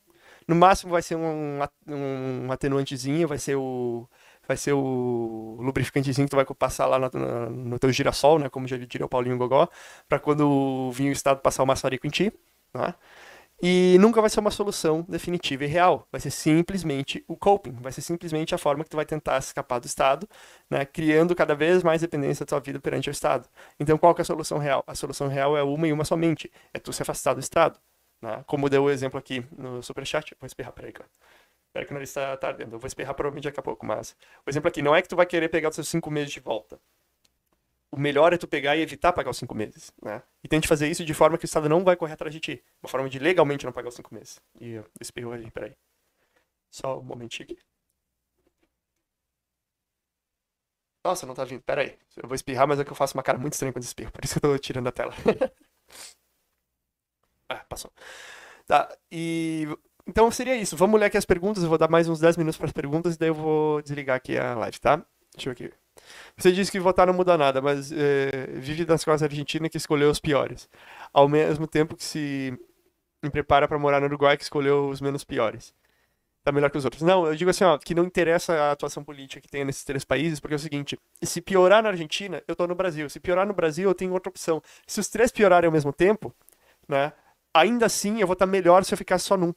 no máximo vai ser um, um atenuantezinho, vai ser o vai ser o lubrificantezinho que tu vai passar lá no, no, no teu girassol, né? Como já diria o Paulinho Gogó, para quando o vinho estado passar o maçarico em ti, né? E nunca vai ser uma solução definitiva e real. Vai ser simplesmente o coping, vai ser simplesmente a forma que tu vai tentar escapar do Estado, né? criando cada vez mais dependência da tua vida perante o Estado. Então, qual é a solução real? A solução real é uma e uma somente: é tu se afastar do Estado. Né? Como deu o exemplo aqui no superchat, vou esperar, peraí, cara. Espero que não está tardando. Tá eu vou esperar provavelmente daqui a pouco, mas. O exemplo aqui, não é que tu vai querer pegar os seus cinco meses de volta. O melhor é tu pegar e evitar pagar os cinco meses, né? E tente fazer isso de forma que o Estado não vai correr atrás de ti. Uma forma de legalmente não pagar os cinco meses. E espirrou aí, peraí. Só um momentinho aqui. Nossa, não tá vindo. Peraí. Eu vou espirrar, mas é que eu faço uma cara muito estranha quando espirro. Por isso que eu tô tirando a tela. Ah, passou. Tá, e. Então seria isso. Vamos ler aqui as perguntas. Eu vou dar mais uns 10 minutos para as perguntas e daí eu vou desligar aqui a live, tá? Deixa eu aqui. Você disse que votar não muda nada, mas eh, vive das costas argentinas que escolheu os piores. Ao mesmo tempo que se prepara para morar no Uruguai que escolheu os menos piores. Tá melhor que os outros. Não, eu digo assim, ó, que não interessa a atuação política que tem nesses três países, porque é o seguinte, se piorar na Argentina, eu tô no Brasil. Se piorar no Brasil, eu tenho outra opção. Se os três piorarem ao mesmo tempo, né, ainda assim eu vou estar melhor se eu ficar só num.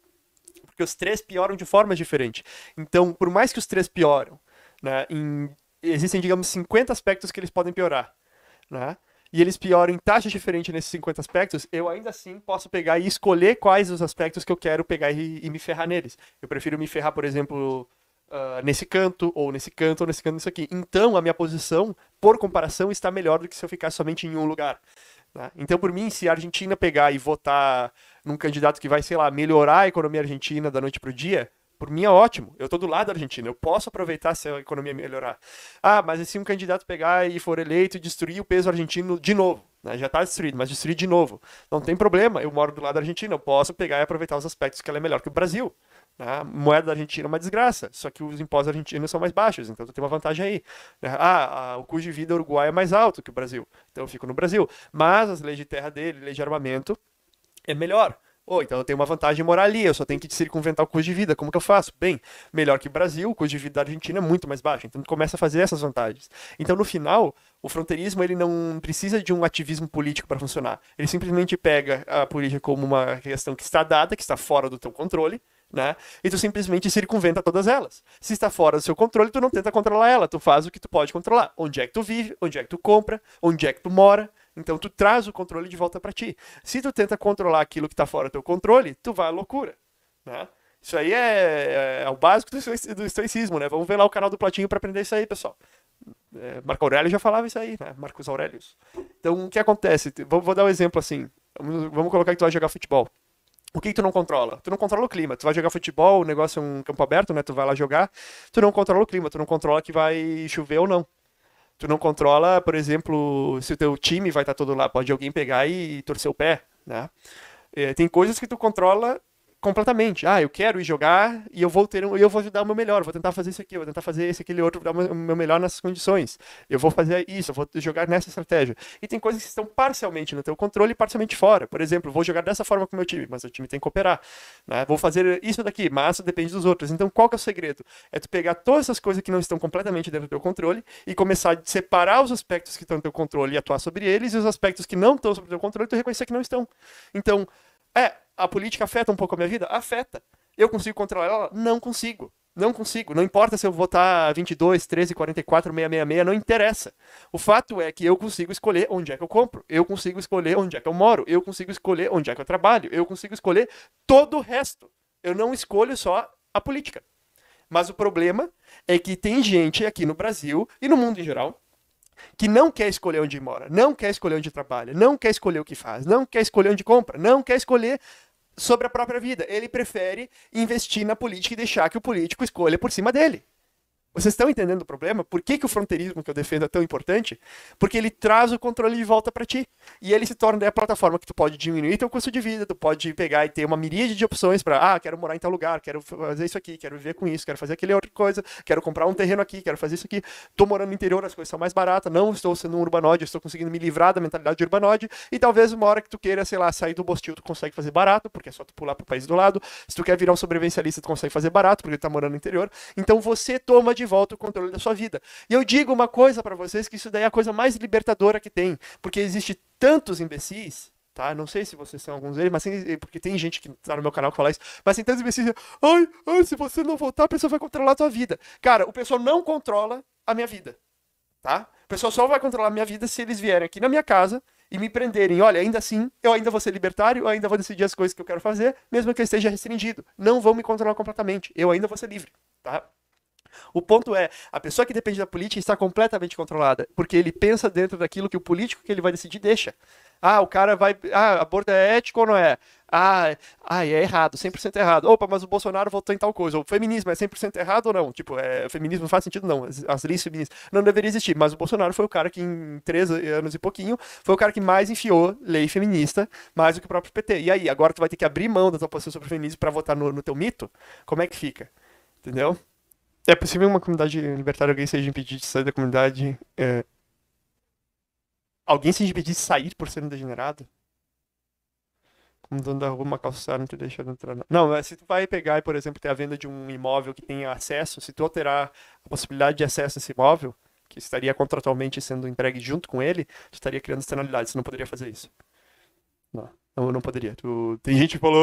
Porque os três pioram de formas diferentes. Então, por mais que os três pioram, né, em, existem, digamos, 50 aspectos que eles podem piorar. Né? e eles pioram em taxas diferentes nesses 50 aspectos, eu ainda assim posso pegar e escolher quais os aspectos que eu quero pegar e, e me ferrar neles. Eu prefiro me ferrar, por exemplo, uh, nesse canto, ou nesse canto, ou nesse canto, nisso aqui. Então, a minha posição, por comparação, está melhor do que se eu ficar somente em um lugar. Né? Então, por mim, se a Argentina pegar e votar num candidato que vai, sei lá, melhorar a economia argentina da noite para o dia, por mim é ótimo. Eu estou do lado da Argentina, eu posso aproveitar se a economia melhorar. Ah, mas e se um candidato pegar e for eleito e destruir o peso argentino de novo? Né? Já está destruído, mas destruir de novo. Não tem problema, eu moro do lado da Argentina, eu posso pegar e aproveitar os aspectos que ela é melhor que o Brasil. Né? A moeda da Argentina é uma desgraça, só que os impostos argentinos são mais baixos, então tu tem uma vantagem aí. Né? Ah, o custo de vida do Uruguai é mais alto que o Brasil, então eu fico no Brasil. Mas as leis de terra dele, leis de armamento, é melhor. Oh, então eu tenho uma vantagem moral ali, eu só tenho que circunventar o custo de vida. Como que eu faço? Bem, melhor que o Brasil, o custo de vida da Argentina é muito mais baixo. Então começa a fazer essas vantagens. Então no final, o fronteirismo ele não precisa de um ativismo político para funcionar. Ele simplesmente pega a política como uma questão que está dada, que está fora do teu controle, né? E tu simplesmente circunventa todas elas. Se está fora do seu controle, tu não tenta controlar ela, tu faz o que tu pode controlar. Onde é que tu vive, onde é que tu compra, onde é que tu mora, então tu traz o controle de volta para ti. Se tu tenta controlar aquilo que está fora do teu controle, tu vai à loucura, né? Isso aí é, é, é o básico do, do estoicismo, né? Vamos ver lá o canal do Platinho para aprender isso aí, pessoal. É, Marco Aurélio já falava isso aí, né? Marcos Aurelius. Então, o que acontece? Vou, vou dar um exemplo assim. Vamos, vamos colocar que tu vai jogar futebol. O que, que, tu não controla? Tu não controla o clima. Tu vai jogar futebol, o negócio é um campo aberto, né? Tu vai lá jogar, tu não controla o clima, tu não controla que vai chover ou não. Tu não controla, por exemplo, se o teu time vai estar tá todo lá. Pode alguém pegar e torcer o pé, né? É, tem coisas que tu controla completamente. Ah, eu quero ir jogar e eu vou ter um, eu vou dar o meu melhor, vou tentar fazer isso aqui, vou tentar fazer esse aquele outro, dar o meu melhor nessas condições. Eu vou fazer isso, eu vou jogar nessa estratégia. E tem coisas que estão parcialmente no teu controle e parcialmente fora. Por exemplo, vou jogar dessa forma com o meu time, mas o time tem que cooperar, né? Vou fazer isso daqui, mas isso depende dos outros. Então, qual que é o segredo? É tu pegar todas essas coisas que não estão completamente dentro do teu controle e começar a separar os aspectos que estão no teu controle e atuar sobre eles e os aspectos que não estão sob o teu controle, tu reconhecer que não estão. Então, é, a política afeta um pouco a minha vida? Afeta. Eu consigo controlar ela? Não consigo. Não consigo. Não importa se eu votar 22, 13, 44, 666, não interessa. O fato é que eu consigo escolher onde é que eu compro, eu consigo escolher onde é que eu moro, eu consigo escolher onde é que eu trabalho, eu consigo escolher todo o resto. Eu não escolho só a política. Mas o problema é que tem gente aqui no Brasil e no mundo em geral que não quer escolher onde mora, não quer escolher onde trabalha, não quer escolher o que faz, não quer escolher onde compra, não quer escolher sobre a própria vida. Ele prefere investir na política e deixar que o político escolha por cima dele. Vocês estão entendendo o problema? Por que, que o fronteirismo que eu defendo é tão importante? Porque ele traz o controle de volta para ti. E ele se torna a plataforma que tu pode diminuir teu custo de vida, tu pode pegar e ter uma miríade de opções para, ah, quero morar em tal lugar, quero fazer isso aqui, quero viver com isso, quero fazer aquele outra coisa, quero comprar um terreno aqui, quero fazer isso aqui. Tô morando no interior, as coisas são mais baratas, não estou sendo um urbanoide, estou conseguindo me livrar da mentalidade de urbanoide. E talvez uma hora que tu queira, sei lá, sair do Bostil, tu consegue fazer barato, porque é só tu pular para o país do lado. Se tu quer virar um sobrevivencialista, tu consegue fazer barato, porque tu tá morando no interior. Então você toma de volta o controle da sua vida. E eu digo uma coisa para vocês, que isso daí é a coisa mais libertadora que tem, porque existe tantos imbecis, tá? Não sei se vocês são alguns deles, mas tem, porque tem gente que tá no meu canal que fala isso, mas tem tantos imbecis, ai, ai, se você não voltar, a pessoa vai controlar a tua vida. Cara, o pessoal não controla a minha vida, tá? O pessoal só vai controlar a minha vida se eles vierem aqui na minha casa e me prenderem, olha, ainda assim, eu ainda vou ser libertário, eu ainda vou decidir as coisas que eu quero fazer, mesmo que eu esteja restringido. Não vão me controlar completamente, eu ainda vou ser livre, tá? O ponto é, a pessoa que depende da política está completamente controlada, porque ele pensa dentro daquilo que o político que ele vai decidir deixa. Ah, o cara vai. Ah, aborto é ético ou não é? Ah, ah, é errado, 100% errado. Opa, mas o Bolsonaro votou em tal coisa. O feminismo é 100% errado ou não? Tipo, é, feminismo não faz sentido, não. As leis feministas não deveriam existir. Mas o Bolsonaro foi o cara que, em três anos e pouquinho, foi o cara que mais enfiou lei feminista, mais do que o próprio PT. E aí, agora tu vai ter que abrir mão da tua posição sobre o feminismo para votar no, no teu mito? Como é que fica? Entendeu? É possível uma comunidade libertária alguém seja impedido de sair da comunidade? É... Alguém seja impedido de sair por ser um degenerado? Como dono da rua, uma calçada não te deixando entrar. Não. não, é, se tu vai pegar e, por exemplo, ter a venda de um imóvel que tem acesso, se tu alterar a possibilidade de acesso a esse imóvel, que estaria contratualmente sendo entregue junto com ele, tu estaria criando externalidades, Você não poderia fazer isso. Não. Não, não poderia. Tu... Tipo, tem gente que falou,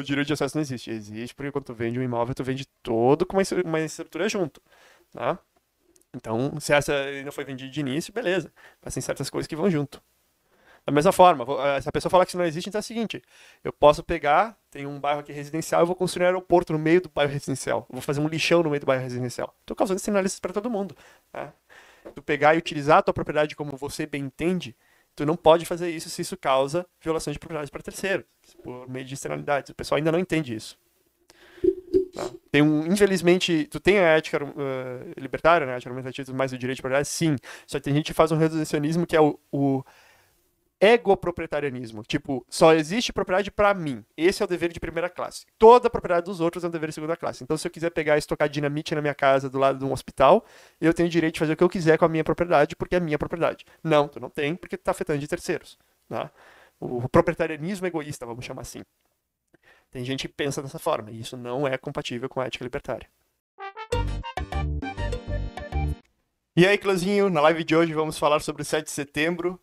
ah, direito de acesso não existe. Existe porque quando tu vende um imóvel, tu vende todo com uma estrutura junto, tá? Então, se essa não foi vendida de início, beleza. Mas tem certas coisas que vão junto. Da mesma forma, eh, se a pessoa falar que isso não existe, então é o seguinte: eu posso pegar, tem um bairro aqui residencial, eu vou construir um aeroporto no meio do bairro residencial. Eu vou fazer um lixão no meio do bairro residencial. Estou causando sinalistas para todo mundo. Né? Tu pegar e utilizar a tua propriedade como você bem entende, Tu não pode fazer isso se isso causa violação de propriedade para terceiro, por meio de externalidades. O pessoal ainda não entende isso. Tá? Tem um, infelizmente, tu tem a ética uh, libertária, né? A ética argumentativa, mais o direito de propriedade, sim. Só que tem gente que faz um reducionismo que é o, o egoproprietarianismo. Tipo, só existe propriedade para mim. Esse é o dever de primeira classe. Toda propriedade dos outros é um dever de segunda classe. Então, se eu quiser pegar e estocar dinamite na minha casa do lado de um hospital, eu tenho o direito de fazer o que eu quiser com a minha propriedade, porque é minha propriedade. Não, tu não tem, porque tu tá afetando de terceiros. Né? O proprietarianismo egoísta, vamos chamar assim. Tem gente que pensa dessa forma, e isso não é compatível com a ética libertária. E aí, Clãzinho, na live de hoje vamos falar sobre o 7 de setembro,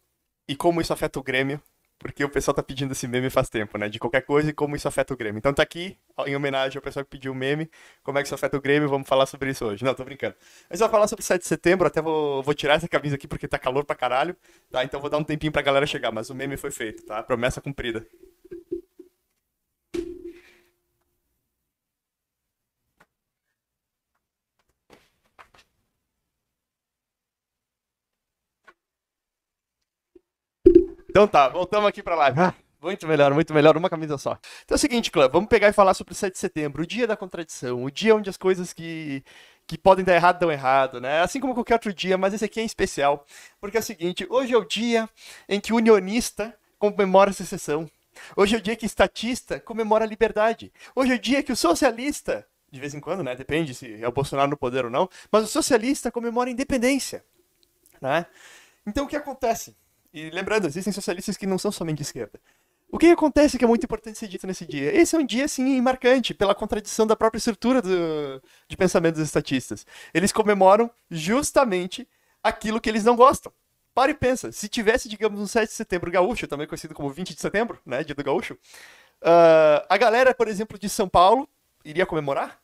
e como isso afeta o Grêmio, porque o pessoal tá pedindo esse meme faz tempo, né? De qualquer coisa e como isso afeta o Grêmio. Então tá aqui, em homenagem ao pessoal que pediu o meme, como é que isso afeta o Grêmio, vamos falar sobre isso hoje. Não, tô brincando. A gente vai falar sobre 7 de setembro, até vou, vou tirar essa camisa aqui porque tá calor pra caralho, tá? Então vou dar um tempinho pra galera chegar, mas o meme foi feito, tá? Promessa cumprida. Então tá, voltamos aqui pra live. Ah. muito melhor, muito melhor, uma camisa só. Então é o seguinte, clã, vamos pegar e falar sobre o 7 de setembro, o dia da contradição, o dia onde as coisas que, que podem dar errado dão errado, né? Assim como qualquer outro dia, mas esse aqui é especial, porque é o seguinte, hoje é o dia em que o unionista comemora a secessão. Hoje é o dia que o estatista comemora a liberdade. Hoje é o dia que o socialista, de vez em quando, né, depende se é o Bolsonaro no poder ou não, mas o socialista comemora a independência, né? Então o que acontece? E lembrando, existem socialistas que não são somente de esquerda. O que acontece que é muito importante ser dito nesse dia? Esse é um dia, assim, marcante pela contradição da própria estrutura do, de pensamento dos estatistas. Eles comemoram justamente aquilo que eles não gostam. Para e pensa, se tivesse, digamos, um 7 de setembro gaúcho, também conhecido como 20 de setembro, né, dia do gaúcho, uh, a galera, por exemplo, de São Paulo iria comemorar?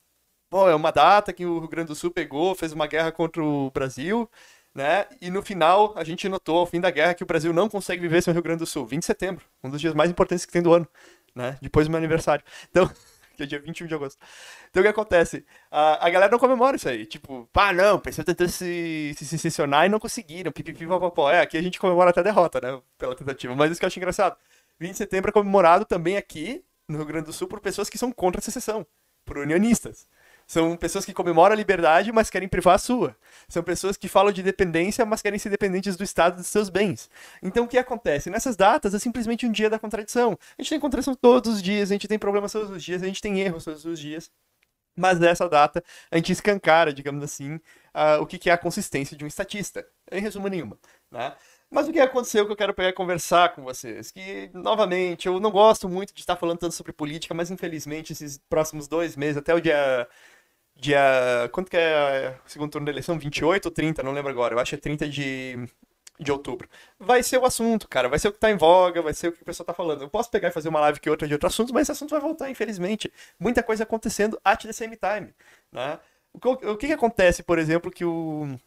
Bom, é uma data que o Rio Grande do Sul pegou, fez uma guerra contra o Brasil, né? E no final, a gente notou, ao fim da guerra, que o Brasil não consegue viver sem o Rio Grande do Sul. 20 de setembro, um dos dias mais importantes que tem do ano, né? Depois do meu aniversário. Então, que é dia 21 de agosto. Então, o que acontece? A, a galera não comemora isso aí. Tipo, pá, não, pensou tentando se, se sensacionar e não conseguiram, pipipi, papapó. É, aqui a gente comemora até a derrota, né? Pela tentativa. Mas isso que eu acho engraçado. 20 de setembro é comemorado também aqui, no Rio Grande do Sul, por pessoas que são contra a secessão, por unionistas. São pessoas que comemoram a liberdade, mas querem privar a sua. São pessoas que falam de dependência, mas querem ser dependentes do Estado dos seus bens. Então o que acontece? Nessas datas é simplesmente um dia da contradição. A gente tem contradição todos os dias, a gente tem problemas todos os dias, a gente tem erros todos os dias. Mas nessa data, a gente escancara, digamos assim, uh, o que, que é a consistência de um estatista. Em resumo, nenhuma. Né? Mas o que aconteceu que eu quero pegar e conversar com vocês? Que, novamente, eu não gosto muito de estar falando tanto sobre política, mas infelizmente esses próximos dois meses, até o dia Dia. Quanto que é o é, segundo turno da eleição? 28 ou 30? Não lembro agora. Eu acho que é 30 de, de outubro. Vai ser o assunto, cara. Vai ser o que tá em voga, vai ser o que o pessoal tá falando. Eu posso pegar e fazer uma live que outra de outro assunto, mas esse assunto vai voltar, infelizmente. Muita coisa acontecendo at the same time. Né? O, que, o que, que acontece, por exemplo, que o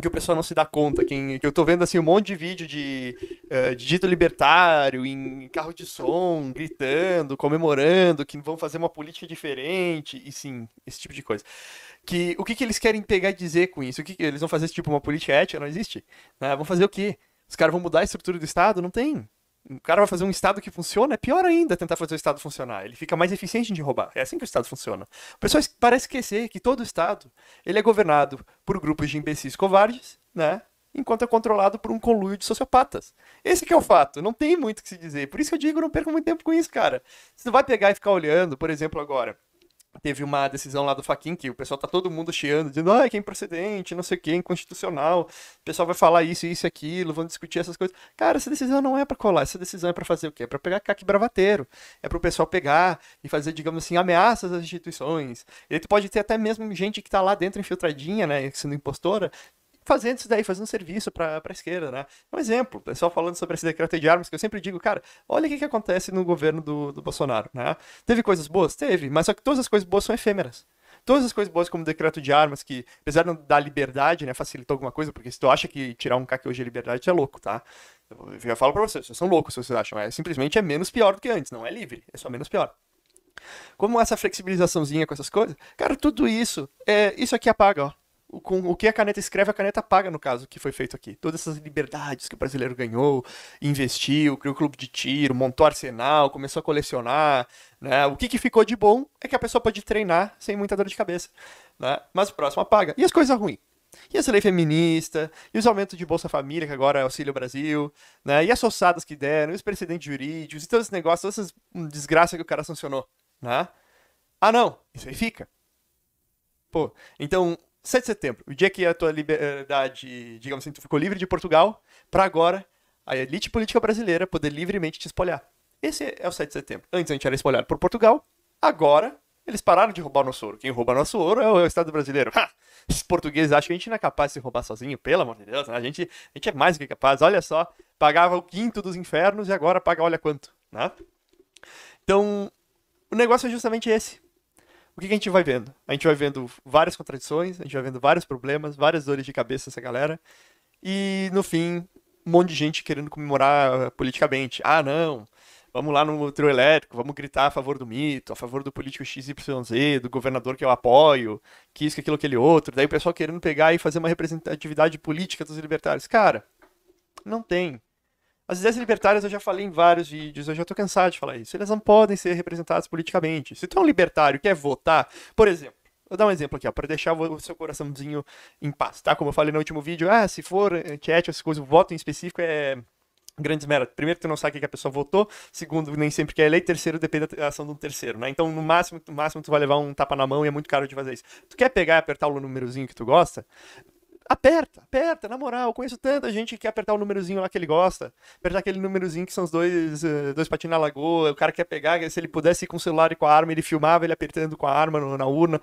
que o pessoal não se dá conta. que eu tô vendo assim um monte de vídeo de, uh, de dito libertário, em carro de som, gritando, comemorando, que vão fazer uma política diferente, e sim, esse tipo de coisa. Que, o que, que eles querem pegar e dizer com isso? O que, que eles vão fazer tipo uma política ética? Não existe. Né? Vão fazer o quê? Os caras vão mudar a estrutura do Estado? Não tem. O cara vai fazer um Estado que funciona, é pior ainda tentar fazer o Estado funcionar. Ele fica mais eficiente de roubar. É assim que o Estado funciona. O pessoal parece esquecer que todo Estado ele é governado por grupos de imbecis covardes, né? enquanto é controlado por um conluio de sociopatas. Esse que é o fato, não tem muito o que se dizer. Por isso que eu digo, não perca muito tempo com isso, cara. Você não vai pegar e ficar olhando, por exemplo, agora teve uma decisão lá do Faquin que o pessoal tá todo mundo chiando, dizendo, ah, que é improcedente, não sei o que, é inconstitucional, o pessoal vai falar isso, isso e aquilo, vão discutir essas coisas. Cara, essa decisão não é para colar, essa decisão é para fazer o quê? É pra pegar caque bravateiro, é pro pessoal pegar e fazer, digamos assim, ameaças às instituições. E aí tu pode ter até mesmo gente que tá lá dentro infiltradinha, né, sendo impostora, fazendo isso daí, fazendo serviço para a esquerda, né? Um exemplo, pessoal falando sobre esse decreto de armas, que eu sempre digo, cara, olha o que, que acontece no governo do, do Bolsonaro, né? Teve coisas boas? Teve, mas só que todas as coisas boas são efêmeras todas as coisas boas como o decreto de armas, que apesar de não dar liberdade, né, facilitou alguma coisa, porque se tu acha que tirar um CAC hoje é liberdade, tu é louco, tá? Eu já falo pra vocês, vocês são loucos se vocês acham, é simplesmente é menos pior do que antes, não é livre, é só menos pior. Como essa flexibilizaçãozinha com essas coisas, cara, tudo isso, é, isso aqui apaga, ó com o que a caneta escreve, a caneta paga, no caso, que foi feito aqui. Todas essas liberdades que o brasileiro ganhou, investiu, criou clube de tiro, montou arsenal, começou a colecionar. Né? O que, que ficou de bom é que a pessoa pode treinar sem muita dor de cabeça. Né? Mas o próximo paga. E as coisas ruins? E essa lei feminista, e os aumentos de Bolsa Família, que agora é Auxílio Brasil, né? e as ossadas que deram, e os precedentes jurídicos, e todos esses negócios, todas essas hum, desgraças que o cara sancionou. Né? Ah, não, isso aí fica. Pô, então 7 de setembro, o dia que a tua liberdade, digamos assim, tu ficou livre de Portugal, para agora a elite política brasileira poder livremente te espolhar. Esse é o 7 de setembro. Antes a gente era espolhado por Portugal, agora eles pararam de roubar nosso ouro. Quem rouba nosso ouro é o Estado brasileiro. Ha! Esses portugueses acham que a gente não é capaz de se roubar sozinho, pelo amor de Deus. Né? A, gente, a gente é mais do que capaz. Olha só, pagava o quinto dos infernos e agora paga olha quanto. Né? Então, o negócio é justamente esse o que, que, a gente vai vendo? A gente vai vendo várias contradições, a gente vai vendo vários problemas, várias dores de cabeça essa galera. E no fim, um monte de gente querendo comemorar politicamente. Ah, não, vamos lá no trio elétrico, vamos gritar a favor do mito, a favor do político XYZ, do governador que eu apoio, que isso, que aquilo, aquele outro. Daí o pessoal querendo pegar e fazer uma representatividade política dos libertários. Cara, não tem. As ideias libertárias eu já falei em vários vídeos, eu já tô cansado de falar isso. Elas não podem ser representadas politicamente. Se tu é um libertário quer votar, por exemplo, Vou dar um exemplo aqui, ó, para deixar o seu coraçãozinho em paz, tá? Como eu falei no último vídeo, ah, se for chat, essas coisas, o voto em específico é grandes merda. Primeiro, tu não sabe o que a pessoa votou. Segundo, nem sempre quer eleito. Terceiro, depende da ação de um terceiro, né? Então, no máximo, no máximo, tu vai levar um tapa na mão e é muito caro de fazer isso. Tu quer pegar e apertar o númerozinho que tu gosta? aperta, aperta, na moral, eu conheço tanta gente que quer apertar o númerozinho lá que ele gosta, apertar aquele númerozinho que são os dois, eh, dois patins na lagoa, o cara quer pegar, se ele pudesse ir com o celular e com a arma, ele filmava ele apertando com a arma na urna,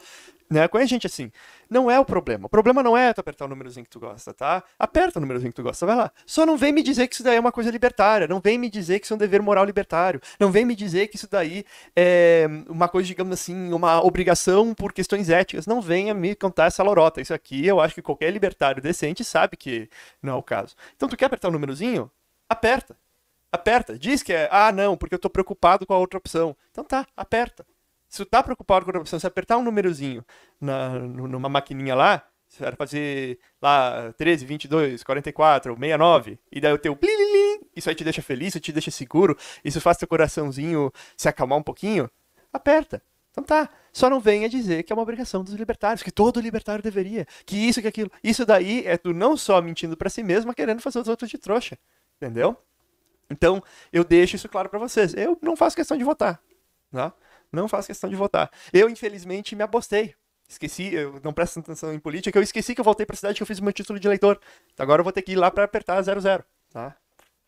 né? Conhece gente assim. Não é o problema. O problema não é tu apertar o númerozinho que tu gosta, tá? Aperta o númerozinho que tu gosta, vai lá. Só não vem me dizer que isso daí é uma coisa libertária. Não vem me dizer que isso é um dever moral libertário. Não vem me dizer que isso daí é hum, uma coisa, digamos assim, uma obrigação por questões éticas. Não venha me contar essa lorota. Isso aqui eu acho que qualquer libertário decente sabe que não é o caso. Então tu quer apertar o númerozinho? Aperta aperta. Diz que é, ah, não, porque eu tô preocupado com a outra opção. Então tá, aperta tu tá preocupado com a corrupção, se apertar um númerozinho numa maquininha lá, se era fazer lá 13, 22, 44, 69, e daí o teu isso aí te deixa feliz, isso te deixa seguro, isso faz teu coraçãozinho se acalmar um pouquinho, aperta. Então tá, só não venha dizer que é uma obrigação dos libertários, que todo libertário deveria, que isso, que aquilo. Isso daí é tu não só mentindo para si mesmo, mas querendo fazer os outros de trouxa, entendeu? Então, eu deixo isso claro para vocês. Eu não faço questão de votar, tá? Né? não faço questão de votar. Eu, infelizmente, me abostei. Esqueci, eu não presto atenção em política, eu esqueci que eu voltei para a cidade que eu fiz o meu título de eleitor. Então, agora eu vou ter que ir lá para apertar 00, tá?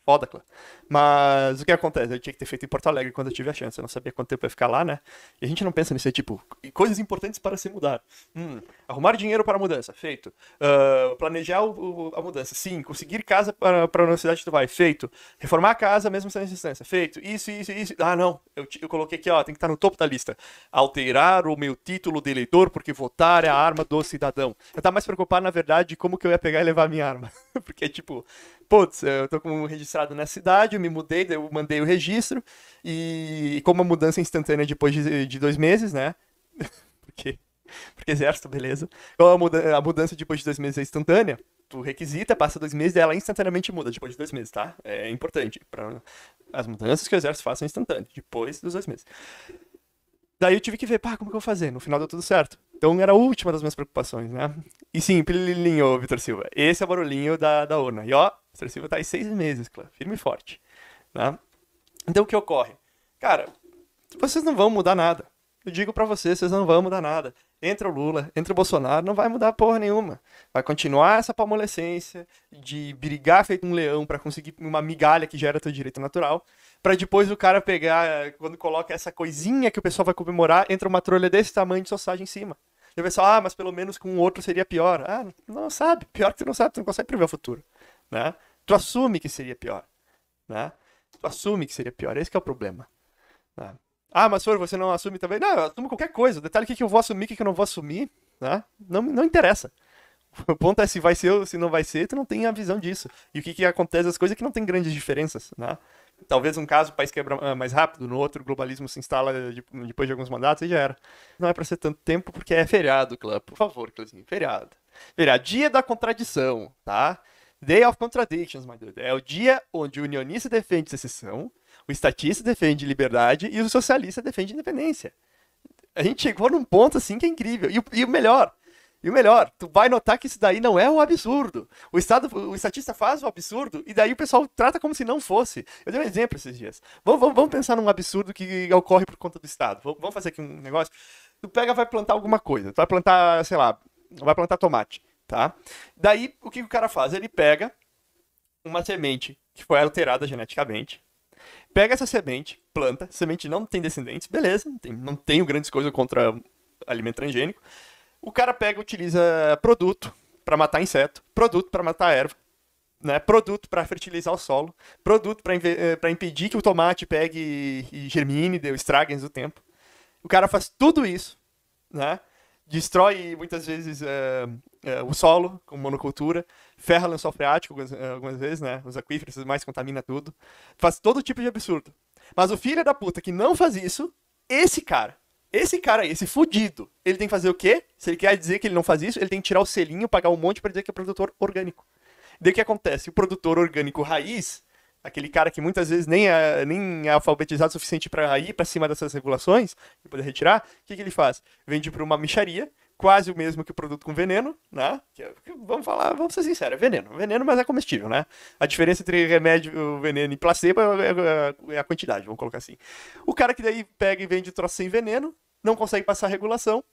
foda, claro. Mas o que acontece? Eu tinha que ter feito em Porto Alegre quando eu tive a chance. Eu não sabia quanto tempo ia ficar lá, né? E a gente não pensa nisso, é tipo, coisas importantes para se mudar. Hum, arrumar dinheiro para a mudança, feito. Uh, planejar o, o, a mudança, sim. Conseguir casa para, para a universidade que tu vai, feito. Reformar a casa mesmo sem assistência, feito. Isso, isso, isso. Ah, não. Eu, eu coloquei aqui, ó, tem que estar tá no topo da lista. Alterar o meu título de eleitor, porque votar é a arma do cidadão. Eu estava mais preocupado, na verdade, de como que eu ia pegar e levar a minha arma. porque, tipo, putz, eu tô com um registro registrado na cidade, eu me mudei, eu mandei o registro, e como a mudança é instantânea depois de, de dois meses, né? porque, porque exército, beleza. Como a, muda, a mudança depois de dois meses é instantânea, tu requisita, passa dois meses, e ela instantaneamente muda depois de dois meses, tá? É importante. Pra... As mudanças que o exército faz são é instantâneas, depois dos dois meses. Daí eu tive que ver, pá, como que eu vou fazer? No final deu tudo certo. Então era a última das minhas preocupações, né? E sim, pililinho, Vitor Silva. Esse é o barulhinho da, da urna. E ó, Vitor Silva tá aí seis meses, claro, firme e forte. Né? Então o que ocorre? Cara, vocês não vão mudar nada. Eu digo para vocês, vocês não vão mudar nada. Entra o Lula, entra o Bolsonaro, não vai mudar porra nenhuma. Vai continuar essa palmolescência de brigar feito um leão para conseguir uma migalha que gera teu direito natural, para depois o cara pegar, quando coloca essa coisinha que o pessoal vai comemorar, entra uma trolha desse tamanho de sossagem em cima. E o pessoal, ah, mas pelo menos com o outro seria pior. Ah, não sabe. Pior que você não sabe, você não consegue prever o futuro. Né? Tu assume que seria pior. Né? Tu assume que seria pior. Esse é o problema. Né? Ah, mas for, você não assume também. Não, eu assumo qualquer coisa. O detalhe é que eu vou assumir, o que eu não vou assumir. Né? Não, não interessa. O ponto é se vai ser ou se não vai ser, tu não tem a visão disso. E o que, que acontece as coisas é que não tem grandes diferenças, né? Talvez um caso o país quebra ah, mais rápido, no outro o globalismo se instala tipo, depois de alguns mandatos e já era. Não é para ser tanto tempo porque é feriado, Clã. Por favor, Clãzinho, feriado. Feriado, dia da contradição, tá? Day of Contradictions, my dude. É o dia onde o unionista defende secessão, o estatista defende liberdade e o socialista defende independência. A gente chegou num ponto assim que é incrível. E, e o melhor, e o melhor, tu vai notar que isso daí não é um absurdo. O Estado, o estatista faz o absurdo e daí o pessoal trata como se não fosse. Eu dei um exemplo esses dias. Vamos, vamos, vamos pensar num absurdo que ocorre por conta do Estado. Vamos fazer aqui um negócio. Tu pega, vai plantar alguma coisa. Tu vai plantar, sei lá, vai plantar tomate, tá? Daí, o que o cara faz? Ele pega uma semente que foi alterada geneticamente, pega essa semente, planta, semente não tem descendentes, beleza, não tem, não tenho grandes coisas contra alimento transgênico, o cara pega, utiliza produto para matar inseto, produto para matar erva, né? Produto para fertilizar o solo, produto para eh, impedir que o tomate pegue e germine, deu estrague do tempo. O cara faz tudo isso, né? Destrói muitas vezes uh, uh, o solo com monocultura, ferra lençol freático algumas, algumas vezes, né? Os aquíferos mais contamina tudo. Faz todo tipo de absurdo. Mas o filho da puta que não faz isso, esse cara esse cara aí, esse fudido, ele tem que fazer o quê? Se ele quer dizer que ele não faz isso, ele tem que tirar o selinho, pagar um monte para dizer que é produtor orgânico. Daí o que acontece? O produtor orgânico raiz, aquele cara que muitas vezes nem é, nem é alfabetizado o suficiente para ir para cima dessas regulações e poder retirar, o que, que ele faz? Vende para uma micharia quase o mesmo que o produto com veneno, né? É que, vamos falar, vamos ser sinceros, é veneno. Veneno, mas é comestível, né? A diferença entre remédio, veneno e placebo é é, é, é a quantidade, vamos colocar assim. O cara que daí pega e vende troço sem veneno, não consegue passar a regulação,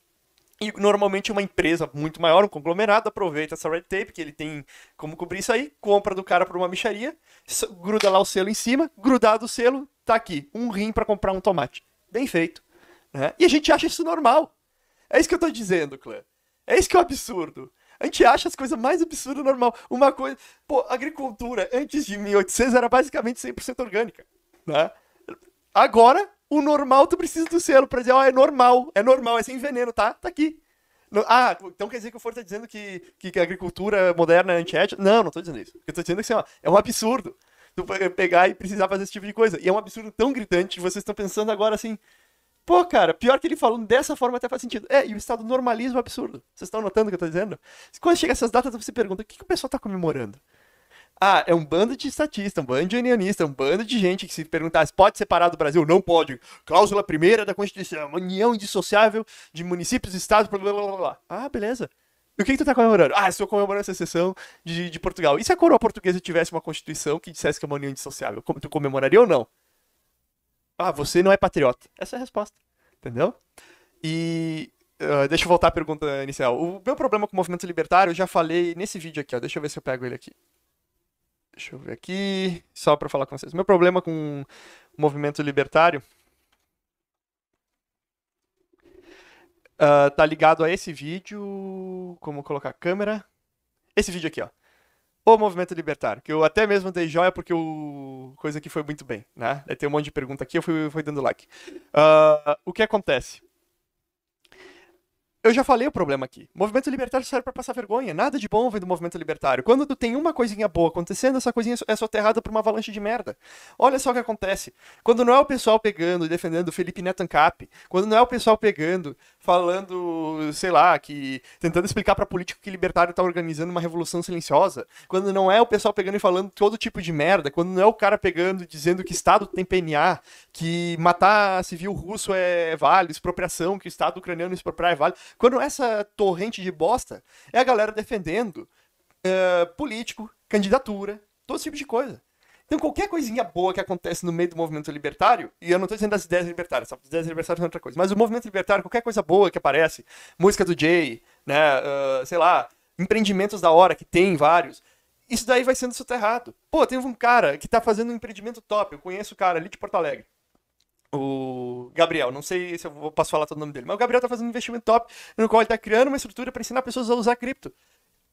e normalmente uma empresa muito maior, um conglomerado, aproveita essa red tape, que ele tem como cobrir isso aí, compra do cara por uma micharia, gruda lá o selo em cima, grudado o selo, tá aqui, um rim para comprar um tomate. Bem feito. Né? E a gente acha isso normal. É isso que eu tô dizendo, clã. É isso que é o um absurdo. A gente acha as coisas mais absurdas normal. Uma coisa. Pô, agricultura antes de 1800 era basicamente 100% orgânica. Né? Agora, o normal tu precisa do selo pra dizer, ó, oh, é normal, é normal, é sem veneno, tá? Tá aqui. Ah, então quer dizer que o Foro tá dizendo que, que, que a agricultura moderna é antiética? Não, não tô dizendo isso. Eu tô dizendo é que assim, ó, é um absurdo tu pegar e precisar fazer esse tipo de coisa. E é um absurdo tão gritante que vocês estão pensando agora assim, Pô, cara, pior que ele falando dessa forma até faz sentido. É, e o estado normalismo é absurdo. Vocês estão notando o que eu tô dizendo? Quando chega essas datas, você pergunta, o que, que o pessoal tá comemorando? Ah, é um bando de estatista, um bando de unionista, um bando de gente que se perguntasse, pode separar do Brasil? Não pode. Cláusula primeira da Constituição, união indissociável de municípios, estados, blá, blá, blá, blá. Ah, beleza. E o que, que tu tá comemorando? Ah, estou comemorando a secessão de, de Portugal. E se a coroa portuguesa tivesse uma constituição que dissesse que é uma união indissociável? Tu comemoraria ou não? Ah, você não é patriota. Essa é a resposta. Entendeu? E Uh, deixa eu voltar à pergunta inicial. O meu problema com o movimento libertário, eu já falei nesse vídeo aqui, ó. Deixa eu ver se eu pego ele aqui. Deixa eu ver aqui, só para falar com vocês. Meu problema com o movimento libertário uh, tá ligado a esse vídeo. Como colocar a câmera? Esse vídeo aqui, ó o movimento libertário, que eu até mesmo dei joia porque o coisa que foi muito bem, né? Tem um monte de pergunta aqui, eu fui, fui dando like. Uh, o que acontece? Eu já falei o problema aqui. Movimento libertário serve para passar vergonha. Nada de bom vem do movimento libertário. Quando tu tem uma coisinha boa acontecendo, essa coisinha é soterrada por uma avalanche de merda. Olha só o que acontece. Quando não é o pessoal pegando e defendendo Felipe Neto Ancap, quando não é o pessoal pegando falando, sei lá, que tentando explicar para político que libertário tá organizando uma revolução silenciosa, quando não é o pessoal pegando e falando todo tipo de merda, quando não é o cara pegando dizendo que estado tem PNA, que matar civil russo é vale, expropriação, que estado ucraniano expropriar é vale, quando essa torrente de bosta é a galera defendendo uh, político, candidatura, todo tipo de coisa. Então, qualquer coisinha boa que acontece no meio do movimento libertário, e eu não estou dizendo das ideias libertárias, só as ideias libertárias são é outra coisa, mas o movimento libertário, qualquer coisa boa que aparece, música do Jay, né, uh, sei lá, empreendimentos da hora, que tem vários, isso daí vai sendo soterrado. Pô, tem um cara que está fazendo um empreendimento top, eu conheço o cara ali de Porto Alegre. O Gabriel, não sei se eu posso falar todo o nome dele, mas o Gabriel está fazendo um investimento top, no qual ele está criando uma estrutura para ensinar pessoas a usar cripto.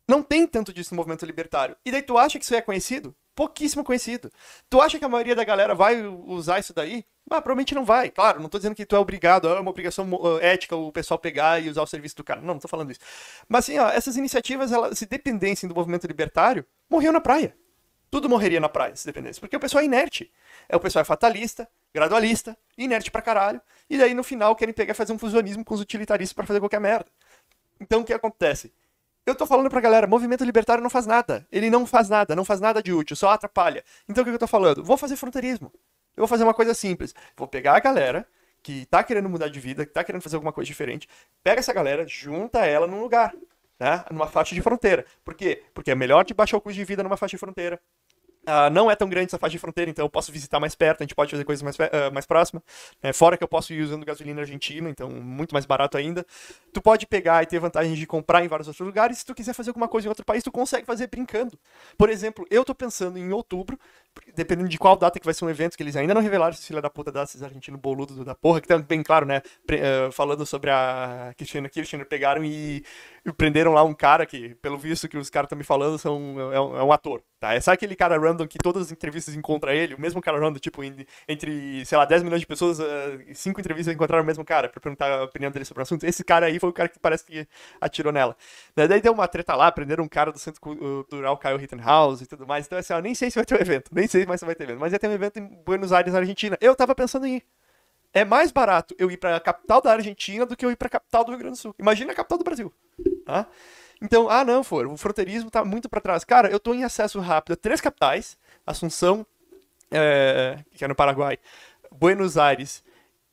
Não tem tanto disso no movimento libertário. E daí tu acha que isso é conhecido? pouquíssimo conhecido. Tu acha que a maioria da galera vai usar isso daí? Ah, provavelmente não vai. Claro, não estou dizendo que tu é obrigado, é uma obrigação eh, ética o pessoal pegar e usar o serviço do cara. Não, não tô falando isso. Mas assim, ó, essas iniciativas, elas, se dependessem do movimento libertário, morriam na praia. Tudo morreria na praia, se dependesse. Porque o pessoal é inerte. É, o pessoal é fatalista, gradualista, inerte pra caralho. E daí no final querem pegar e fazer um fusionismo com os utilitaristas para fazer qualquer merda. Então o que acontece? Eu tô falando pra galera, movimento libertário não faz nada. Ele não faz nada, não faz nada de útil, só atrapalha. Então o que eu tô falando? Vou fazer fronteirismo. Eu vou fazer uma coisa simples. Vou pegar a galera que tá querendo mudar de vida, que tá querendo fazer alguma coisa diferente, pega essa galera, junta ela num lugar, né? Numa faixa de fronteira. Por quê? Porque é melhor te baixar o custo de vida numa faixa de fronteira. Uh, não é tão grande essa faixa de fronteira, então eu posso visitar mais perto, a gente pode fazer coisas mais, uh, mais próximas. Né? Fora que eu posso ir usando gasolina argentina, então muito mais barato ainda. Tu pode pegar e ter vantagem de comprar em vários outros lugares. Se tu quiser fazer alguma coisa em outro país, tu consegue fazer brincando. Por exemplo, eu tô pensando em outubro, dependendo de qual data que vai ser um evento, que eles ainda não revelaram se filha da puta dá, esses argentinos boludo da porra, que tá bem claro, né? Pre uh, falando sobre a que Kirchner, pegaram e prenderam lá um cara que, pelo visto que os caras estão me falando, são, é, um, é um ator. Tá? É, só aquele cara random que todas as entrevistas encontra ele? O mesmo cara random, tipo, em, entre, sei lá, 10 milhões de pessoas, ah, cinco entrevistas encontraram o mesmo cara para perguntar a opinião dele sobre o assunto. Esse cara aí foi o cara que parece que atirou nela. Né, daí deu uma treta lá, prenderam um cara do Centro Cultural, Kyle Rittenhouse e tudo mais. Então, assim, ó, nem sei se vai ter um evento, nem sei mais se vai ter evento. Mas ia ter um evento em Buenos Aires, na Argentina. Eu tava pensando em ir é mais barato eu ir para a capital da Argentina do que eu ir para a capital do Rio Grande do Sul. Imagina a capital do Brasil. Tá? Então, ah, não, for, o fronteirismo está muito para trás. Cara, eu estou em acesso rápido a três capitais: Assunção, é, que é no Paraguai, Buenos Aires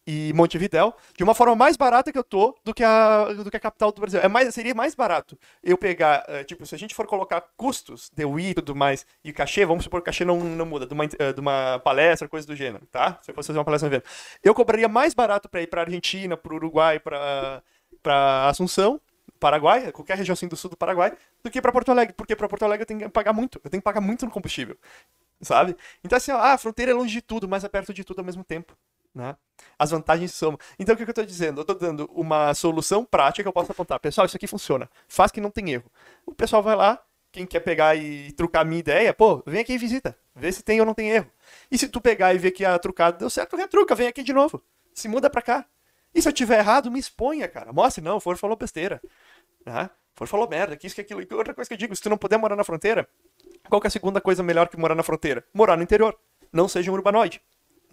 e Montevidéu, de uma forma mais barata que eu tô do que a, do que a capital do Brasil. É mais, seria mais barato eu pegar, é, tipo, se a gente for colocar custos de UI e tudo mais, e cachê, vamos supor que cachê não, não muda, de uma, eh, de uma palestra, coisa do gênero, tá? Se eu fosse fazer uma palestra no evento. Eu cobraria mais barato para ir para Argentina, para Uruguai, para Assunção, Paraguai, qualquer região assim do sul do Paraguai, do que para Porto Alegre, porque para Porto Alegre eu tenho que pagar muito, eu tenho que pagar muito no combustível, sabe? Então assim, ah, a fronteira é longe de tudo, mas é perto de tudo ao mesmo tempo, né? As vantagens são. Então o que, eu estou dizendo? Eu estou dando uma solução prática que eu posso apontar. Pessoal, isso aqui funciona. Faz que não tem erro. O pessoal vai lá, quem quer pegar e trucar a minha ideia, pô, vem aqui e visita. Vê se tem ou não tem erro. E se tu pegar e ver que a trucada deu certo, retruca, vem aqui de novo. Se muda pra cá. E se eu tiver errado, me exponha, cara. Mostre, não, o Foro falou besteira. Né? Ford falou merda, que isso, que aquilo. E outra coisa que eu digo, se tu não puder morar na fronteira, qual é a segunda coisa melhor que morar na fronteira? Morar no interior. Não seja um urbanoide.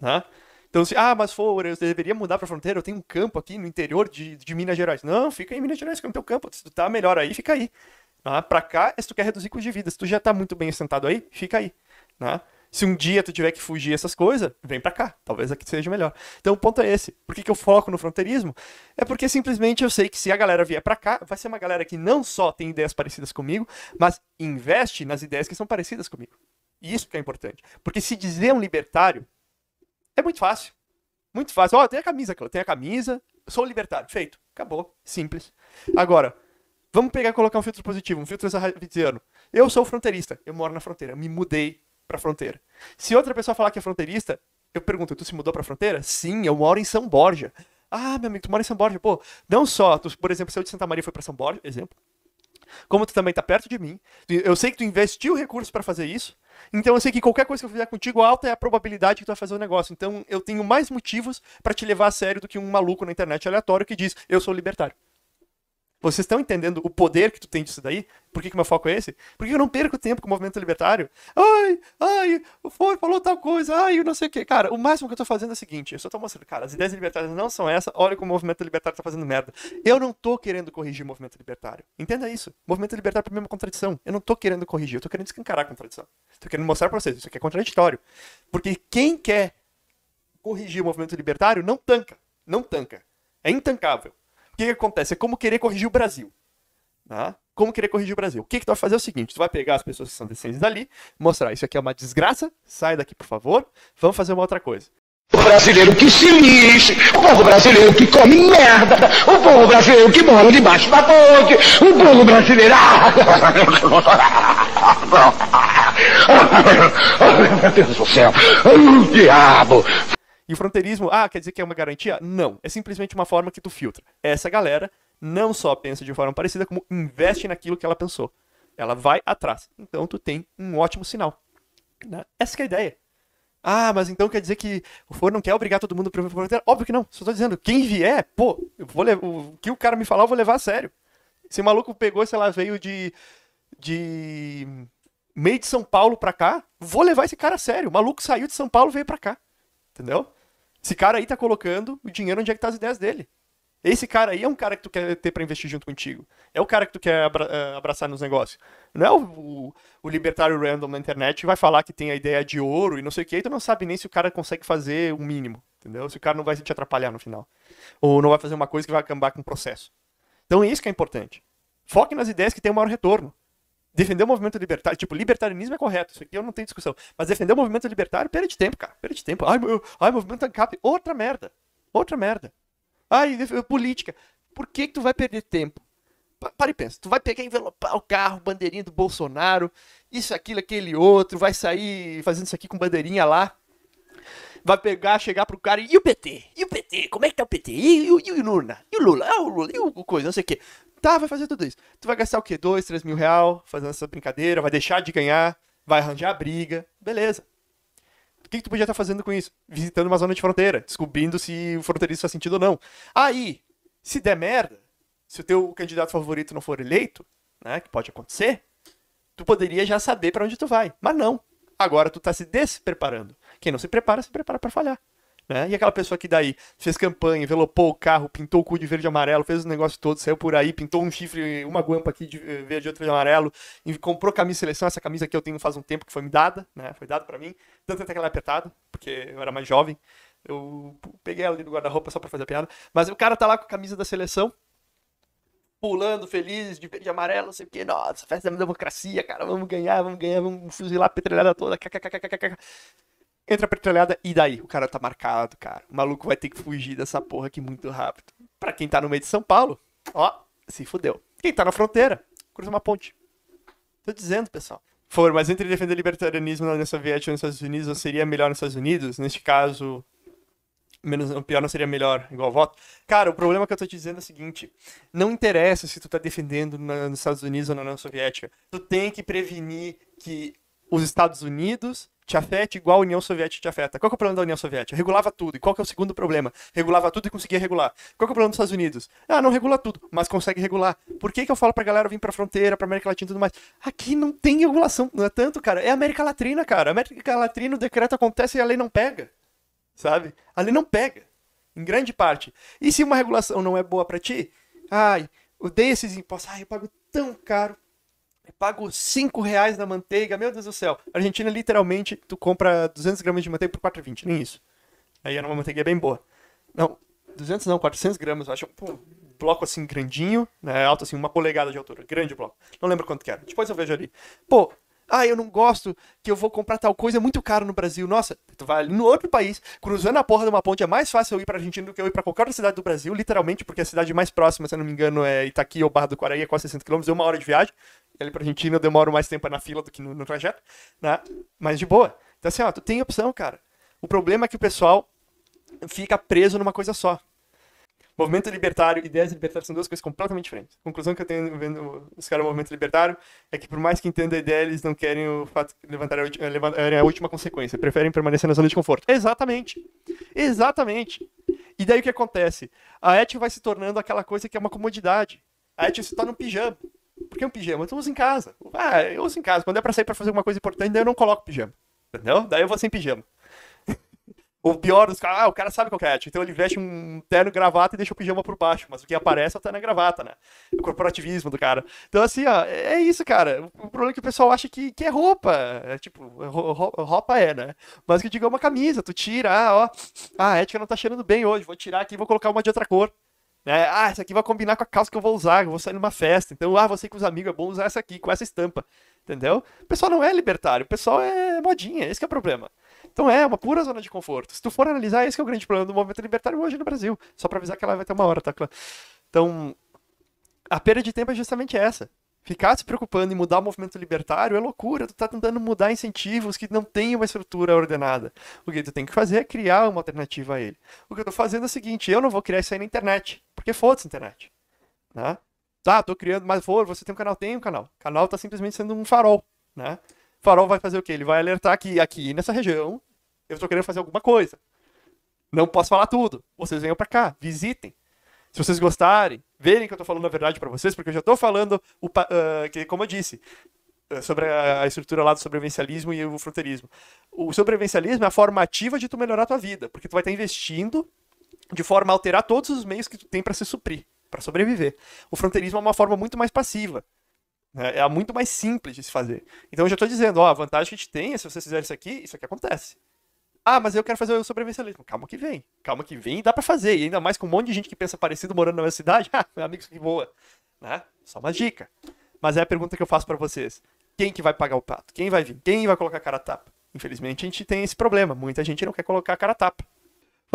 Né? Então, se, ah, mas for eu deveria mudar pra fronteira, eu tenho um campo aqui no interior de, de Minas Gerais. Não, fica em Minas Gerais, que é o teu campo. Se tu tá melhor aí, fica aí. Né? Pra cá, se tu quer reduzir custo de vida. Se tu já tá muito bem assentado aí, fica aí. Né? Se um dia tu tiver que fugir essas coisas, vem para cá. Talvez aqui seja melhor. Então o ponto é esse. Por que, que eu foco no fronteirismo? É porque simplesmente eu sei que se a galera vier para cá, vai ser uma galera que não só tem ideias parecidas comigo, mas investe nas ideias que são parecidas comigo. E isso que é importante. Porque se dizer um libertário é muito fácil. Muito fácil. Ó, oh, tem a camisa, eu tenho a camisa, sou libertário. Feito. Acabou. Simples. Agora, vamos pegar e colocar um filtro positivo, um filtro zarravidiano. Eu sou fronteirista, eu moro na fronteira, me mudei a fronteira. Se outra pessoa falar que é fronteirista, eu pergunto, tu se mudou a fronteira? Sim, eu moro em São Borja. Ah, meu amigo, tu mora em São Borja. Pô, não só, tu, por exemplo, se eu de Santa Maria foi para São Borja, exemplo. Como tu também tá perto de mim, eu sei que tu investiu recursos para fazer isso, então eu sei que qualquer coisa que eu fizer contigo, alta é a probabilidade que tu vai fazer o um negócio. Então eu tenho mais motivos para te levar a sério do que um maluco na internet aleatório que diz eu sou libertário. Vocês estão entendendo o poder que tu tem disso daí? Por que, que meu foco é esse? Por que eu não perco tempo com o movimento libertário? Ai, ai, o Foro falou tal coisa, ai, eu não sei o que. Cara, o máximo que eu tô fazendo é o seguinte: eu só tô mostrando, cara, as ideias libertárias não são essa, olha como o movimento libertário tá fazendo merda. Eu não tô querendo corrigir o movimento libertário. Entenda isso. O movimento libertário é mim é uma contradição. Eu não tô querendo corrigir, eu tô querendo escancarar a contradição. Tô querendo mostrar pra vocês, isso aqui é contraditório. Porque quem quer corrigir o movimento libertário não tanca. Não tanca. É intancável. O que, que acontece? É como querer corrigir o Brasil. Tá? Como querer corrigir o Brasil? O que, que tu vai fazer é o seguinte: tu vai pegar as pessoas que são decentes dali, mostrar isso aqui é uma desgraça, sai daqui, por favor, vamos fazer uma outra coisa. O brasileiro que se lixe, o povo brasileiro que come merda, o povo brasileiro que mora debaixo da ponte, o povo brasileiro. Ai, meu Deus do céu! O diabo! E o fronteirismo, ah, quer dizer que é uma garantia? Não. É simplesmente uma forma que tu filtra. Essa galera não só pensa de forma parecida, como investe naquilo que ela pensou. Ela vai atrás. Então tu tem um ótimo sinal. Né? Essa é a ideia. Ah, mas então quer dizer que o Foro não quer obrigar todo mundo para o fronteiro Óbvio que não. Só estou dizendo, quem vier, pô, eu vou levar, o que o cara me falar, eu vou levar a sério. Esse maluco pegou, sei lá, veio de. de. meio de São Paulo para cá, vou levar esse cara a sério. O maluco saiu de São Paulo veio para cá. Entendeu? Esse cara aí tá colocando o dinheiro onde é que tá as ideias dele. Esse cara aí é um cara que tu quer ter para investir junto contigo. É o cara que tu quer abra eh, abraçar nos negócios. Não é o, o, o, libertário random na internet que vai falar que tem a ideia de ouro e não sei o que, e tu não sabe nem se o cara consegue fazer o mínimo, entendeu? Se o cara não vai te atrapalhar no final. Ou não vai fazer uma coisa que vai acabar com o processo. Então é isso que é importante. Foque nas ideias que tem o maior retorno defender o movimento libertário, tipo, libertarianismo é correto, isso aqui eu não tenho discussão. Mas defender o movimento libertário, perde tempo, cara, perde tempo. Ai, meu, ai movimento ANCAP, outra merda, outra merda. Ai, eh, política. Por que, que tu vai perder tempo? Para e pensa, tu vai pegar e envelopar o carro, bandeirinha do Bolsonaro, isso, aquilo, aquele outro, vai sair fazendo isso aqui com bandeirinha lá vai pegar, chegar pro cara e o PT? E o PT? Como é que tá o PT? E, o, e o Lula? E o Lula? Ah, o Lula, e o, o coisa, não sei o quê. Tá, vai fazer tudo isso. Tu vai gastar o quê? Dois, três mil real fazendo essa brincadeira, vai deixar de ganhar, vai arranjar briga, beleza. O que, que tu podia estar tá fazendo com isso? Visitando uma zona de fronteira, descobrindo se o fronteiriço faz sentido ou não. Aí, se der merda, se o teu candidato favorito não for eleito, né, que pode acontecer, tu poderia já saber para onde tu vai. Mas não. Agora tu tá se despreparando. Quem não se prepara, se prepara para falhar. Né? E aquela pessoa que daí fez campanha, envelopou o carro, pintou o cu de verde e amarelo, fez o negócio todo, saiu por aí, pintou um chifre, uma guampa aqui de eh, verde e outra de amarelo, e comprou camisa seleção, essa camisa que eu tenho faz um tempo que foi me dada, né? Foi dada para mim, tanto até que ela é apertada, porque eu era mais jovem. Eu peguei ela ali do guarda-roupa só para fazer a piada, mas o cara tá lá com a camisa da seleção, pulando feliz, de verde e amarelo, não sei o que, nossa, festa da democracia, cara, vamos ganhar, vamos ganhar, vamos fuzilar a petrelhada toda, kkkk entra a petralhada e daí? O cara tá marcado, cara. O maluco vai ter que fugir dessa porra aqui muito rápido. Pra quem tá no meio de São Paulo, ó, se fudeu. Quem tá na fronteira, cruza uma ponte. Tô dizendo, pessoal. For, mas entre defender libertarianismo na União Soviética ou nos Estados Unidos, não seria melhor nos Estados Unidos? Neste caso, menos o pior não seria melhor, igual voto. Cara, o problema que eu tô te dizendo é o seguinte: não interessa se tu tá defendendo na, nos Estados Unidos ou na União Soviética. Tu tem que prevenir que os Estados Unidos te afeta igual a União Soviética te afeta. Qual é o problema da União Soviética? Regulava tudo. E qual é o segundo problema? Regulava tudo e conseguia regular. Qual é o problema dos Estados Unidos? Ah, não regula tudo, mas consegue regular. Por que, que eu falo pra galera vir pra fronteira, pra América Latina e tudo mais? Aqui não tem regulação, não é tanto, cara. É América Latina, cara. América Latina, o decreto acontece e a lei não pega. Sabe? A lei não pega. Em grande parte. E se uma regulação não é boa para ti? Ai, odeio esses impostos. Ai, eu pago tão caro pago 5 reais na manteiga, meu Deus do céu. Argentina, literalmente, tu compra 200 gramas de manteiga por 4,20, nem isso. Aí era uma manteiga bem boa. Não, 200 não, 400 gramas, eu acho. Pô, bloco assim grandinho, né, alto assim, uma polegada de altura, grande bloco. Não lembro quanto que era, depois eu vejo ali. Pô, ah, eu não gosto que eu vou comprar tal coisa, é muito caro no Brasil. Nossa, tu vai ali no outro país, cruzando a porra de uma ponte, é mais fácil eu ir pra Argentina do que eu ir pra qualquer outra cidade do Brasil, literalmente, porque é a cidade mais próxima, se eu não me engano, é Itaqui ou Barra do Quaraí, é quase 60 km, é uma hora de viagem ali pra Argentina eu demoro mais tempo na fila do que no, no trajeto, né? Mas de boa. Então assim, ó, tu tem opção, cara. O problema é que o pessoal fica preso numa coisa só. Movimento libertário e ideias libertárias são duas coisas completamente diferentes. A conclusão que eu tenho vendo os caras do movimento libertário é que, por mais que entendam a ideia, eles não querem o fato de levantar eh, eh, a, última consequência, preferem permanecer na zona de conforto. Exatamente. Exatamente. E daí o que acontece? A ética vai se tornando aquela coisa que é uma comodidade. A ética se torna um pijama. Por que é um pijama? Tu então usa em casa. Ah, eu uso em casa. Quando é pra sair pra fazer alguma coisa importante, daí eu não coloco pijama. Entendeu? Daí eu vou sem pijama. o pior dos caras, ah, o cara sabe qual que é. Então ele veste um terno gravata e deixa o pijama por baixo. Mas o que aparece é o terno gravata, né? É o corporativismo do cara. Então, assim, ó, é, é isso, cara. O problema é que o pessoal acha que, que é roupa. É tipo, roupa é, né? Mas que diga é uma camisa. Tu tira, ah, ó. Ah, a ética não tá cheirando bem hoje. Vou tirar aqui e vou colocar uma de outra cor. Né? Ah, essa aqui vai combinar com a calça que eu vou usar, eu vou sair numa festa. Então, ah, você com os amigos, é bom usar essa aqui, com essa estampa. Entendeu? O pessoal não é libertário, o pessoal é modinha, esse é o problema. Então é uma pura zona de conforto. Se tu for analisar, esse é o grande problema do movimento libertário hoje no Brasil. Só para avisar que ela vai ter uma hora, tá? Então, a perda de tempo é justamente essa. Ficar se preocupando em mudar o movimento libertário é loucura. Tu tá tentando mudar incentivos que não têm uma estrutura ordenada. O que tu tem que fazer é criar uma alternativa a ele. O que eu tô fazendo é o seguinte: eu não vou criar isso aí na internet. Porque foda-se internet. Né? Tá, tô criando, mas vou, você tem um canal? Tem um canal. O canal tá simplesmente sendo um farol. Né? O farol vai fazer o quê? Ele vai alertar que aqui nessa região eu tô querendo fazer alguma coisa. Não posso falar tudo. Vocês venham para cá, visitem. Se vocês gostarem, verem que eu tô falando a verdade para vocês, porque eu já tô falando, o, uh, que, como eu disse, ah, sobre a estrutura lá do sobrevivencialismo e o fronteirismo. O sobrevivencialismo é a forma ativa de tu melhorar a tua vida, porque tu vai estar investindo de forma a alterar todos os meios que tu tem para se suprir, para sobreviver. O fronteirismo é uma forma muito mais passiva. Né? É muito mais simples de se fazer. Então eu já estou dizendo, ó, a vantagem que a gente tem é se vocês fizerem isso aqui, isso aqui acontece. Ah, mas eu quero fazer o sobrevivencialismo. Calma que vem. Calma que vem e dá para fazer. E ainda mais com um monte de gente que pensa parecido morando na minha cidade. Ah, meu amigo, que boa. Né? Só uma dica. Mas é a pergunta que eu faço para vocês. Quem que vai pagar o pato? Quem vai vir? Quem vai colocar a cara a tapa? Infelizmente, a gente tem esse problema. Muita gente não quer colocar a cara a tapa.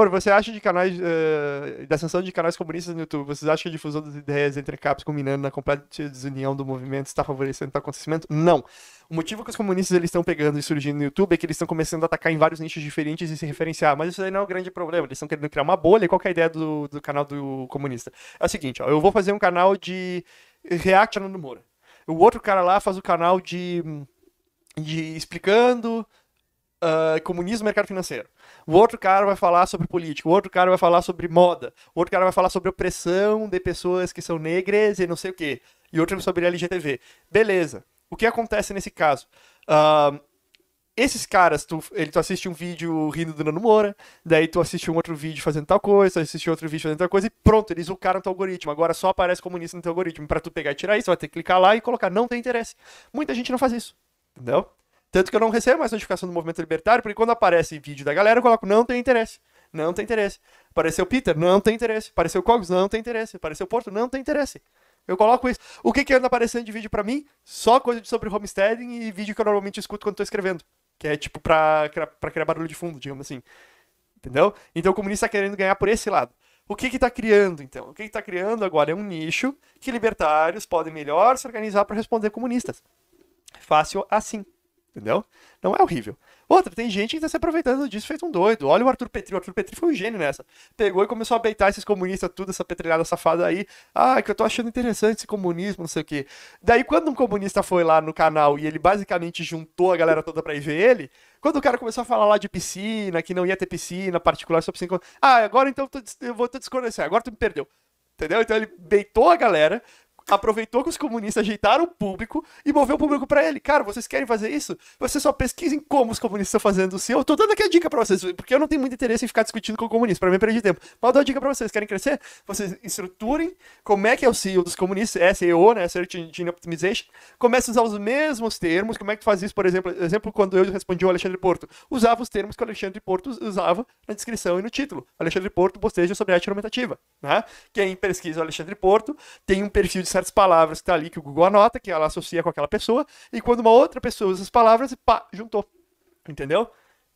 Por, você acha de canais, uh, da ascensão de canais comunistas no YouTube, vocês acham que a difusão das ideias entre caps combinando na completa desunião do movimento está favorecendo o acontecimento? Não. O motivo que os comunistas eles estão pegando e surgindo no YouTube é que eles estão começando a atacar em vários nichos diferentes e se referenciar, mas isso aí não é o um grande problema, eles estão querendo criar uma bolha, e qual é a ideia do, do canal do comunista? É o seguinte, ó, eu vou fazer um canal de react no Moura. O outro cara lá faz o canal de, de explicando uh, comunismo e mercado financeiro. O outro cara vai falar sobre política, o outro cara vai falar sobre moda, o outro cara vai falar sobre opressão de pessoas que são negras e não sei o quê. E outro sobre LGTV. Beleza. O que acontece nesse caso? Uh, esses caras, tu, ele, tu assiste um vídeo rindo do Nano Moura, daí tu assiste um outro vídeo fazendo tal coisa, tu assiste outro vídeo fazendo tal coisa, e pronto, eles ucaram teu algoritmo. Agora só aparece comunista no teu algoritmo. para tu pegar e tirar isso, vai ter que clicar lá e colocar não tem interesse. Muita gente não faz isso. Entendeu? Tanto que eu não recebo mais notificação do movimento libertário, porque quando aparece vídeo da galera, eu coloco, não tem interesse. Não tem interesse. Apareceu Peter, não tem interesse. Apareceu Cogs? não tem interesse. Apareceu Porto, não tem interesse. Eu coloco isso. O que que anda aparecendo de vídeo para mim? Só coisa sobre homesteading e vídeo que eu normalmente escuto quando tô escrevendo. Que é tipo pra, pra criar barulho de fundo, digamos assim. Entendeu? Então o comunista tá querendo ganhar por esse lado. O que que tá criando, então? O que que tá criando agora é um nicho que libertários podem melhor se organizar para responder comunistas. Fácil assim. Entendeu? Não é horrível. Outra, tem gente que tá se aproveitando disso fez um doido. Olha o Arthur Petri. O Arthur Petri foi um gênio nessa. Pegou e começou a beitar esses comunistas, tudo, essa petrelhada safada aí. Ah, que eu tô achando interessante esse comunismo, não sei o quê. Daí, quando um comunista foi lá no canal e ele basicamente juntou a galera toda pra ir ver ele, quando o cara começou a falar lá de piscina, que não ia ter piscina particular, só piscina. Ah, agora então eu, tô, eu vou te desconhecer, agora tu me perdeu. Entendeu? Então ele beitou a galera, aproveitou que os comunistas ajeitaram o público e moveu o público para ele. Cara, vocês querem fazer isso? Vocês só pesquisem como os comunistas estão fazendo o seu. Eu tô dando aqui a dica para vocês, porque eu não tenho muito interesse em ficar discutindo com o comunista, para mim é perdi tempo. Mas eu dou a dica para vocês, querem crescer? Vocês estruturem como é que é o CEO dos comunistas, SEO, é né, Search Engine Optimization. Comece a usar os mesmos termos. Como é que tu faz isso, por exemplo? Exemplo quando eu respondi ao Alexandre Porto, usava os termos que o Alexandre Porto usava na descrição e no título. Alexandre Porto bosteja sobre a arte argumentativa, né? Quem pesquisa o Alexandre Porto tem um perfil de certas palavras que tá ali que o Google anota, que ela associa com aquela pessoa, e quando uma outra pessoa usa as palavras, pá, juntou. Entendeu?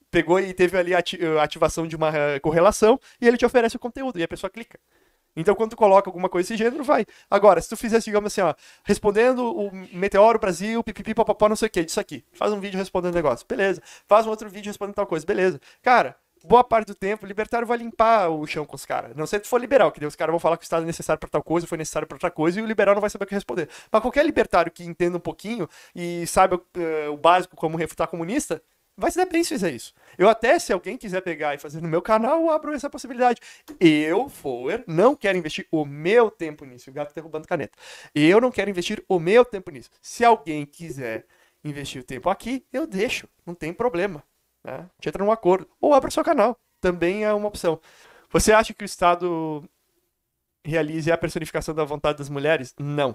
Pegou e teve ali a ativação de uma eh, correlação e ele te oferece o conteúdo e a pessoa clica. Então, quando tu coloca alguma coisa desse gênero, vai. Agora, se tu fizesse, digamos assim, ó, respondendo o Meteoro Brasil, pipipi, papapó, não sei o que, disso aqui. Faz um vídeo respondendo negócio, beleza. Faz um outro vídeo respondendo tal coisa, beleza. Cara, boa parte do tempo, o libertário vai limpar o chão com os caras. Não sei se for liberal, que daí os caras vão falar que o Estado é necessário para tal coisa, foi necessário para outra coisa, e o liberal não vai saber o que responder. Mas qualquer libertário que entenda um pouquinho e saiba uh, o básico como refutar comunista, vai se dar bem se fizer isso. Eu até, se alguém quiser pegar e fazer no meu canal, eu abro essa possibilidade. Eu, Foer, não quero investir o meu tempo nisso. O gato tá roubando caneta. Eu não quero investir o meu tempo nisso. Se alguém quiser investir o tempo aqui, eu deixo. Não tem problema. Né? A gente entra num acordo. Ou abre seu canal. Também é uma opção. Você acha que o Estado realize a personificação da vontade das mulheres? Não.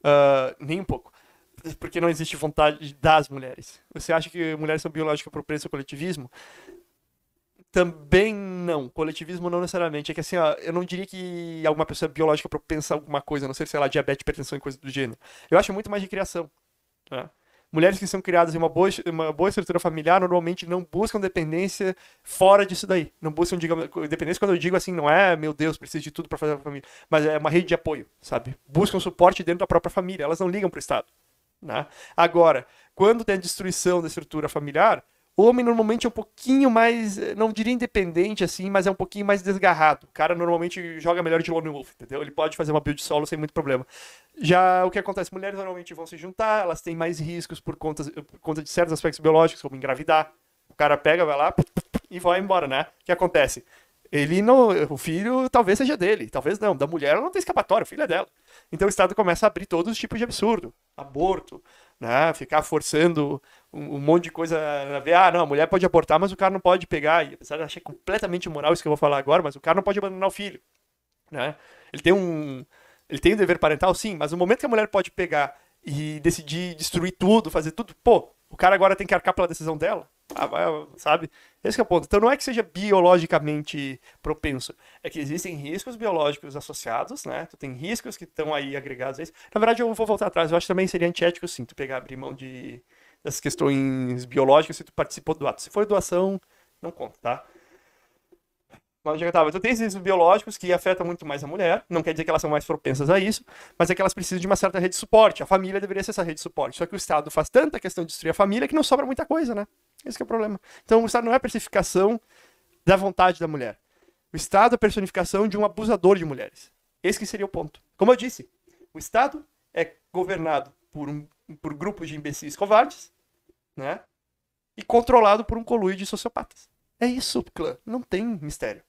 Uh, nem um pouco. Porque não existe vontade das mulheres. Você acha que mulheres são biológicas propensas ao coletivismo? Também não. Coletivismo não necessariamente. É que assim, ó, eu não diria que alguma pessoa é biológica propensa a alguma coisa, a não ser, sei lá, diabetes, hipertensão e coisa do gênero. Eu acho muito mais de criação. Né? mulheres que são criadas em uma boa, uma boa estrutura familiar normalmente não buscam dependência fora disso daí. Não buscam, digamos, dependência quando eu digo assim, não é, meu Deus, preciso de tudo para fazer a família, mas é uma rede de apoio, sabe? Buscam suporte dentro da própria família, elas não ligam para o Estado. Né? Agora, quando tem a destruição da estrutura familiar, o homem normalmente é um pouquinho mais, eh, não diria independente assim, mas é um pouquinho mais desgarrado. O cara normalmente joga melhor de lone wolf, entendeu? Ele pode fazer uma build solo sem muito problema. Já o que acontece, mulheres normalmente vão se juntar, elas têm mais riscos por conta, por conta de certos aspectos biológicos, como engravidar. O cara pega, vai lá e vai embora, né? O que acontece? Ele não, o filho talvez seja dele, talvez não. Da mulher ela não tem escapatória, o filho é dela. Então o Estado começa a abrir todos os tipos de absurdo, aborto, né? Ficar forçando um, um, monte de coisa a ver. Ah, não, a mulher pode abortar, mas o cara não pode pegar. E apesar de achar completamente imoral isso que eu vou falar agora, mas o cara não pode abandonar o filho. Né? Ele tem um. Ele tem um dever parental, sim, mas no momento que a mulher pode pegar e decidir destruir tudo, fazer tudo, pô, o cara agora tem que arcar pela decisão dela. Ah, vai, sabe? Esse é o ponto. Então não é que seja biologicamente propenso, é que existem riscos biológicos associados, né? Tu então, tem riscos que estão aí agregados a isso. Na verdade, eu vou voltar atrás, eu acho que também seria antiético sim, tu pegar abrir mão de, das questões biológicas se tu participou do ato. Se for doação, não conta, tá? Mas onde eu tava? Então tem esses biológicos que afetam muito mais a mulher, não quer dizer que elas são mais propensas a isso, mas é que elas precisam de uma certa rede de suporte. A família deveria ser essa rede de suporte. Só que o Estado faz tanta questão de destruir a família que não sobra muita coisa, né? Esse é o problema. Então o Estado não é a personificação da vontade da mulher. O Estado é a personificação de um abusador de mulheres. Esse que seria o ponto. Como eu disse, o Estado é governado por, um, por grupos de imbecis covardes, né? E controlado por um colui de sociopatas. É isso, clã. Não tem mistério.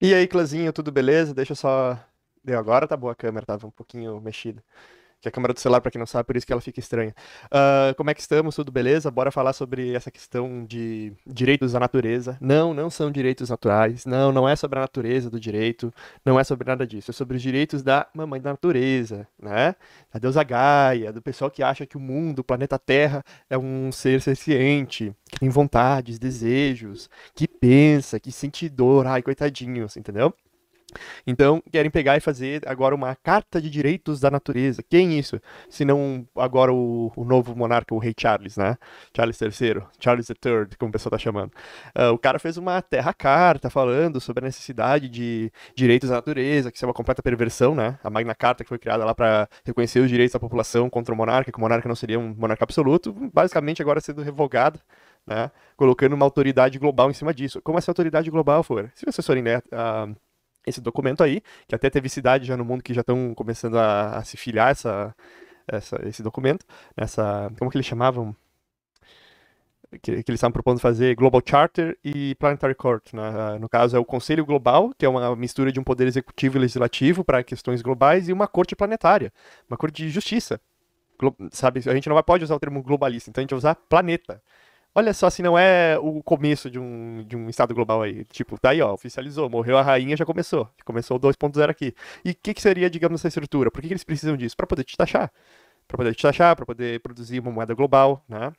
E aí, clãzinho, tudo beleza? Deixa eu só. Deu agora, tá boa a câmera, tava um pouquinho mexida que é a câmera do celular, para quem não sabe, por isso que ela fica estranha. Uh, como é que estamos? Tudo beleza? Bora falar sobre essa questão de direitos da natureza. Não, não são direitos naturais. Não, não é sobre a natureza do direito. Não é sobre nada disso. É sobre os direitos da mamãe da natureza, né? Da deusa Gaia, do pessoal que acha que o mundo, o planeta Terra, é um ser senciente, que tem vontades, desejos, que pensa, que sente dor. Ai, coitadinhos, entendeu? Então, querem pegar e fazer agora uma Carta de Direitos da Natureza. Quem é isso? Se não agora o, o novo monarca, o rei Charles, né? Charles III, Charles III, como o pessoal tá chamando. Uh, o cara fez uma terra-carta falando sobre a necessidade de direitos da natureza, que isso é uma completa perversão, né? A Magna Carta que foi criada lá para reconhecer os direitos da população contra o monarca, que o monarca não seria um monarca absoluto, basicamente agora sendo revogada. Né? Colocando uma autoridade global em cima disso. Como essa autoridade global for? Se vocês forem né, esse documento aí, que até teve cidade já no mundo que já estão começando a, a, se filiar essa, essa, esse documento, essa, como que eles chamavam? Que, que, eles estavam propondo fazer Global Charter e Planetary Court. Né? Ah, no caso, é o Conselho Global, que é uma mistura de um poder executivo e legislativo para questões globais, e uma corte planetária, uma corte de justiça. Glo sabe, a gente não pode usar o termo globalista, então a gente vai usar planeta. Olha só se não é o começo de um, de um estado global aí. Tipo, tá aí, ó, oficializou, morreu a rainha, já começou. Começou o 2.0 aqui. E o que, que seria, digamos, essa estrutura? Por que, que eles precisam disso? Para poder te taxar. Para poder te taxar, para poder produzir uma moeda global, né?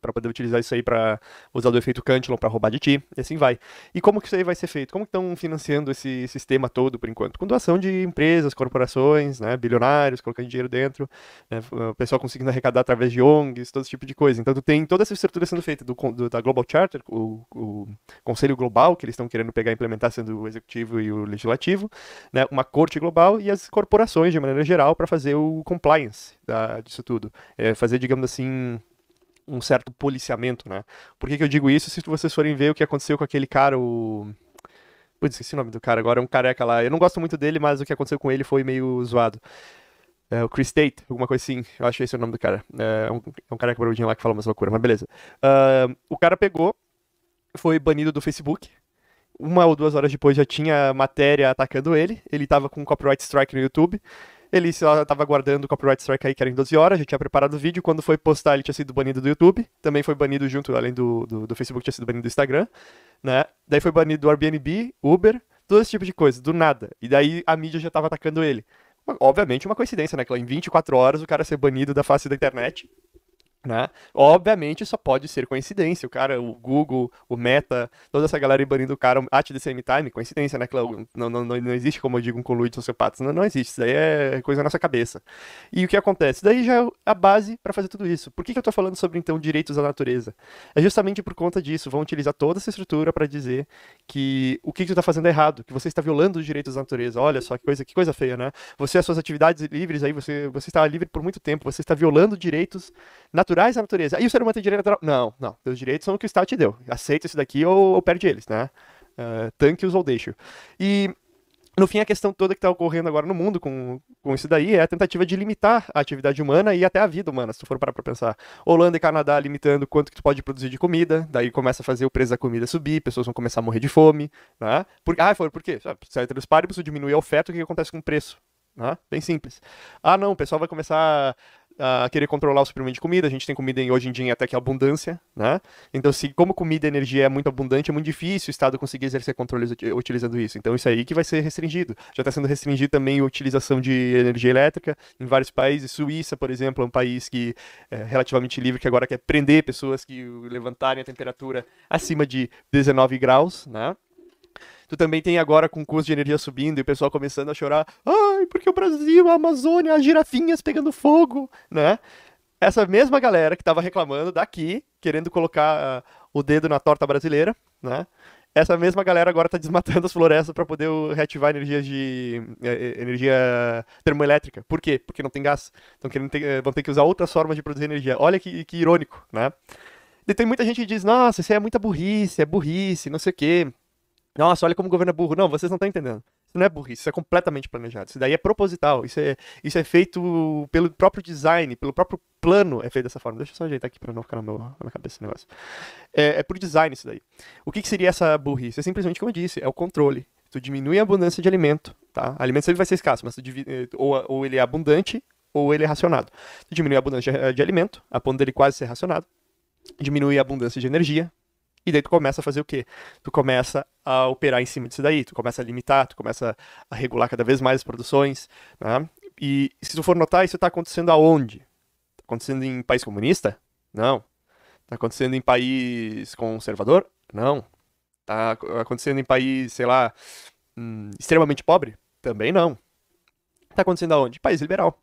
para poder utilizar isso aí para usar do efeito Cantillon para roubar de ti, e assim vai. E como que isso aí vai ser feito? Como estão financiando esse sistema todo por enquanto? Com doação de empresas, corporações, né, bilionários colocando dinheiro dentro, né, o pessoal conseguindo arrecadar através de ONGs, todo esse tipo de coisa. Então tu tem toda essa estrutura sendo feita do, do da Global Charter, o, o, Conselho Global que eles estão querendo pegar e implementar sendo o executivo e o legislativo, né, uma corte global e as corporações de maneira geral para fazer o compliance da, disso tudo, é, fazer digamos assim um certo policiamento, né? Por que, que eu digo isso? Se vocês forem ver o que aconteceu com aquele cara, o. Putz, esqueci o nome do cara agora, é um careca lá. Eu não gosto muito dele, mas o que aconteceu com ele foi meio zoado. É, o Chris Tate, alguma coisa assim. Eu achei esse é o nome do cara. É, é um, é um careca barbudinho lá que fala umas loucuras, mas beleza. Uh, o cara pegou, foi banido do Facebook. Uma ou duas horas depois já tinha matéria atacando ele. Ele tava com copyright strike no YouTube. Ele estava guardando o copyright strike aí, que era em 12 horas, já tinha preparado o vídeo. Quando foi postar, ele tinha sido banido do YouTube. Também foi banido junto, além do, do, do Facebook, tinha sido banido do Instagram, né? Daí foi banido do Airbnb, Uber, todo esse tipo de coisa, do nada. E daí a mídia já estava atacando ele. Obviamente uma coincidência, né? Que Em 24 horas o cara ser banido da face da internet né? Obviamente só pode ser coincidência. O cara, o Google, o Meta, toda essa galera banindo o cara at the same time, coincidência, né, Cláudio? Não, não, não existe, como eu digo, um conluio de sociopatas. Não, não existe. Isso daí é coisa da nossa cabeça. E o que acontece? Daí já é a base para fazer tudo isso. Por que, que eu estou falando sobre, então, direitos da natureza? É justamente por conta disso. Vão utilizar toda essa estrutura para dizer que o que, que você tá fazendo é errado, que você está violando os direitos da natureza. Olha só que coisa, que coisa feia, né? Você, as suas atividades livres aí, você, você estava livre por muito tempo, você está violando direitos naturais naturais da natureza. o ser humano tem direito natural. Não, não. os direitos são o que o Estado te deu. Aceita isso daqui ou, ou perde eles, né? Uh, ah, tanque-os ou deixe E no fim, a questão toda que está ocorrendo agora no mundo com, com isso daí é a tentativa de limitar a atividade humana e até a vida humana, se tu for parar para pensar. Holanda e Canadá limitando quanto que tu pode produzir de comida, daí começa a fazer o preço da comida subir, pessoas vão começar a morrer de fome, né? Por, ah, foi por quê? Certo dos páribus, diminuir a oferta, o que acontece com o preço? Né? Bem simples. Ah, não, o pessoal vai começar a querer controlar o suprimento de comida. A gente tem comida hoje em dia até que abundância, né? Então, se como comida e energia é muito abundante, é muito difícil o Estado conseguir exercer controle utilizando isso. Então, isso aí que vai ser restringido. Já está sendo restringido também a utilização de energia elétrica em vários países. Suíça, por exemplo, é um país que é relativamente livre, que agora quer prender pessoas que levantarem a temperatura acima de 19 graus, né? tu também tem agora com o custo de energia subindo e o pessoal começando a chorar, ai, porque o Brasil, a Amazônia, as girafinhas pegando fogo, né? Essa mesma galera que tava reclamando daqui, querendo colocar uh, o dedo na torta brasileira, né? Essa mesma galera agora tá desmatando as florestas para poder reativar energias de eh, eh, energia termoelétrica. Por quê? Porque não tem gás. Então querendo ter, eh, vão ter que usar outras formas de produzir energia. Olha que, que irônico, né? E tem muita gente que diz, nossa, isso é muita burrice, é burrice, não sei o quê. Nossa, olha como o governo é burro. Não, vocês não estão entendendo. Isso não é burrice, isso é completamente planejado. Isso daí é proposital. Isso é, isso é feito pelo próprio design, pelo próprio plano é feito dessa forma. Deixa eu só ajeitar aqui para não ficar na, meu, na minha cabeça esse negócio. É, é design isso daí. O que, que seria essa burrice? É simplesmente, como eu disse, é o controle. Tu diminui a abundância de alimento, tá? Alimento sempre vai ser escasso, mas tu eh, ou, ou ele é abundante ou ele é racionado. Tu diminui a abundância de, eh, de alimento, a ponto dele quase ser racionado diminui a abundância de energia, e daí tu começa a fazer o quê? Tu começa a operar em cima disso daí, tu começa a limitar, tu começa a regular cada vez mais as produções, né? E se tu for notar, isso está acontecendo aonde? Está acontecendo em país comunista? Não. Está acontecendo em país conservador? Não. Está acontecendo em país, sei lá, hum, extremamente pobre? Também não. Está acontecendo aonde? País liberal.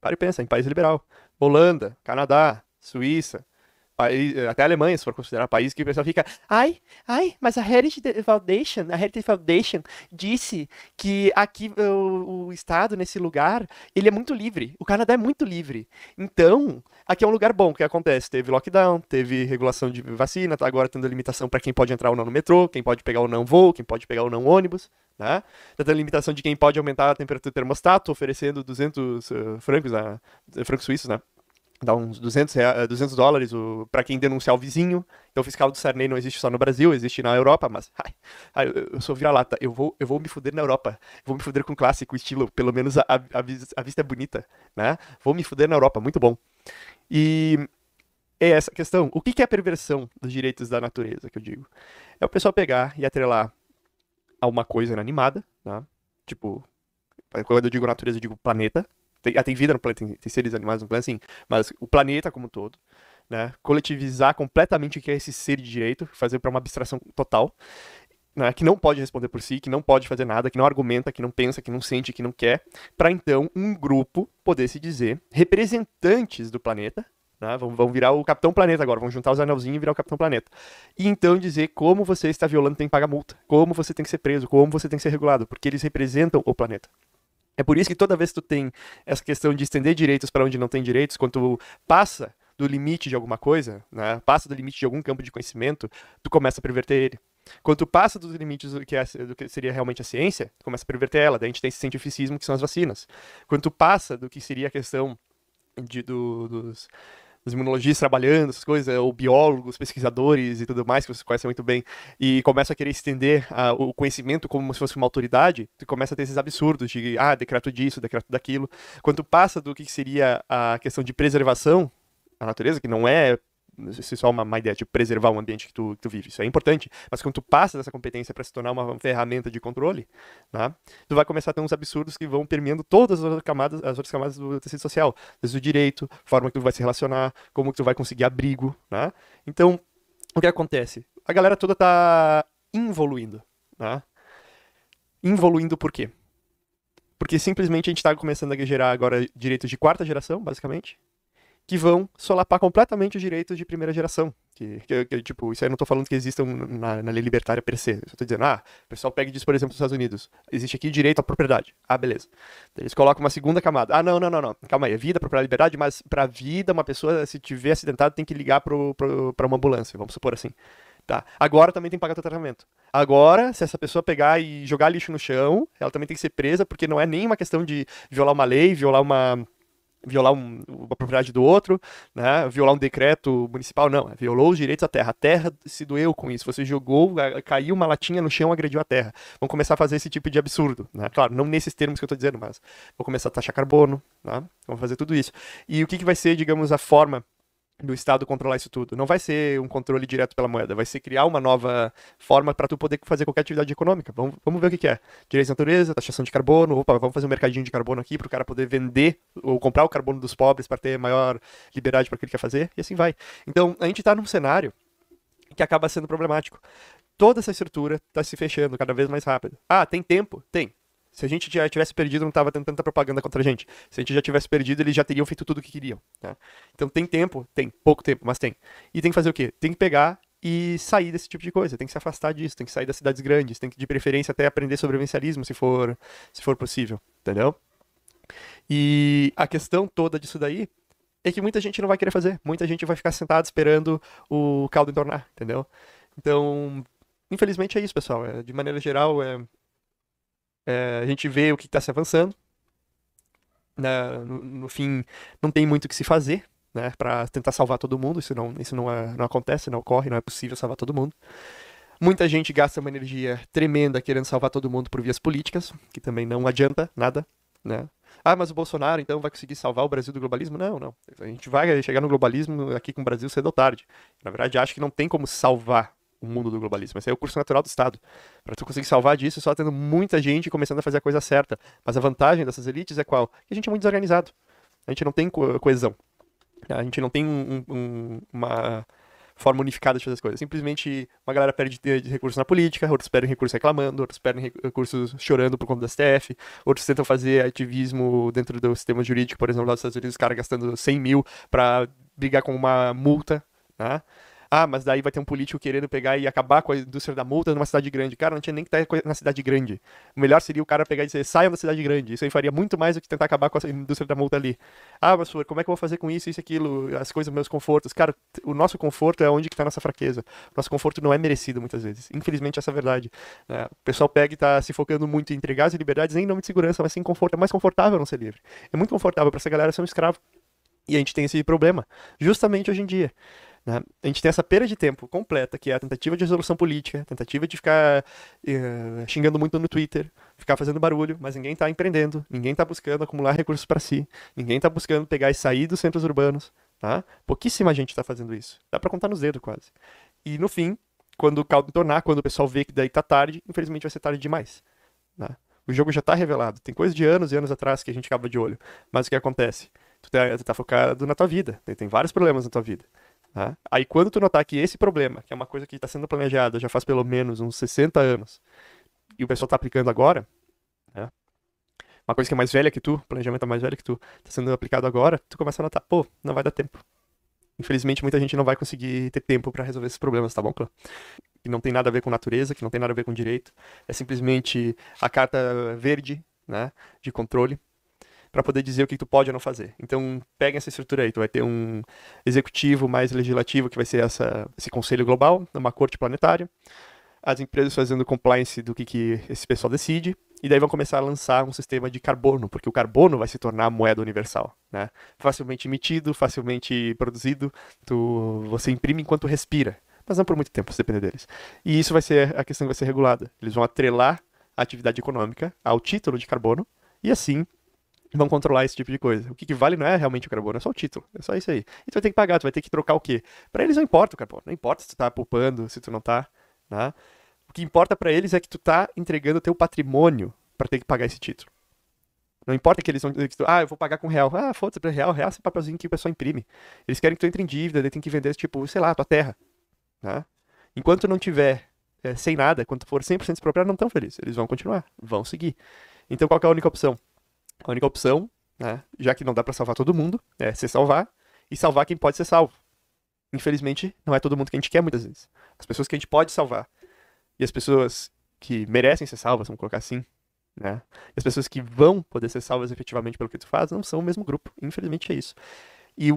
Para e pensa, em país liberal. Holanda, Canadá, Suíça, eh, até a Alemanha, se for considerar país, que o pessoal fica, ai, ai, mas a Heritage Foundation, a Heritage Foundation disse que aqui o, o, Estado, nesse lugar, ele é muito livre. O Canadá é muito livre. Então, aqui é um lugar bom. O que acontece? Teve lockdown, teve regulação de vacina, tá agora tendo limitação para quem pode entrar ou não no metrô, quem pode pegar ou não voo, quem pode pegar ou não ônibus, né? Tá tendo limitação de quem pode aumentar a temperatura do termostato, oferecendo 200 uh, eh, francos, na, ah, eh, francos suíços, né? dá uns 200, reais, 200 dólares para quem denunciar o vizinho. Então, o fiscal do Sarney não existe só no Brasil, existe na Europa, mas ai, ai, eu, sou vira-lata, eu vou, eu vou me fuder na Europa, vou me fuder com clássico, estilo, pelo menos a, a, a vista é bonita, né? Vou me fuder na Europa, muito bom. E é essa questão, o que, que é a perversão dos direitos da natureza, que eu digo? É o pessoal pegar e atrelar a uma coisa inanimada, né? Tipo, quando eu digo natureza, eu digo planeta, tem, ah, tem vida no planeta, tem, tem seres animais no planeta, sim. Mas o planeta como um todo. Né? Coletivizar completamente o que é esse ser de direito, fazer para uma abstração total. Né, que não pode responder por si, que não pode fazer nada, que não argumenta, que não pensa, que não sente, que não quer, para então um grupo poder se dizer representantes do planeta, né, vão, vão, virar o Capitão Planeta agora, vão juntar os anelzinhos e virar o Capitão Planeta. E então dizer como você está violando tem que pagar multa, como você tem que ser preso, como você tem que ser regulado, porque eles representam o planeta. É por isso que toda vez que tu tem essa questão de estender direitos para onde não tem direitos, quando tu passa do limite de alguma coisa, né, passa do limite de algum campo de conhecimento, tu começa a perverter ele. Quando tu passa dos limites do que, é, do que seria realmente a ciência, tu começa a perverter ela. Daí a gente tem esse cientificismo que são as vacinas. Quando tu passa do que seria a questão de, do, dos, os imunologistas trabalhando, essas coisas, é, ou biólogos, pesquisadores e tudo mais, que você conhece muito bem, e começa a querer estender uh, o conhecimento como se fosse uma autoridade, tu começa a ter esses absurdos de, ah, decreto disso, decreto daquilo. Quando passa do que seria a questão de preservação, a natureza, que não é isso é só uma, ideia de preservar o ambiente que tu, que tu vive. Isso é importante. Mas quando tu passa dessa competência para se tornar uma ferramenta de controle, né, tu vai começar a ter uns absurdos que vão permeando todas as outras camadas, as outras camadas do tecido social. Desde o direito, forma que tu vai se relacionar, como que tu vai conseguir abrigo. Né? Então, o que acontece? A galera toda tá involuindo. Né? Involuindo por quê? Porque simplesmente a gente está começando a gerar agora direitos de quarta geração, basicamente que vão solapar completamente os direitos de primeira geração. Que, que, que tipo, isso aí eu não estou falando que existam na, na, lei libertária per se. Eu só tô dizendo, ah, o pessoal pega e diz, por exemplo, nos Estados Unidos, existe aqui direito à propriedade. Ah, beleza. eles colocam uma segunda camada. Ah, não, não, não, não. Calma aí, é vida, propriedade, liberdade, mas para vida, uma pessoa, se tiver acidentado, tem que ligar para uma ambulância, vamos supor assim. Tá. Agora também tem que pagar tratamento. Agora, se essa pessoa pegar e jogar lixo no chão, ela também tem que ser presa, porque não é nenhuma questão de violar uma lei, violar uma violar um, uma propriedade do outro, né? violar um decreto municipal, não, é, violou os direitos à terra. A terra se doeu com isso. Você jogou, caiu uma latinha no chão, agrediu a terra. Vão começar a fazer esse tipo de absurdo, né? Claro, não nesses termos que eu estou dizendo, mas vão começar a taxar carbono, né? Vão fazer tudo isso. E o que, que vai ser, digamos, a forma do Estado controlar isso tudo. Não vai ser um controle direto pela moeda, vai ser criar uma nova forma para tu poder fazer qualquer atividade econômica. Vamos, vamos ver o que, que é. Direito de natureza, taxação de carbono, opa, vamos fazer um mercadinho de carbono aqui para o cara poder vender ou comprar o carbono dos pobres para ter maior liberdade para o que ele quer fazer, e assim vai. Então, a gente está num cenário que acaba sendo problemático. Toda essa estrutura está se fechando cada vez mais rápido. Ah, tem tempo? Tem. Se a gente já tivesse perdido, não estava tendo tanta propaganda contra a gente. Se a gente já tivesse perdido, eles já teriam feito tudo o que queriam. Né? Então tem tempo? Tem. Pouco tempo, mas tem. E tem que fazer o quê? Tem que pegar e sair desse tipo de coisa. Tem que se afastar disso, tem que sair das cidades grandes, tem que, de preferência, até aprender sobrevivencialismo, se for, se for possível. Entendeu? E a questão toda disso daí é que muita gente não vai querer fazer. Muita gente vai ficar sentada esperando o caldo entornar, entendeu? Então, infelizmente é isso, pessoal. É, de maneira geral, é, é, a gente vê o que está se avançando. Né, no, no, fim, não tem muito o que se fazer né, para tentar salvar todo mundo. Isso, não, isso não, é, não acontece, não ocorre, não é possível salvar todo mundo. Muita gente gasta uma energia tremenda querendo salvar todo mundo por vias políticas, que também não adianta nada. Né? Ah, mas o Bolsonaro então vai conseguir salvar o Brasil do globalismo? Não, não. A gente vai chegar no globalismo aqui com o Brasil cedo ou tarde. Na verdade, acho que não tem como salvar o mundo do globalismo. Esse é o curso natural do Estado. Para tu conseguir salvar disso, só tendo muita gente começando a fazer a coisa certa. Mas a vantagem dessas elites é qual? Que a gente é muito desorganizado. A gente não tem co coesão. A gente não tem um, um, uma forma unificada de fazer as coisas. Simplesmente uma galera perde eh, recursos na política, outros perdem recursos reclamando, outros perdem recursos chorando por conta da STF, outros tentam fazer ativismo dentro do sistema jurídico, por exemplo, lá nos Estados Unidos, os caras gastando 100 mil para brigar com uma multa, né? ah, mas daí vai ter um político querendo pegar e acabar com a indústria da multa numa cidade grande. Cara, não tinha nem que estar na cidade grande. O melhor seria o cara pegar e dizer, saia da cidade grande. Isso aí faria muito mais do que tentar acabar com a indústria da multa ali. Ah, mas como é que eu vou fazer com isso, isso, aquilo, as coisas, meus confortos? Cara, o nosso conforto é onde que tá a nossa fraqueza. Nosso conforto não é merecido muitas vezes. Infelizmente, essa é a verdade. É, o pessoal pega e tá se focando muito em entregar as liberdades, nem em nome de segurança, mas sem conforto. É mais confortável não ser livre. É muito confortável para essa galera ser um escravo. E a gente tem esse problema, justamente hoje em dia. Né? A gente tem essa perda de tempo completa, que é a tentativa de resolução política, tentativa de ficar uh, xingando muito no Twitter, ficar fazendo barulho, mas ninguém está empreendendo, ninguém está buscando acumular recursos para si, ninguém está buscando pegar e sair dos centros urbanos. Tá? Pouquíssima gente está fazendo isso. Dá para contar nos dedos quase. E no fim, quando o caldo tornar, quando o pessoal vê que daí tá tarde, infelizmente vai ser tarde demais. Né? O jogo já tá revelado. Tem coisa de anos e anos atrás que a gente acaba de olho. Mas o que acontece? Tu tá, tu tá focado na tua vida. Tem, tem vários problemas na tua vida. Tá? Aí quando tu notar que esse problema, que é uma coisa que está sendo planejada já faz pelo menos uns 60 anos, e o pessoal está aplicando agora, né? uma coisa que é mais velha que tu, planejamento é mais velho que tu, está sendo aplicado agora, tu começa a notar, pô, não vai dar tempo. Infelizmente, muita gente não vai conseguir ter tempo para resolver esses problemas, tá bom, clã? Que não tem nada a ver com natureza, que não tem nada a ver com direito, é simplesmente a carta verde, né, de controle, para poder dizer o que tu pode ou não fazer. Então, pega essa estrutura aí. Tu vai ter um executivo mais legislativo, que vai ser essa, esse conselho global, uma corte planetária. As empresas fazendo compliance do que, que esse pessoal decide. E daí vão começar a lançar um sistema de carbono, porque o carbono vai se tornar a moeda universal, né? Facilmente emitido, facilmente produzido, tu, você imprime enquanto respira mas não por muito tempo, se depender deles. E isso vai ser a questão que vai ser regulada. Eles vão atrelar a atividade econômica ao título de carbono, e assim vão controlar esse tipo de coisa. O que, que, vale não é realmente o carbono, é só o título. É só isso aí. E tu vai ter que pagar, tu vai ter que trocar o quê? Para eles não importa o carbono, não importa se tu tá poupando, se tu não tá, né? O que importa para eles é que tu tá entregando o teu patrimônio para ter que pagar esse título. Não importa que eles vão que tu, ah, eu vou pagar com real. Ah, foda-se, real, real é esse papelzinho que o pessoal imprime. Eles querem que tu entre em dívida, daí tem que vender, tipo, sei lá, tua terra, né? Enquanto não tiver é, sem nada, quando for 100% expropriado, não tão felizes. Eles vão continuar, vão seguir. Então qual é a única opção? A única opção, né, já que não dá para salvar todo mundo, é se salvar e salvar quem pode ser salvo. Infelizmente, não é todo mundo que a gente quer muitas vezes. As pessoas que a gente pode salvar e as pessoas que merecem ser salvas, vamos colocar assim, né? E as pessoas que vão poder ser salvas efetivamente pelo que tu faz não são o mesmo grupo. Infelizmente é isso. E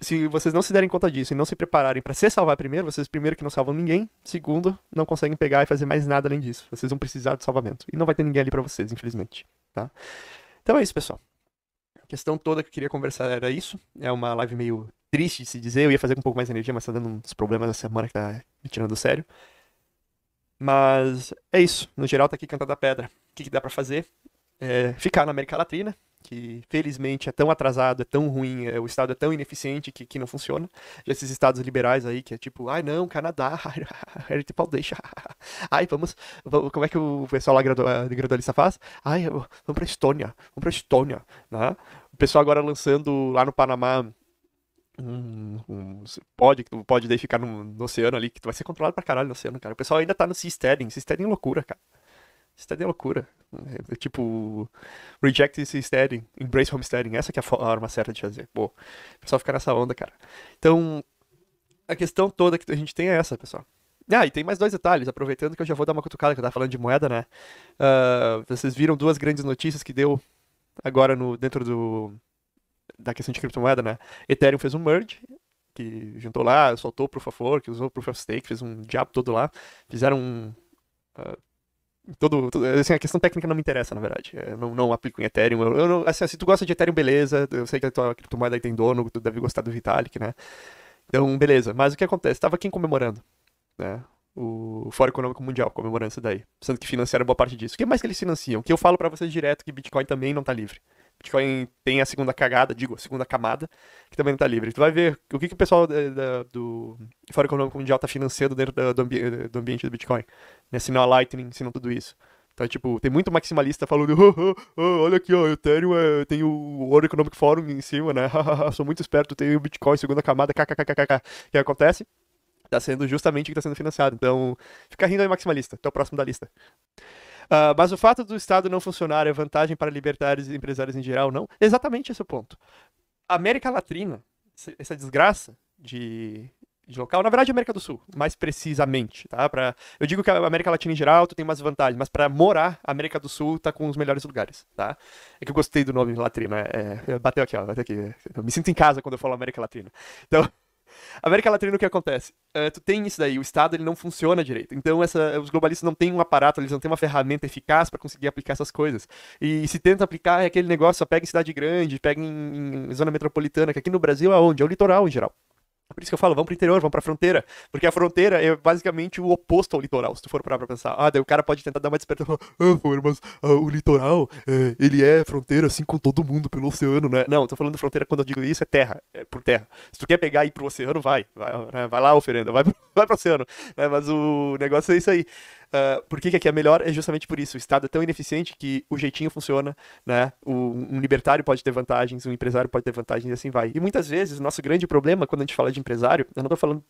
se vocês não se derem conta disso e não se prepararem para se salvar primeiro, vocês primeiro que não salvam ninguém, segundo, não conseguem pegar e fazer mais nada além disso. Vocês vão precisar de salvamento e não vai ter ninguém ali para vocês, infelizmente, tá? Então é isso, pessoal. A questão toda que eu queria conversar era isso. É uma live meio triste de se dizer. Eu ia fazer com um pouco mais de energia, mas tá dando uns problemas na semana que tá me tirando do sério. Mas é isso. No geral, tá aqui cantando a Pedra. O que, que dá para fazer? É ficar na América Latina, que felizmente é tão atrasado, é tão ruim, é, o Estado é tão ineficiente que, que não funciona. E esses Estados liberais aí, que é tipo, ai não, Canadá, Heritage Foundation, ai vamos, vamos, como é que o pessoal lá ah, gradualista faz? Ai, vamos pra Estônia, vamos pra Estônia, né? O pessoal agora lançando lá no Panamá um, um, pode, pode daí ficar no, no, oceano ali, que tu vai ser controlado pra caralho no oceano, cara. O pessoal ainda tá no Seasteading. Seasteading é loucura, cara. Homesteading é loucura. É, é tipo, reject steady, embrace homesteading. Essa que é a forma certa de fazer. Pô, pessoal ficar nessa onda, cara. Então, a questão toda que a gente tem é essa, pessoal. Ah, e tem mais dois detalhes, aproveitando que eu já vou dar uma cutucada, que eu tava falando de moeda, né? Uh, vocês viram duas grandes notícias que deu agora no, dentro do, da questão de criptomoeda, né? Ethereum fez um merge, que juntou lá, soltou o Proof of Work, usou o Proof of Stake, fez um diabo todo lá. Fizeram um, uh, Todo, todo, assim, a questão técnica não me interessa, na verdade. Eu é, não, não aplico em Ethereum. Eu, eu não, assim, se tu gosta de Ethereum, beleza. Eu sei que a tua criptomoeda é tem dono, tu deve gostar do Vitalik, né? Então, beleza. Mas o que acontece? Tava quem comemorando, né? O Fórum Econômico Mundial comemorando isso daí. Sendo que financiaram boa parte disso. O que mais que eles financiam? Que eu falo para vocês direto que Bitcoin também não tá livre. Bitcoin tem a segunda cagada, digo, a segunda camada, que também não está livre. Tu vai ver o que, que o pessoal da, eh, da, do Fórum Econômico Mundial está financiando dentro da, do, ambi eh, do, ambiente do Bitcoin. Né? Se não a Lightning, se não tudo isso. Então, é, tipo, tem muito maximalista falando, oh, oh, oh, olha aqui, ó, Ethereum é, tem o World Economic Forum em cima, né? Sou muito esperto, tenho o Bitcoin, segunda camada, kkkkkk. O que acontece? Está sendo justamente o que está sendo financiado. Então, fica rindo aí, maximalista. Até o próximo da lista. Uh, mas o fato do Estado não funcionar é vantagem para libertários e empresários em geral, não? Exatamente esse é o ponto. América Latina, essa desgraça de, de local, na verdade, é América do Sul, mais precisamente, tá? Pra, eu digo que a América Latina em geral tu tem umas vantagens, mas para morar, a América do Sul tá com os melhores lugares, tá? É que eu gostei do nome Latina, é, é bateu aqui, ó, bateu aqui. Eu me sinto em casa quando eu falo América Latina. Então, América Latina, o que acontece? Uh, tu tem isso daí, o Estado ele não funciona direito. Então, essa, os globalistas não têm um aparato, eles não têm uma ferramenta eficaz para conseguir aplicar essas coisas. E se tenta aplicar, é aquele negócio, só pega em cidade grande, pega em, em zona metropolitana, que aqui no Brasil é onde? É o litoral, em geral. Por isso que eu falo, vamos pro interior, vamos pra fronteira. Porque a fronteira é basicamente o oposto ao litoral, se tu for parar pra pensar. Ah, daí o cara pode tentar dar uma desperta e falar, ah, mas ah, o litoral, é, ele é fronteira assim com todo mundo pelo oceano, né? Não, tô falando fronteira quando eu digo isso, é terra, é por terra. Se tu quer pegar e ir pro oceano, vai. Vai, vai lá, oferenda, vai, vai pro oceano. Né? Mas o negócio é isso aí. Uh, por que, que aqui é melhor? É justamente por isso. O Estado é tão ineficiente que o jeitinho funciona, né? O, um libertário pode ter vantagens, um empresário pode ter vantagens e assim vai. E muitas vezes, nosso grande problema quando a gente fala de empresário, eu não estou falando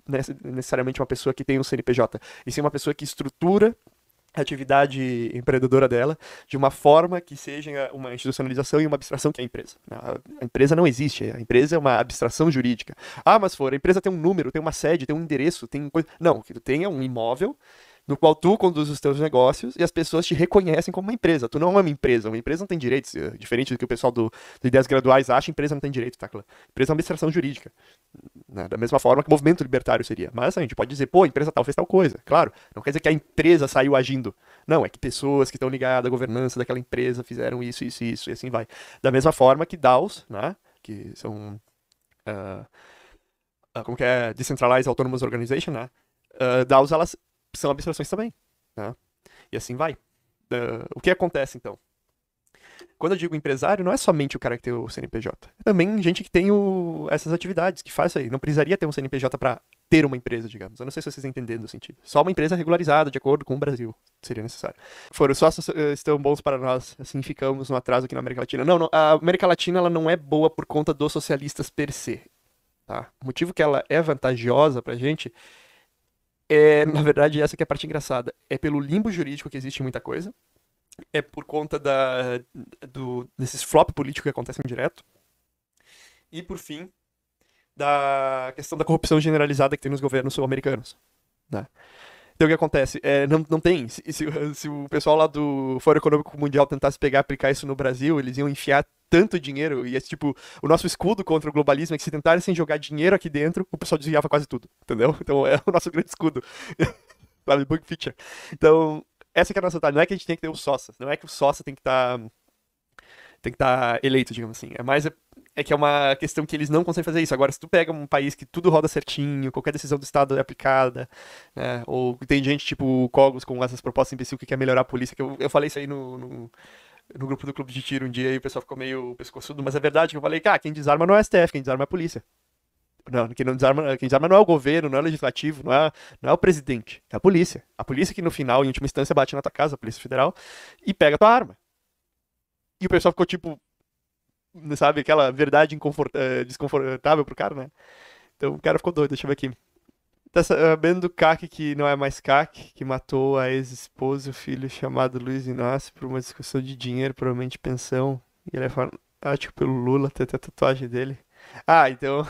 necessariamente uma pessoa que tem um CNPJ, e sim uma pessoa que estrutura atividade empreendedora dela de uma forma que seja uma institucionalização e uma abstração que é a empresa. Né? A empresa não existe, a empresa é uma abstração jurídica. Ah, mas for, a empresa tem um número, tem uma sede, tem um endereço, tem coisa. Não, o que tu tem é um imóvel no qual tu conduz os teus negócios e as pessoas te reconhecem como uma empresa. Tu não é uma empresa, uma empresa não tem direitos, é diferente do que o pessoal do, do Ideias Graduais acha, empresa não tem direito, tá? Empresa é uma administração jurídica. Né? Da mesma forma que o movimento libertário seria. Mas a gente pode dizer, pô, a empresa tal fez tal coisa. Claro, não quer dizer que a empresa saiu agindo. Não, é que pessoas que estão ligadas à governança daquela empresa fizeram isso, isso, isso, e assim vai. Da mesma forma que DAOs, né? Que são. Uh, uh, como que é? Decentralized Autonomous Organization, né? Uh, DAOs, elas são abstrações também. Né? E assim vai. Uh, o que acontece então? Quando eu digo empresário, não é somente o cara que tem o CNPJ. É também gente que tem o... essas atividades, que faz isso aí. Não precisaria ter um CNPJ para ter uma empresa, digamos. Eu não sei se vocês entendem o sentido. Só uma empresa regularizada, de acordo com o Brasil, seria necessário. Foram só eh, estão bons para nós, assim ficamos no atraso aqui na América Latina. Não, não a América Latina ela não é boa por conta dos socialistas per se. Tá? O motivo que ela é vantajosa para gente é, na verdade, essa que é a parte engraçada. É pelo limbo jurídico que existe muita coisa. É por conta da, do, desses flop político que acontecem direto. E, por fim, da questão da corrupção generalizada que tem nos governos sul-americanos. Né? Então o que acontece? É, não, não tem. Se, se, se, o pessoal lá do Fórum Econômico Mundial tentasse pegar aplicar isso no Brasil, eles iam enfiar tanto dinheiro. E é tipo, o nosso escudo contra o globalismo é que se sem assim, jogar dinheiro aqui dentro, o pessoal desviava quase tudo, entendeu? Então é o nosso grande escudo. Sabe, bug feature. Então, essa que é a nossa tarde. Não é que a gente tem que ter o Sosa não é que o Sosa tem que estar. Tá tem que estar tá eleito, digamos assim. É mais é, é, que é uma questão que eles não conseguem fazer isso. Agora, se tu pega um país que tudo roda certinho, qualquer decisão do Estado é aplicada, né? Ou tem gente tipo Cogos com essas propostas imbecil que quer melhorar a polícia, que eu, eu falei isso aí no, no, no grupo do clube de tiro um dia e o pessoal ficou meio pescoçudo, mas é verdade que eu falei, cara, ah, quem desarma não é STF, quem desarma é a polícia. Não, quem, não desarma, quem desarma não é o governo, não é o legislativo, não é, não é o presidente, é a polícia. A polícia que no final, em última instância, bate na tua casa, a Polícia Federal, e pega a tua arma. E o pessoal ficou tipo, sabe, aquela verdade eh, desconfortável pro cara, né? Então o cara ficou doido, deixa eu ver aqui. Tá sabendo ah, do CAC que não é mais CAC, que matou a ex-esposa e o filho chamado Luiz Inácio por uma discussão de dinheiro, provavelmente pensão. E ele é fanático ah, pelo Lula, tem até a tatuagem dele. Ah, então.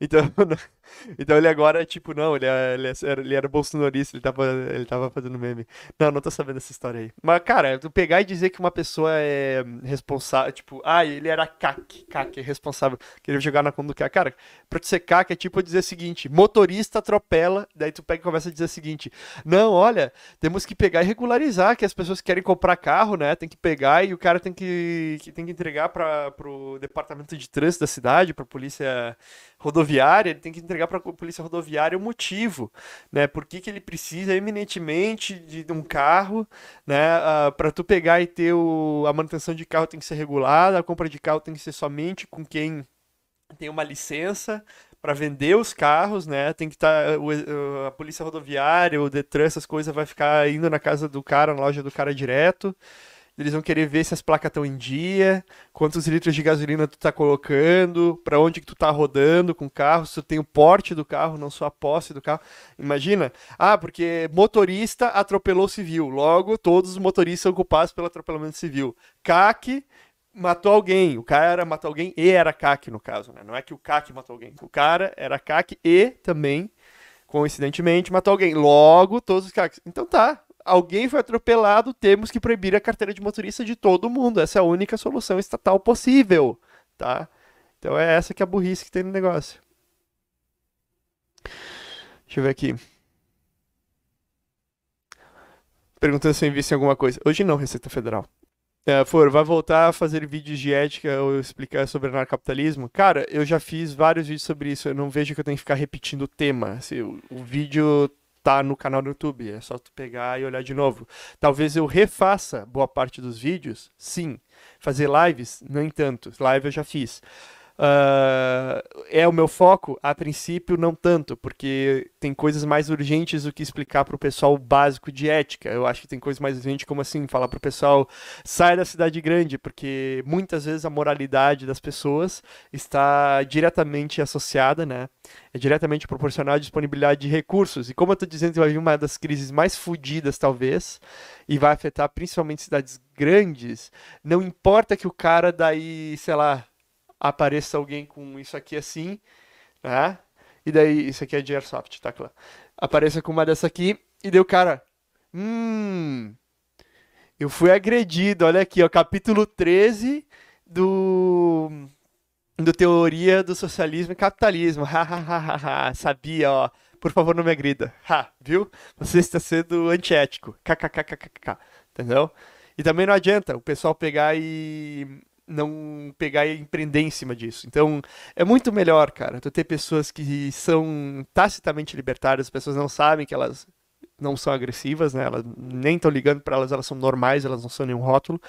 Então. Então ele agora é tipo, não, ele, é, ele, é, ele, era bolsonarista, ele tava, ele tava fazendo meme. Não, não tô sabendo essa história aí. Mas, cara, tu pegar e dizer que uma pessoa é responsável, tipo, ah, ele era CAC, CAC, responsável, queria jogar na conta do CAC. Cara, pra tu ser CAC é tipo dizer o seguinte, motorista atropela, daí tu pega e começa a dizer o seguinte, não, olha, temos que pegar e regularizar, que as pessoas querem comprar carro, né, tem que pegar e o cara tem que, que tem que entregar pra, pro departamento de trânsito da cidade, pra polícia rodoviária, ele tem que entregar entregar para a polícia rodoviária o motivo, né? Por que, que ele precisa eminentemente de um carro, né? Uh, ah, para tu pegar e ter o... a manutenção de carro tem que ser regulada, a compra de carro tem que ser somente com quem tem uma licença para vender os carros, né? Tem que estar tá, a polícia rodoviária, o Detran, essas coisas vai ficar indo na casa do cara, na loja do cara direto. Eles vão querer ver se as placas estão em dia, quantos litros de gasolina tu tá colocando, para onde que tu tá rodando com o carro, se tu tem o porte do carro, não só a posse do carro. Imagina? Ah, porque motorista atropelou civil. Logo, todos os motoristas são culpados pelo atropelamento civil. CAC matou alguém. O cara matou alguém e era CAC, no caso, né? Não é que o CAC matou alguém. O cara era CAC e também, coincidentemente, matou alguém. Logo, todos os CACs. Então tá alguém foi atropelado, temos que proibir a carteira de motorista de todo mundo. Essa é a única solução estatal possível, tá? Então é essa que é a burrice que tem no negócio. Deixa eu ver aqui. Perguntando se eu invista em alguma coisa. Hoje não, Receita Federal. É, for, vai voltar a fazer vídeos de ética ou explicar sobre anarcapitalismo? Cara, eu já fiz vários vídeos sobre isso. Eu não vejo que eu tenho que ficar repetindo o tema. Assim, o, o vídeo tá no canal do YouTube, é só tu pegar e olhar de novo. Talvez eu refaça boa parte dos vídeos, sim. Fazer lives, nem tanto. Live eu já fiz. Uh, é o meu foco? A princípio, não tanto, porque tem coisas mais urgentes do que explicar para o pessoal básico de ética. Eu acho que tem coisas mais urgentes, como assim, falar para o pessoal sai da cidade grande, porque muitas vezes a moralidade das pessoas está diretamente associada, né? É diretamente proporcional à disponibilidade de recursos. E como eu estou dizendo, vai vir uma das crises mais fodidas, talvez, e vai afetar principalmente cidades grandes. Não importa que o cara daí, sei lá apareça alguém com isso aqui assim, né? E daí, isso aqui é de Airsoft, tá claro. Apareça com uma dessa aqui, e daí o cara, hum, eu fui agredido, olha aqui, ó, capítulo 13 do do Teoria do Socialismo e Capitalismo. Ha, sabia, ó. Por favor, não me agrida. Ha, viu? Você está sendo antiético. KKKKK. Entendeu? E também não adianta o pessoal pegar e, não pegar e empreender em cima disso. Então, é muito melhor, cara, tu ter pessoas que são tacitamente libertárias, as pessoas não sabem que elas não são agressivas, né? Elas nem estão ligando para elas, elas são normais, elas não são nenhum rótulo.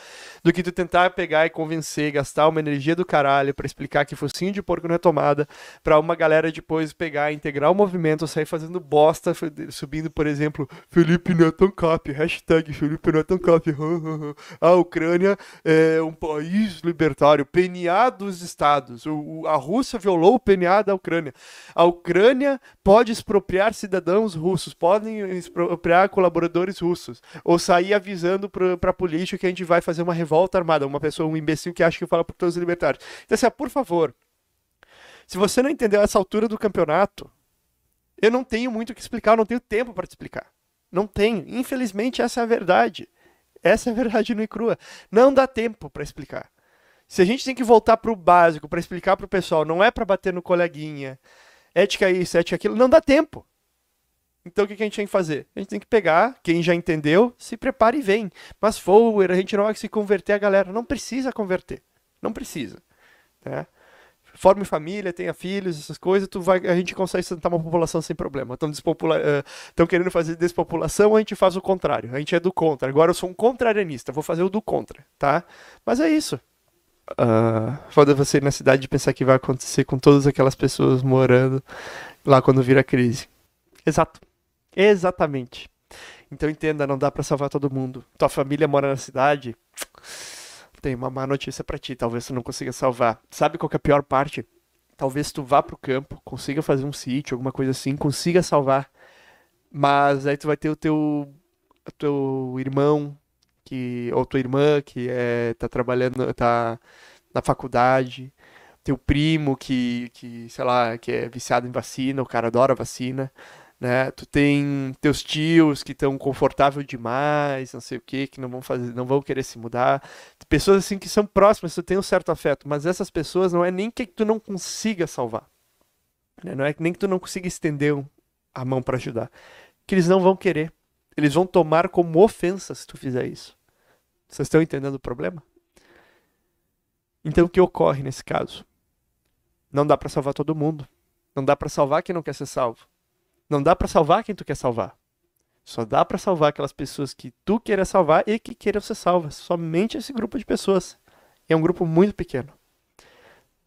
Do que tu tentar pegar e convencer, gastar uma energia do caralho para explicar que focinho de porco não é tomada, para uma galera depois pegar, integrar o movimento, sair fazendo bosta, subindo, por exemplo, Felipe Neto é cap, hashtag Felipe Neto é cap. A Ucrânia é um país libertário, PNA dos estados. a Rússia violou o PNA da Ucrânia. A Ucrânia pode expropriar cidadãos russos, podem expropriar expropriar colaboradores russos, ou sair avisando para a polícia que a gente vai fazer uma revolta armada, uma pessoa, um imbecil que acha que fala por todos os libertários. Então, assim, por favor, se você não entendeu essa altura do campeonato, eu não tenho muito o que explicar, eu não tenho tempo para te explicar. Não tenho. Infelizmente, essa é a verdade. Essa é a verdade nua e crua. Não dá tempo para explicar. Se a gente tem que voltar para o básico, para explicar para o pessoal, não é para bater no coleguinha, ética isso, ética aquilo, não dá tempo. Então o que a gente tem que fazer? A gente tem que pegar, quem já entendeu, se prepara e vem. Mas forward, a gente não vai se converter a galera. Não precisa converter. Não precisa. Né? Forme família, tenha filhos, essas coisas, tu vai, a gente consegue sustentar uma população sem problema. Estão despopula... uh, eh, querendo fazer despopulação, a gente faz o contrário. A gente é do contra. Agora eu sou um contrarianista, vou fazer o do contra, tá? Mas é isso. Uh, foda você ir na cidade e pensar que vai acontecer com todas aquelas pessoas morando lá quando vira crise. Exato. Exatamente. Então entenda, não dá para salvar todo mundo. Tua família mora na cidade. Tem uma má notícia para ti, talvez tu não consiga salvar. Sabe qual é a pior parte? Talvez tu vá pro campo, consiga fazer um sítio, alguma coisa assim, consiga salvar. Mas aí tu vai ter o teu o teu irmão que ou tua irmã que é tá trabalhando, tá na faculdade, teu primo que que, sei lá, que é viciado em vacina, o cara adora vacina né? Tu tem teus tios que estão confortáveis demais, não sei o que, que não vão fazer, não vão querer se mudar. Pessoas assim que são próximas, tu tem um certo afeto, mas essas pessoas não é nem que tu não consiga salvar. Né? Não é nem que tu não consiga estender a mão para ajudar. Que eles não vão querer. Eles vão tomar como ofensa se tu fizer isso. Vocês estão entendendo o problema? Então o que ocorre nesse caso? Não dá para salvar todo mundo. Não dá para salvar quem não quer ser salvo não dá para salvar quem tu quer salvar. Só dá para salvar aquelas pessoas que tu queira salvar e que queiram ser salvas. Somente esse grupo de pessoas. É um grupo muito pequeno.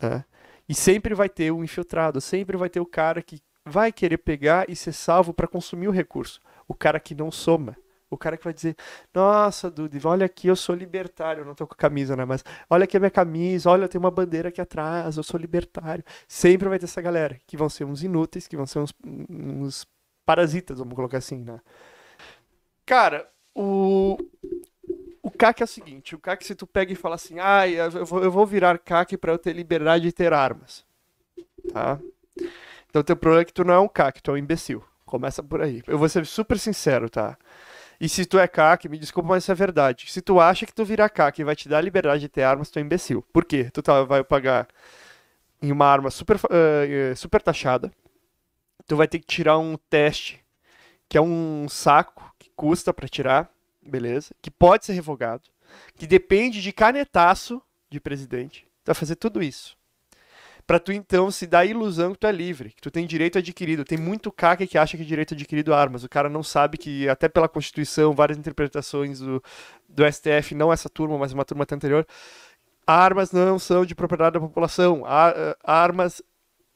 Né? E sempre vai ter o infiltrado, sempre vai ter o cara que vai querer pegar e ser salvo para consumir o recurso. O cara que não soma o cara que vai dizer: Nossa, Dude, olha aqui, eu sou libertário. Eu não tô com camisa, né? Mas olha aqui a minha camisa, olha, eu tenho uma bandeira aqui atrás, eu sou libertário. Sempre vai ter essa galera que vão ser uns inúteis, que vão ser uns, uns parasitas, vamos colocar assim, né? Cara, o. O CAC é o seguinte: o CAC, se tu pega e fala assim, ah, eu vou, eu vou virar CAC para eu ter liberdade de ter armas. Tá? Então, teu problema é que tu não é um CAC, tu é um imbecil. Começa por aí. Eu vou ser super sincero, tá? E se tu é CAC, me desculpa, mas isso é verdade. Se tu acha que tu virar CAC e vai te dar a liberdade de ter armas, tu é imbecil. Por quê? Tu tá, vai pagar em uma arma super, uh, super taxada. Tu vai ter que tirar um teste, que é um saco que custa para tirar, beleza? Que pode ser revogado. Que depende de canetaço de presidente. Tu vai fazer tudo isso para tu então se dar a ilusão que tu é livre, que tu tem direito adquirido. Tem muito caca que acha que é direito adquirido armas. O cara não sabe que, até pela Constituição, várias interpretações do, do STF, não essa turma, mas uma turma até anterior, armas não são de propriedade da população. Ar, armas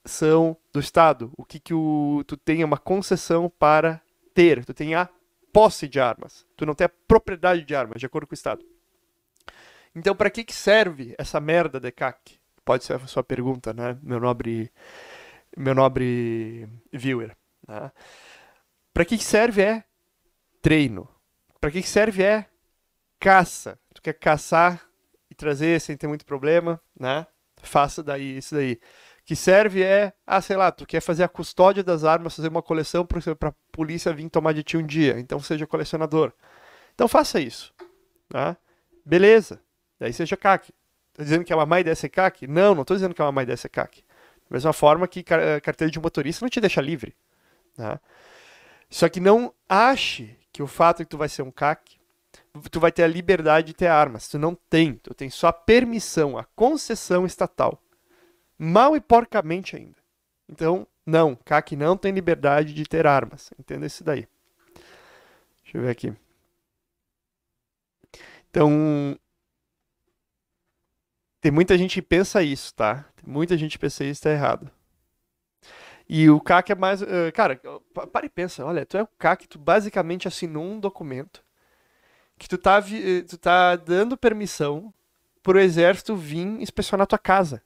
são do Estado. O que, que o, tu tem é uma concessão para ter. Tu tem a posse de armas. Tu não tem a propriedade de armas, de acordo com o Estado. Então, para que, que serve essa merda de CAC? pode ser a sua pergunta, né, meu nobre, meu nobre viewer. Né? Para que serve é treino? Para que serve é caça? Tu quer caçar e trazer sem ter muito problema, né? Faça daí isso daí. Que serve é, ah, sei lá, tu quer fazer a custódia das armas, fazer uma coleção para a polícia vir tomar de ti um dia, então seja colecionador. Então faça isso. Tá? Beleza. Daí seja caque. Estou dizendo que é uma má ideia ser CAC? Não, não estou dizendo que é uma má ideia ser CAC. Da mesma forma que eh, carteira de motorista não te deixa livre. Né? Só que não ache que o fato de que tu vai ser um CAC, tu vai ter a liberdade de ter armas. Tu não tem. Tu tem só a permissão, a concessão estatal. Mal e porcamente ainda. Então, não. CAC não tem liberdade de ter armas. Entenda isso daí. Deixa eu ver aqui. Então, tem muita gente que pensa isso, tá? Tem muita gente que pensa isso, tá errado. E o CAC é mais. Uh, cara, para e pensa, olha, tu é o CAC, tu basicamente assinou um documento que tu tá, eh, tu tá dando permissão pro exército vir inspecionar tua casa.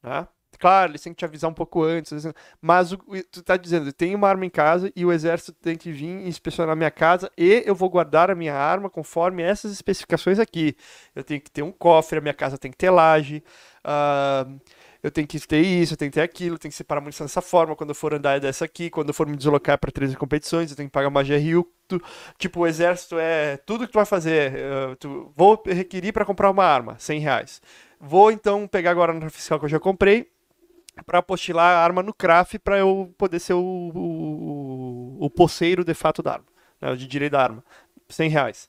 Tá? claro, eles têm que te avisar um pouco antes. Mas o, tu tá dizendo, tem uma arma em casa e o exército tem que vir inspecionar minha casa e eu vou guardar a minha arma conforme essas especificações aqui. Eu tenho que ter um cofre, a minha casa tem que ter laje. Uh, eu tenho que ter isso, eu tenho que ter aquilo, eu tenho que separar a munição dessa forma, quando eu for andar é dessa aqui, quando eu for me deslocar para 13 competições, eu tenho que pagar uma GRU. Tu, tipo, o exército é tudo que tu vai fazer. Eh, tu, vou requerir para comprar uma arma, 100 reais. Vou então pegar agora na fiscal que eu já comprei para apostilar a arma no CRAF para eu poder ser o, o, o, poceiro de fato da arma, né, de direito da arma. 100 reais.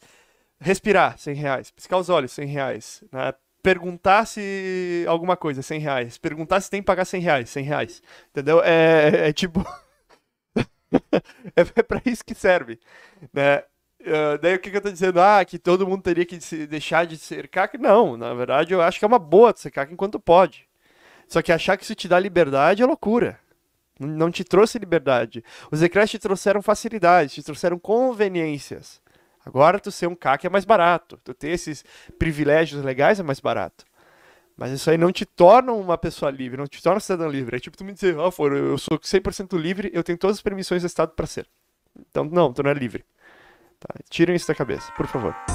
Respirar, 100 reais. Piscar os olhos, 100 reais. Né? Perguntar se alguma coisa, 100 reais. Perguntar se tem que pagar 100 reais, 100 reais. Entendeu? É, é, é tipo... é, é para isso que serve. Né? Uh, daí o que, que, eu tô dizendo? Ah, que todo mundo teria que se deixar de cercar. Não, na verdade eu acho que é uma boa cercar enquanto pode. Só que achar que isso te dá liberdade é loucura. Não te trouxe liberdade. Os decretos te trouxeram facilidades, te trouxeram conveniências. Agora tu ser um cac é mais barato. Tu ter esses privilégios legais é mais barato. Mas isso aí não te torna uma pessoa livre, não te torna um cidadão livre. É tipo tu me dizer, oh, ah, for, eu sou 100% livre, eu tenho todas as permissões do Estado para ser. Então, não, tu não é livre. Tá? Tirem isso da cabeça, por favor.